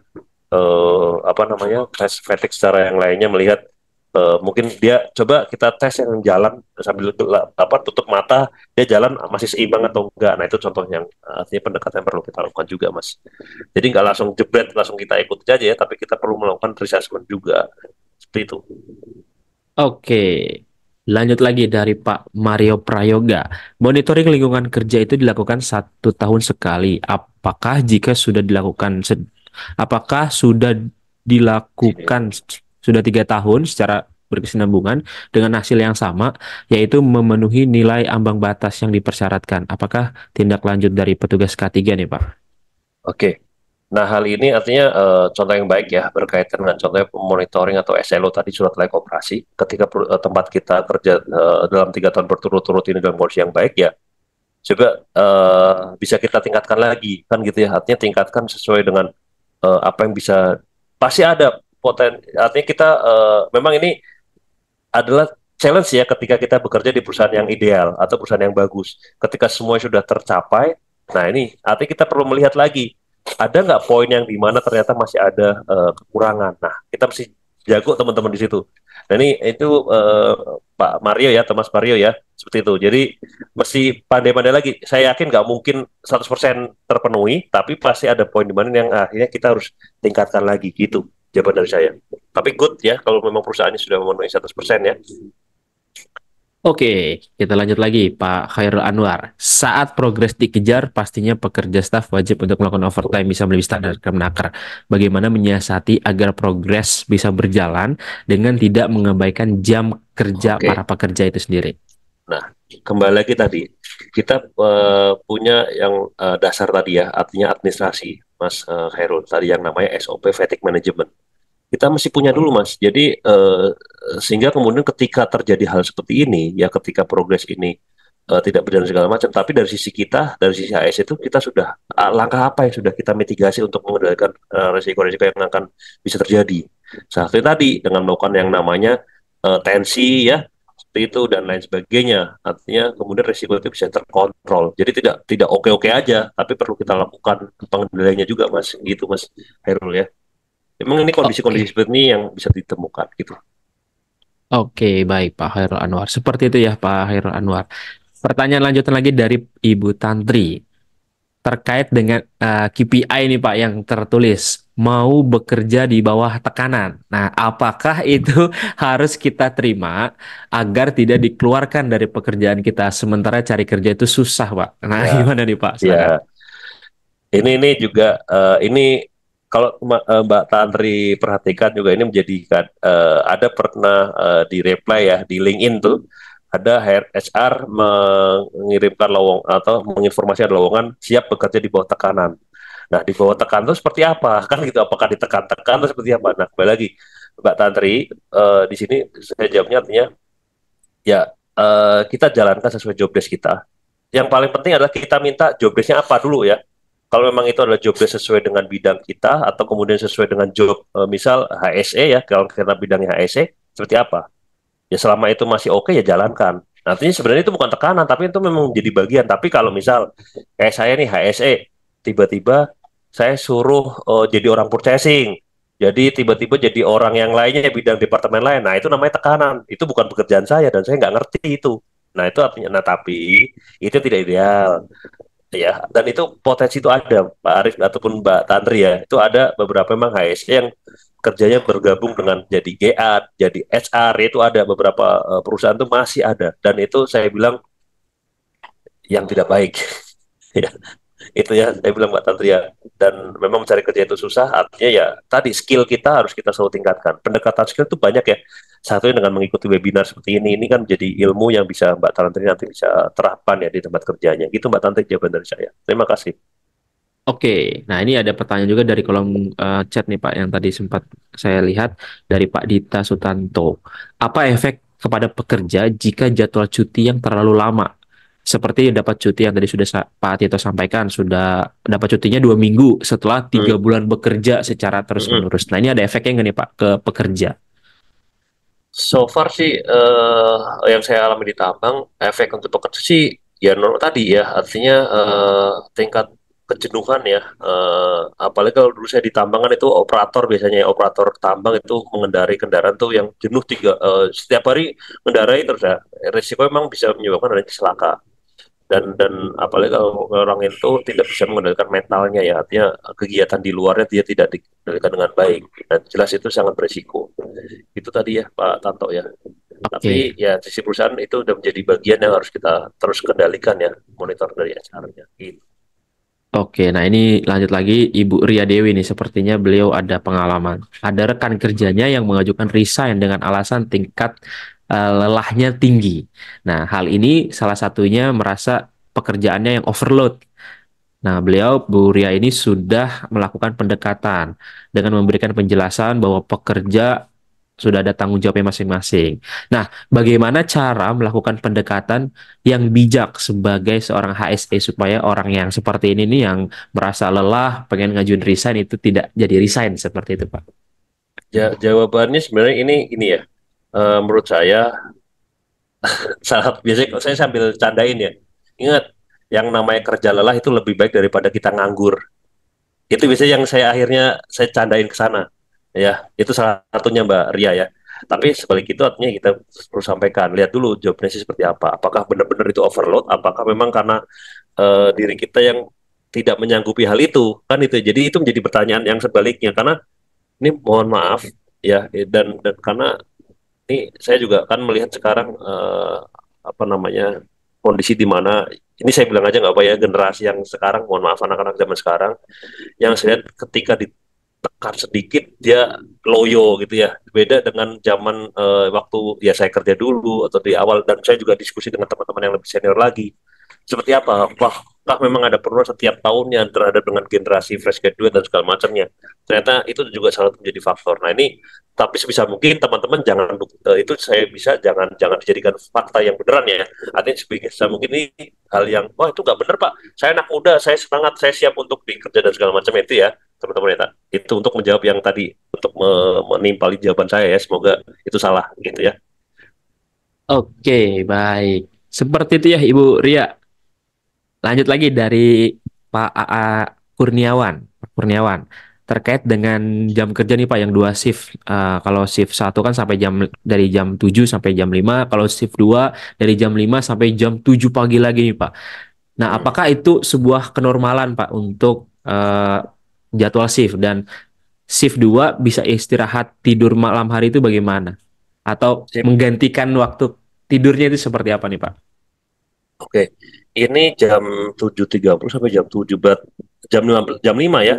[SPEAKER 1] uh, apa namanya tes fatigue secara yang lainnya melihat Uh, mungkin dia coba kita tes yang jalan sambil gelap, apa tutup mata dia jalan ah, masih seimbang atau enggak nah itu contoh yang ah, artinya pendekatan yang perlu kita lakukan juga mas jadi nggak langsung jebret langsung kita ikut aja ya tapi kita perlu melakukan assessment juga seperti itu
[SPEAKER 3] oke lanjut lagi dari Pak Mario Prayoga monitoring lingkungan kerja itu dilakukan satu tahun sekali apakah jika sudah dilakukan apakah sudah dilakukan sudah tiga tahun secara berkesinambungan dengan hasil yang sama, yaitu memenuhi nilai ambang batas yang dipersyaratkan. Apakah tindak lanjut dari petugas K3 nih Pak?
[SPEAKER 1] Oke, nah hal ini artinya e, contoh yang baik ya berkaitan dengan contohnya monitoring atau SLO tadi surat layak operasi. Ketika e, tempat kita kerja e, dalam tiga tahun berturut-turut ini dalam kondisi yang baik ya, juga e, bisa kita tingkatkan lagi kan gitu ya artinya tingkatkan sesuai dengan e, apa yang bisa pasti ada poten artinya kita uh, memang ini adalah challenge ya ketika kita bekerja di perusahaan yang ideal atau perusahaan yang bagus. Ketika semua sudah tercapai, nah ini artinya kita perlu melihat lagi ada nggak poin yang di mana ternyata masih ada uh, kekurangan. Nah, kita mesti jago teman-teman di situ. Dan nah, ini itu uh, Pak Mario ya, Thomas Mario ya, seperti itu. Jadi mesti pandai-pandai lagi. Saya yakin nggak mungkin 100% terpenuhi, tapi pasti ada poin di mana yang akhirnya kita harus tingkatkan lagi gitu jawaban dari saya. Tapi good ya kalau memang perusahaannya sudah memenuhi 100% ya. Oke, kita lanjut lagi Pak
[SPEAKER 3] Khairul Anwar. Saat progres dikejar, pastinya pekerja staf wajib untuk melakukan overtime bisa melebihi standar Kemenaker. Bagaimana menyiasati agar progres bisa berjalan dengan tidak mengabaikan jam kerja okay. para pekerja itu sendiri?
[SPEAKER 1] Nah, kembali lagi tadi, kita uh, punya yang uh, dasar tadi ya, artinya administrasi. Mas uh, eh, Herun tadi yang namanya SOP fatigue management. Kita masih punya dulu Mas. Jadi uh, sehingga kemudian ketika terjadi hal seperti ini ya ketika progres ini uh, tidak berjalan segala macam tapi dari sisi kita dari sisi AS itu kita sudah uh, langkah apa yang sudah kita mitigasi untuk mengendalikan uh, resiko-resiko yang akan bisa terjadi. Satu tadi dengan melakukan yang namanya uh, tensi ya seperti itu dan lain sebagainya. Artinya kemudian risiko itu bisa terkontrol. Jadi tidak tidak oke-oke aja, tapi perlu kita lakukan pengendaliannya juga, Mas. Gitu, Mas Hairul ya. Memang ini kondisi-kondisi okay. seperti ini yang bisa ditemukan gitu.
[SPEAKER 3] Oke, okay, baik Pak Hairul Anwar. Seperti itu ya Pak Hairul Anwar. Pertanyaan lanjutan lagi dari Ibu Tantri terkait dengan uh, eh, KPI ini Pak yang tertulis mau bekerja di bawah tekanan. Nah, apakah itu harus kita terima agar tidak dikeluarkan dari pekerjaan kita sementara cari kerja itu susah, Pak? Nah, ya. gimana nih, Pak? Iya.
[SPEAKER 1] Ini ini juga uh, ini kalau uh, Mbak Tantri perhatikan juga ini menjadikan uh, eh, ada pernah uh, di reply ya di LinkedIn tuh ada HR mengirimkan lowong atau menginformasikan lowongan siap bekerja di bawah tekanan. Nah, di bawah tekan itu seperti apa? Kan gitu, apakah ditekan-tekan atau seperti apa? Nah, kembali lagi, Mbak Tantri, uh, di sini saya jawabnya artinya, ya uh, kita jalankan sesuai job desk kita. Yang paling penting adalah kita minta job desknya apa dulu ya. Kalau memang itu adalah job desk sesuai dengan bidang kita, atau kemudian sesuai dengan job, uh, misal HSE ya, kalau karena bidangnya HSE, seperti apa? Ya selama itu masih oke okay, ya jalankan. Nah, artinya sebenarnya itu bukan tekanan, tapi itu memang menjadi bagian. Tapi kalau misal kayak saya nih HSE, tiba-tiba saya suruh uh, jadi orang purchasing jadi tiba-tiba jadi orang yang lainnya bidang departemen lain nah itu namanya tekanan itu bukan pekerjaan saya dan saya nggak ngerti itu nah itu artinya nah tapi itu tidak ideal ya dan itu potensi itu ada Pak Arif ataupun Mbak Tantri ya itu ada beberapa memang HSE yang kerjanya bergabung dengan jadi GA jadi HR itu ada beberapa uh, perusahaan itu masih ada dan itu saya bilang yang tidak baik ya itu ya saya bilang Mbak Tantria ya dan memang mencari kerja itu susah artinya ya tadi skill kita harus kita selalu tingkatkan pendekatan skill itu banyak ya satu dengan mengikuti webinar seperti ini ini kan menjadi ilmu yang bisa Mbak Tantri nanti bisa terapkan ya di tempat kerjanya gitu Mbak Tantri jawaban dari saya terima kasih
[SPEAKER 3] Oke, nah ini ada pertanyaan juga dari kolom uh, chat nih Pak yang tadi sempat saya lihat dari Pak Dita Sutanto. Apa efek kepada pekerja jika jadwal cuti yang terlalu lama seperti dapat cuti yang tadi sudah Pak Tito sampaikan sudah dapat cutinya dua minggu setelah tiga hmm. bulan bekerja secara terus menerus. Hmm. Nah ini ada efeknya nggak nih Pak ke pekerja?
[SPEAKER 1] So far sih uh, yang saya alami di tambang efek untuk pekerja sih ya normal tadi ya artinya uh, tingkat kejenuhan ya uh, apalagi kalau dulu saya di tambangan itu operator biasanya operator tambang itu mengendarai kendaraan tuh yang jenuh tiga uh, setiap hari mengendarai terus ya resiko emang bisa menyebabkan adanya kecelakaan dan dan apalagi kalau orang itu tidak bisa mengendalikan mentalnya ya artinya kegiatan di luarnya dia tidak dikendalikan dengan baik dan jelas itu sangat berisiko itu tadi ya Pak Tanto ya okay. tapi ya sisi perusahaan itu sudah menjadi bagian yang harus kita terus kendalikan ya monitor dari acaranya gitu.
[SPEAKER 3] Oke, nah ini lanjut lagi Ibu Ria Dewi nih, sepertinya beliau ada pengalaman. Ada rekan kerjanya yang mengajukan resign dengan alasan tingkat Eh, lelahnya tinggi. Nah, hal ini salah satunya merasa pekerjaannya yang overload. Nah, beliau Bu Ria ini sudah melakukan pendekatan dengan memberikan penjelasan bahwa pekerja sudah ada tanggung jawabnya masing-masing. Nah, bagaimana cara melakukan pendekatan yang bijak sebagai seorang HSE supaya orang yang seperti ini nih yang merasa lelah, pengen ngajuin resign itu tidak jadi resign seperti itu, Pak?
[SPEAKER 1] Ya, jawabannya sebenarnya ini ini ya uh, menurut saya salah biasanya saya sambil candain ya ingat yang namanya kerja lelah itu lebih baik daripada kita nganggur itu biasanya yang saya akhirnya saya candain ke sana ya itu salah satunya mbak Ria ya tapi sebalik itu artinya kita perlu sampaikan lihat dulu jobnya sih seperti apa apakah benar-benar itu overload apakah memang karena uh, diri kita yang tidak menyanggupi hal itu kan itu ya. jadi itu menjadi pertanyaan yang sebaliknya karena ini mohon maaf ya dan dan karena ini saya juga kan melihat sekarang uh, apa namanya kondisi di mana ini saya bilang aja nggak apa ya generasi yang sekarang mohon maaf anak-anak zaman sekarang yang saya lihat ketika ditekan sedikit dia loyo gitu ya beda dengan zaman uh, waktu ya saya kerja dulu atau di awal dan saya juga diskusi dengan teman-teman yang lebih senior lagi seperti apa wah apakah memang ada perlu setiap tahunnya terhadap dengan generasi fresh graduate dan segala macamnya. Ternyata itu juga sangat menjadi faktor. Nah ini tapi sebisa mungkin teman-teman jangan eh, itu saya bisa jangan jangan dijadikan fakta yang beneran ya. Artinya sebisa hmm. mungkin ini hal yang wah oh, itu nggak bener pak. Saya anak muda, saya semangat, saya siap untuk bekerja dan segala macam itu ya teman-teman ya. Itu untuk menjawab yang tadi untuk menimpali jawaban saya ya. Semoga itu salah gitu ya.
[SPEAKER 3] Oke, baik. Seperti itu ya Ibu Ria. Lanjut lagi dari Pak A. Kurniawan, Kurniawan terkait dengan jam kerja nih Pak yang dua shift. Uh, kalau shift satu kan sampai jam dari jam 7 sampai jam 5, kalau shift 2 dari jam 5 sampai jam 7 pagi lagi nih Pak. Nah, hmm. apakah itu sebuah kenormalan Pak untuk uh, jadwal shift dan shift 2 bisa istirahat tidur malam hari itu bagaimana? Atau Sip. menggantikan waktu tidurnya itu seperti apa nih Pak?
[SPEAKER 2] Oke.
[SPEAKER 1] Okay ini jam 7.30 sampai jam 7 ber, jam 5 jam 5 ya.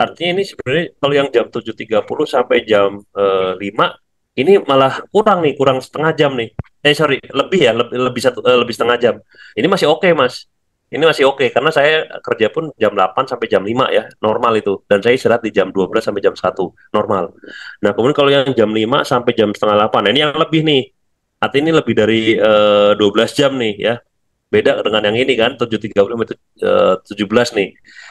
[SPEAKER 1] Artinya ini sebenarnya kalau yang jam 7.30 sampai jam uh, eh, 5 ini malah kurang nih, kurang setengah jam nih. Eh sorry, lebih ya, lebih lebih satu eh, lebih setengah jam. Ini masih oke, okay, Mas. Ini masih oke okay, karena saya kerja pun jam 8 sampai jam 5 ya, normal itu. Dan saya istirahat di jam 12 sampai jam 1, normal. Nah, kemudian kalau yang jam 5 sampai jam setengah 8, nah ini yang lebih nih. Artinya ini lebih dari uh, eh, 12 jam nih ya Beda dengan yang ini kan 730 itu tujuh 17 eh, nih.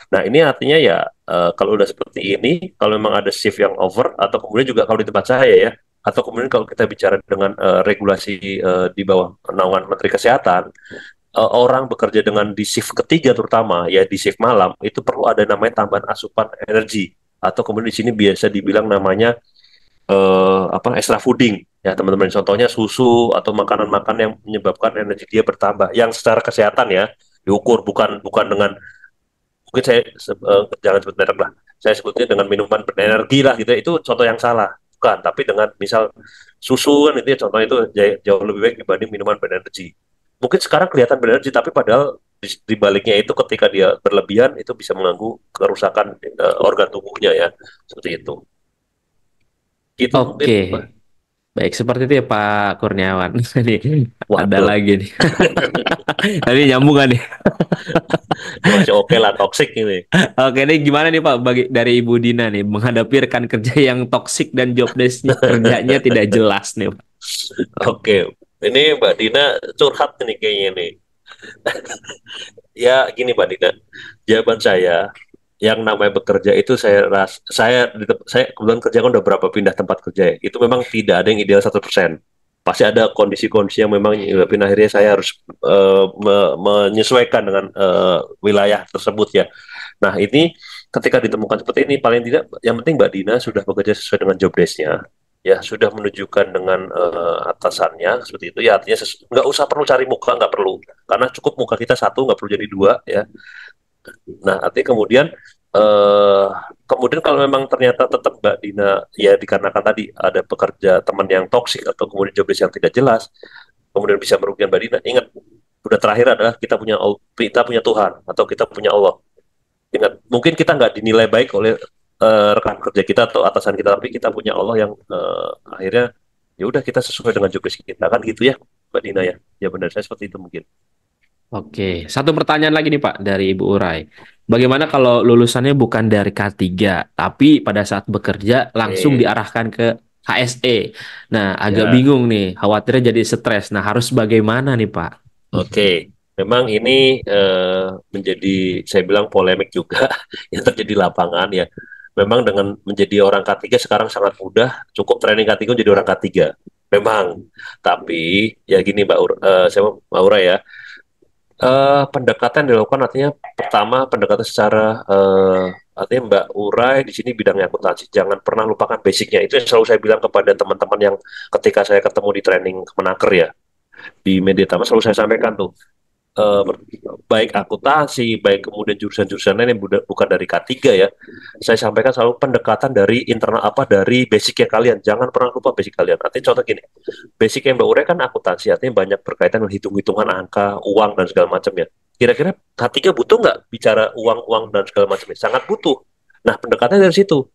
[SPEAKER 1] Nah, ini artinya ya eh, kalau udah seperti ini, kalau memang ada shift yang over atau kemudian juga kalau di tempat saya ya, atau kemudian kalau kita bicara dengan uh, regulasi uh, di bawah naungan Menteri Kesehatan, uh, orang bekerja dengan di shift ketiga terutama ya di shift malam itu perlu ada namanya tambahan asupan energi atau kemudian di sini biasa dibilang namanya uh, apa extra fooding ya teman-teman contohnya susu atau makanan-makanan yang menyebabkan energi dia bertambah yang secara kesehatan ya diukur bukan bukan dengan mungkin saya uh, jangan sebut merek lah saya sebutnya dengan minuman berenergi lah gitu ya, itu contoh yang salah bukan tapi dengan misal susu kan itu ya, contoh itu jauh lebih baik dibanding minuman berenergi mungkin sekarang kelihatan berenergi tapi padahal di, di baliknya itu ketika dia berlebihan itu bisa mengganggu kerusakan uh, organ tubuhnya ya seperti itu. Gitu. Oke. Okay.
[SPEAKER 3] Baik, seperti itu ya Pak Kurniawan. Ini ada lagi nih. Tadi nyambung kan ya? nih. Masih oke lah toksik ini. Oke, ini gimana nih Pak bagi dari Ibu Dina nih menghadapi rekan kerja yang toksik dan job desk kerjanya tidak jelas nih Pak.
[SPEAKER 1] Oke, ini Mbak Dina curhat nih kayaknya nih. ya gini Mbak Dina, jawaban saya yang namanya bekerja itu saya ras saya saya kebetulan kerja kan udah berapa pindah tempat kerja ya. Itu memang tidak ada yang ideal satu persen. Pasti ada kondisi-kondisi yang memang eh, pindah akhirnya saya harus uh, me menyesuaikan dengan uh, wilayah tersebut ya. Nah, ini ketika ditemukan seperti ini paling tidak yang penting Mbak Dina sudah bekerja sesuai dengan job desk-nya. Ya, sudah menunjukkan dengan uh, atasannya seperti itu. Ya, artinya nggak usah perlu cari muka, nggak perlu. Karena cukup muka kita satu, nggak perlu jadi dua ya Nah, artinya kemudian eh, kemudian kalau memang ternyata tetap Mbak Dina ya dikarenakan tadi ada pekerja teman yang toksik atau kemudian jobdesk yang tidak jelas, kemudian bisa merugikan Mbak Dina. Ingat, udah terakhir adalah kita punya kita punya Tuhan atau kita punya Allah. Ingat, mungkin kita nggak dinilai baik oleh uh, rekan kerja kita atau atasan kita, tapi kita punya Allah yang uh, akhirnya ya udah kita sesuai dengan jobdesk kita kan gitu ya Mbak Dina ya. Ya benar saya seperti itu mungkin. Oke,
[SPEAKER 3] satu pertanyaan lagi nih Pak dari Ibu Urai. Bagaimana kalau lulusannya bukan dari K3, tapi pada saat bekerja langsung e. diarahkan ke HSE? Nah, agak ya. bingung nih, khawatirnya jadi stres. Nah, harus bagaimana nih Pak?
[SPEAKER 1] Oke, memang ini eh, menjadi saya bilang polemik juga yang terjadi lapangan ya. Memang dengan menjadi orang K3 sekarang sangat mudah, cukup training K3 jadi orang K3. Memang, tapi ya gini Mbak Ura, eh, saya Mbak Ura ya, Uh, pendekatan dilakukan artinya pertama pendekatan secara uh, artinya Mbak Urai di sini bidangnya akuntansi jangan pernah lupakan basicnya itu yang selalu saya bilang kepada teman-teman yang ketika saya ketemu di training kemenaker ya di media tama selalu saya sampaikan tuh eh, baik akuntansi, baik kemudian jurusan-jurusan lain yang bukan dari K3 ya. Saya sampaikan selalu pendekatan dari internal apa dari basic yang kalian. Jangan pernah lupa basic kalian. Artinya contoh gini, basic yang Mbak kan akuntansi, artinya banyak berkaitan dengan hitung-hitungan angka, uang dan segala macam ya. Kira-kira K3 butuh nggak bicara uang-uang dan segala macamnya? Sangat butuh. Nah, pendekatannya dari situ.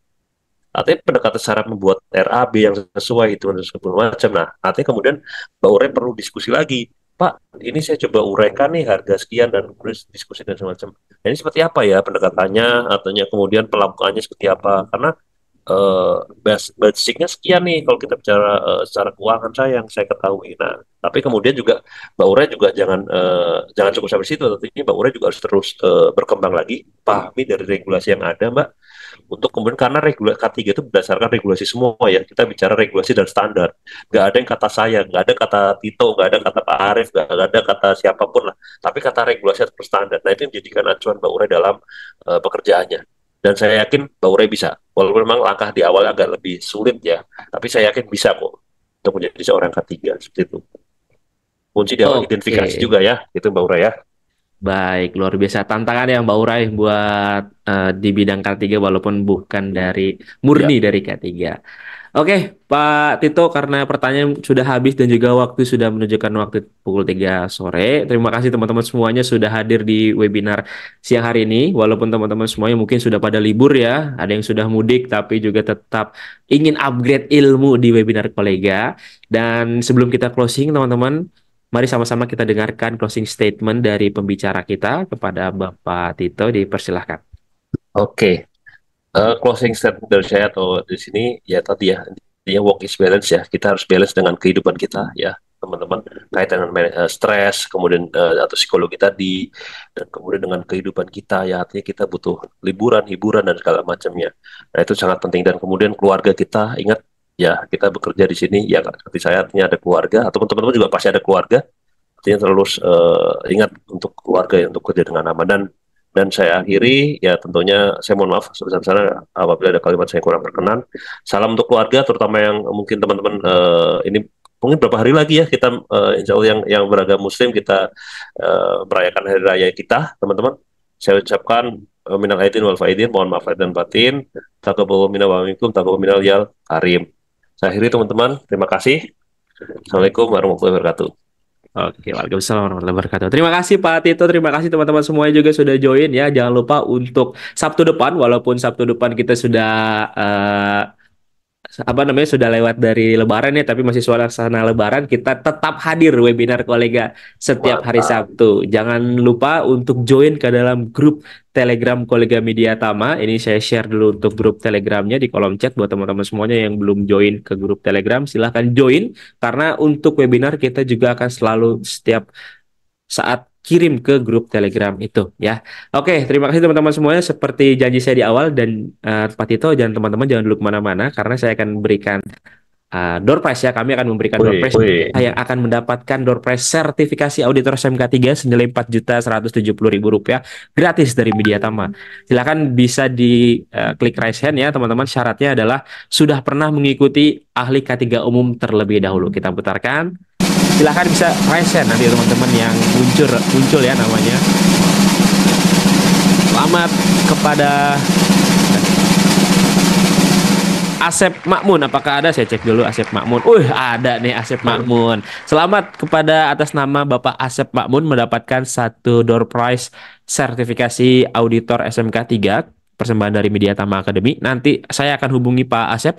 [SPEAKER 1] Artinya pendekatan secara membuat RAB yang sesuai itu dan segala macam. Nah, artinya kemudian Mbak Ure perlu diskusi lagi Pak, ini saya coba uraikan nih harga sekian dan diskusi dan semacam. Nah, ini seperti apa ya pendekatannya, atau kemudian pelakuannya seperti apa? Karena uh, basicnya sekian nih kalau kita bicara uh, secara keuangan saya yang saya ketahui. Nah, tapi kemudian juga Mbak Ure juga jangan uh, jangan cukup sampai situ, tentunya Mbak Ure juga harus terus uh, berkembang lagi, pahami dari regulasi yang ada, Mbak untuk kemudian karena regulasi K3 itu berdasarkan regulasi semua ya kita bicara regulasi dan standar nggak ada yang kata saya nggak ada kata Tito nggak ada kata Pak Arief nggak ada kata siapapun lah tapi kata regulasi atau standar nah itu yang menjadikan acuan Mbak Ure dalam uh, pekerjaannya dan saya yakin Mbak Ure bisa walaupun memang langkah di awal agak lebih sulit ya tapi saya yakin bisa kok untuk menjadi seorang K3 seperti itu kunci dia okay. identifikasi juga ya itu Mbak Ure ya
[SPEAKER 3] Baik, luar biasa tantangan yang Mbak Urai buat uh, di bidang K3 walaupun bukan dari murni ya. dari K3. Oke, Pak Tito karena pertanyaan sudah habis dan juga waktu sudah menunjukkan waktu pukul 3 sore. Terima kasih teman-teman semuanya sudah hadir di webinar siang hari ini. Walaupun teman-teman semuanya mungkin sudah pada libur ya, ada yang sudah mudik tapi juga tetap ingin upgrade ilmu di webinar kolega. Dan sebelum kita closing teman-teman, Mari sama-sama kita dengarkan closing statement dari pembicara kita kepada Bapak Tito. Dipersilahkan.
[SPEAKER 1] Oke, okay. uh, eh, closing statement dari saya atau di sini ya tadi ya dia work is balance ya. Kita harus balance dengan kehidupan kita ya teman-teman kaitan dengan uh, eh, stres kemudian uh, atau psikologi tadi dan kemudian dengan kehidupan kita ya artinya kita butuh liburan hiburan dan segala macamnya nah itu sangat penting dan kemudian keluarga kita ingat ya kita bekerja di sini ya seperti saya artinya ada keluarga atau teman-teman juga pasti ada keluarga artinya terus uh, eh, ingat untuk keluarga yang untuk kerja dengan aman dan dan saya akhiri ya tentunya saya mohon maaf sebesar-besarnya apabila ada kalimat saya kurang berkenan salam untuk keluarga terutama yang mungkin teman-teman uh, ini mungkin beberapa hari lagi ya kita uh, insya Allah yang yang beragam muslim kita uh, merayakan hari raya kita teman-teman saya ucapkan minal aidin wal faidin mohon maaf dan batin taqabbalu minna wa minkum taqabbalu minal yal karim saya akhiri teman-teman. Terima kasih. Assalamualaikum warahmatullahi wabarakatuh. Oke, Waalaikumsalam warahmatullahi wabarakatuh. Terima kasih Pak Tito,
[SPEAKER 3] terima kasih teman-teman semuanya juga sudah join ya. Jangan lupa untuk Sabtu depan, walaupun Sabtu depan kita sudah uh, apa namanya sudah lewat dari Lebaran ya, tapi masih suasana Lebaran kita tetap hadir webinar kolega setiap hari Sabtu. Jangan lupa untuk join ke dalam grup Telegram kolega media Tama. Ini saya share dulu untuk grup Telegramnya di kolom chat buat teman-teman semuanya yang belum join ke grup Telegram silahkan join karena untuk webinar kita juga akan selalu setiap saat kirim ke grup Telegram itu ya. Oke, terima kasih teman-teman semuanya seperti janji saya di awal dan uh, Pak Tito jangan teman-teman jangan dulu kemana-mana karena saya akan berikan Ah, door prize ya kami akan memberikan door prize ah, yang akan mendapatkan door prize sertifikasi auditor SMK 3 senilai empat juta tujuh ribu rupiah gratis dari Media Tama silakan bisa di uh, klik raise hand ya teman-teman syaratnya adalah sudah pernah mengikuti ahli K3 umum terlebih dahulu kita putarkan silahkan bisa raise hand nanti teman-teman yang muncul muncul ya namanya selamat kepada Asep Makmun, apakah ada? Saya cek dulu Asep Makmun. Uh, ada nih Asep Makmun. Selamat kepada atas nama Bapak Asep Makmun mendapatkan satu door prize sertifikasi auditor SMK 3 persembahan dari Media Tama Akademi Nanti saya akan hubungi Pak Asep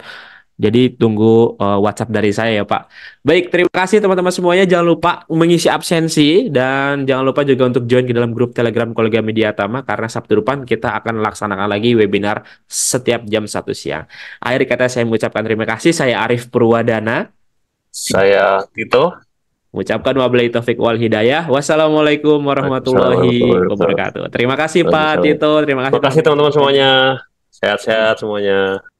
[SPEAKER 3] jadi tunggu uh, WhatsApp dari saya ya Pak. Baik, terima kasih teman-teman semuanya. Jangan lupa mengisi absensi dan jangan lupa juga untuk join ke dalam grup Telegram Kolega Media Tama karena Sabtu depan kita akan laksanakan lagi webinar setiap jam satu siang. Akhir kata saya mengucapkan terima kasih. Saya Arif Purwadana. Saya Tito. Mengucapkan wabillahi taufik wal hidayah. Wassalamualaikum warahmatullahi wabarakatuh. Terima kasih Pak Tito.
[SPEAKER 1] Terima kasih. Terima kasih teman-teman semuanya. Sehat-sehat semuanya.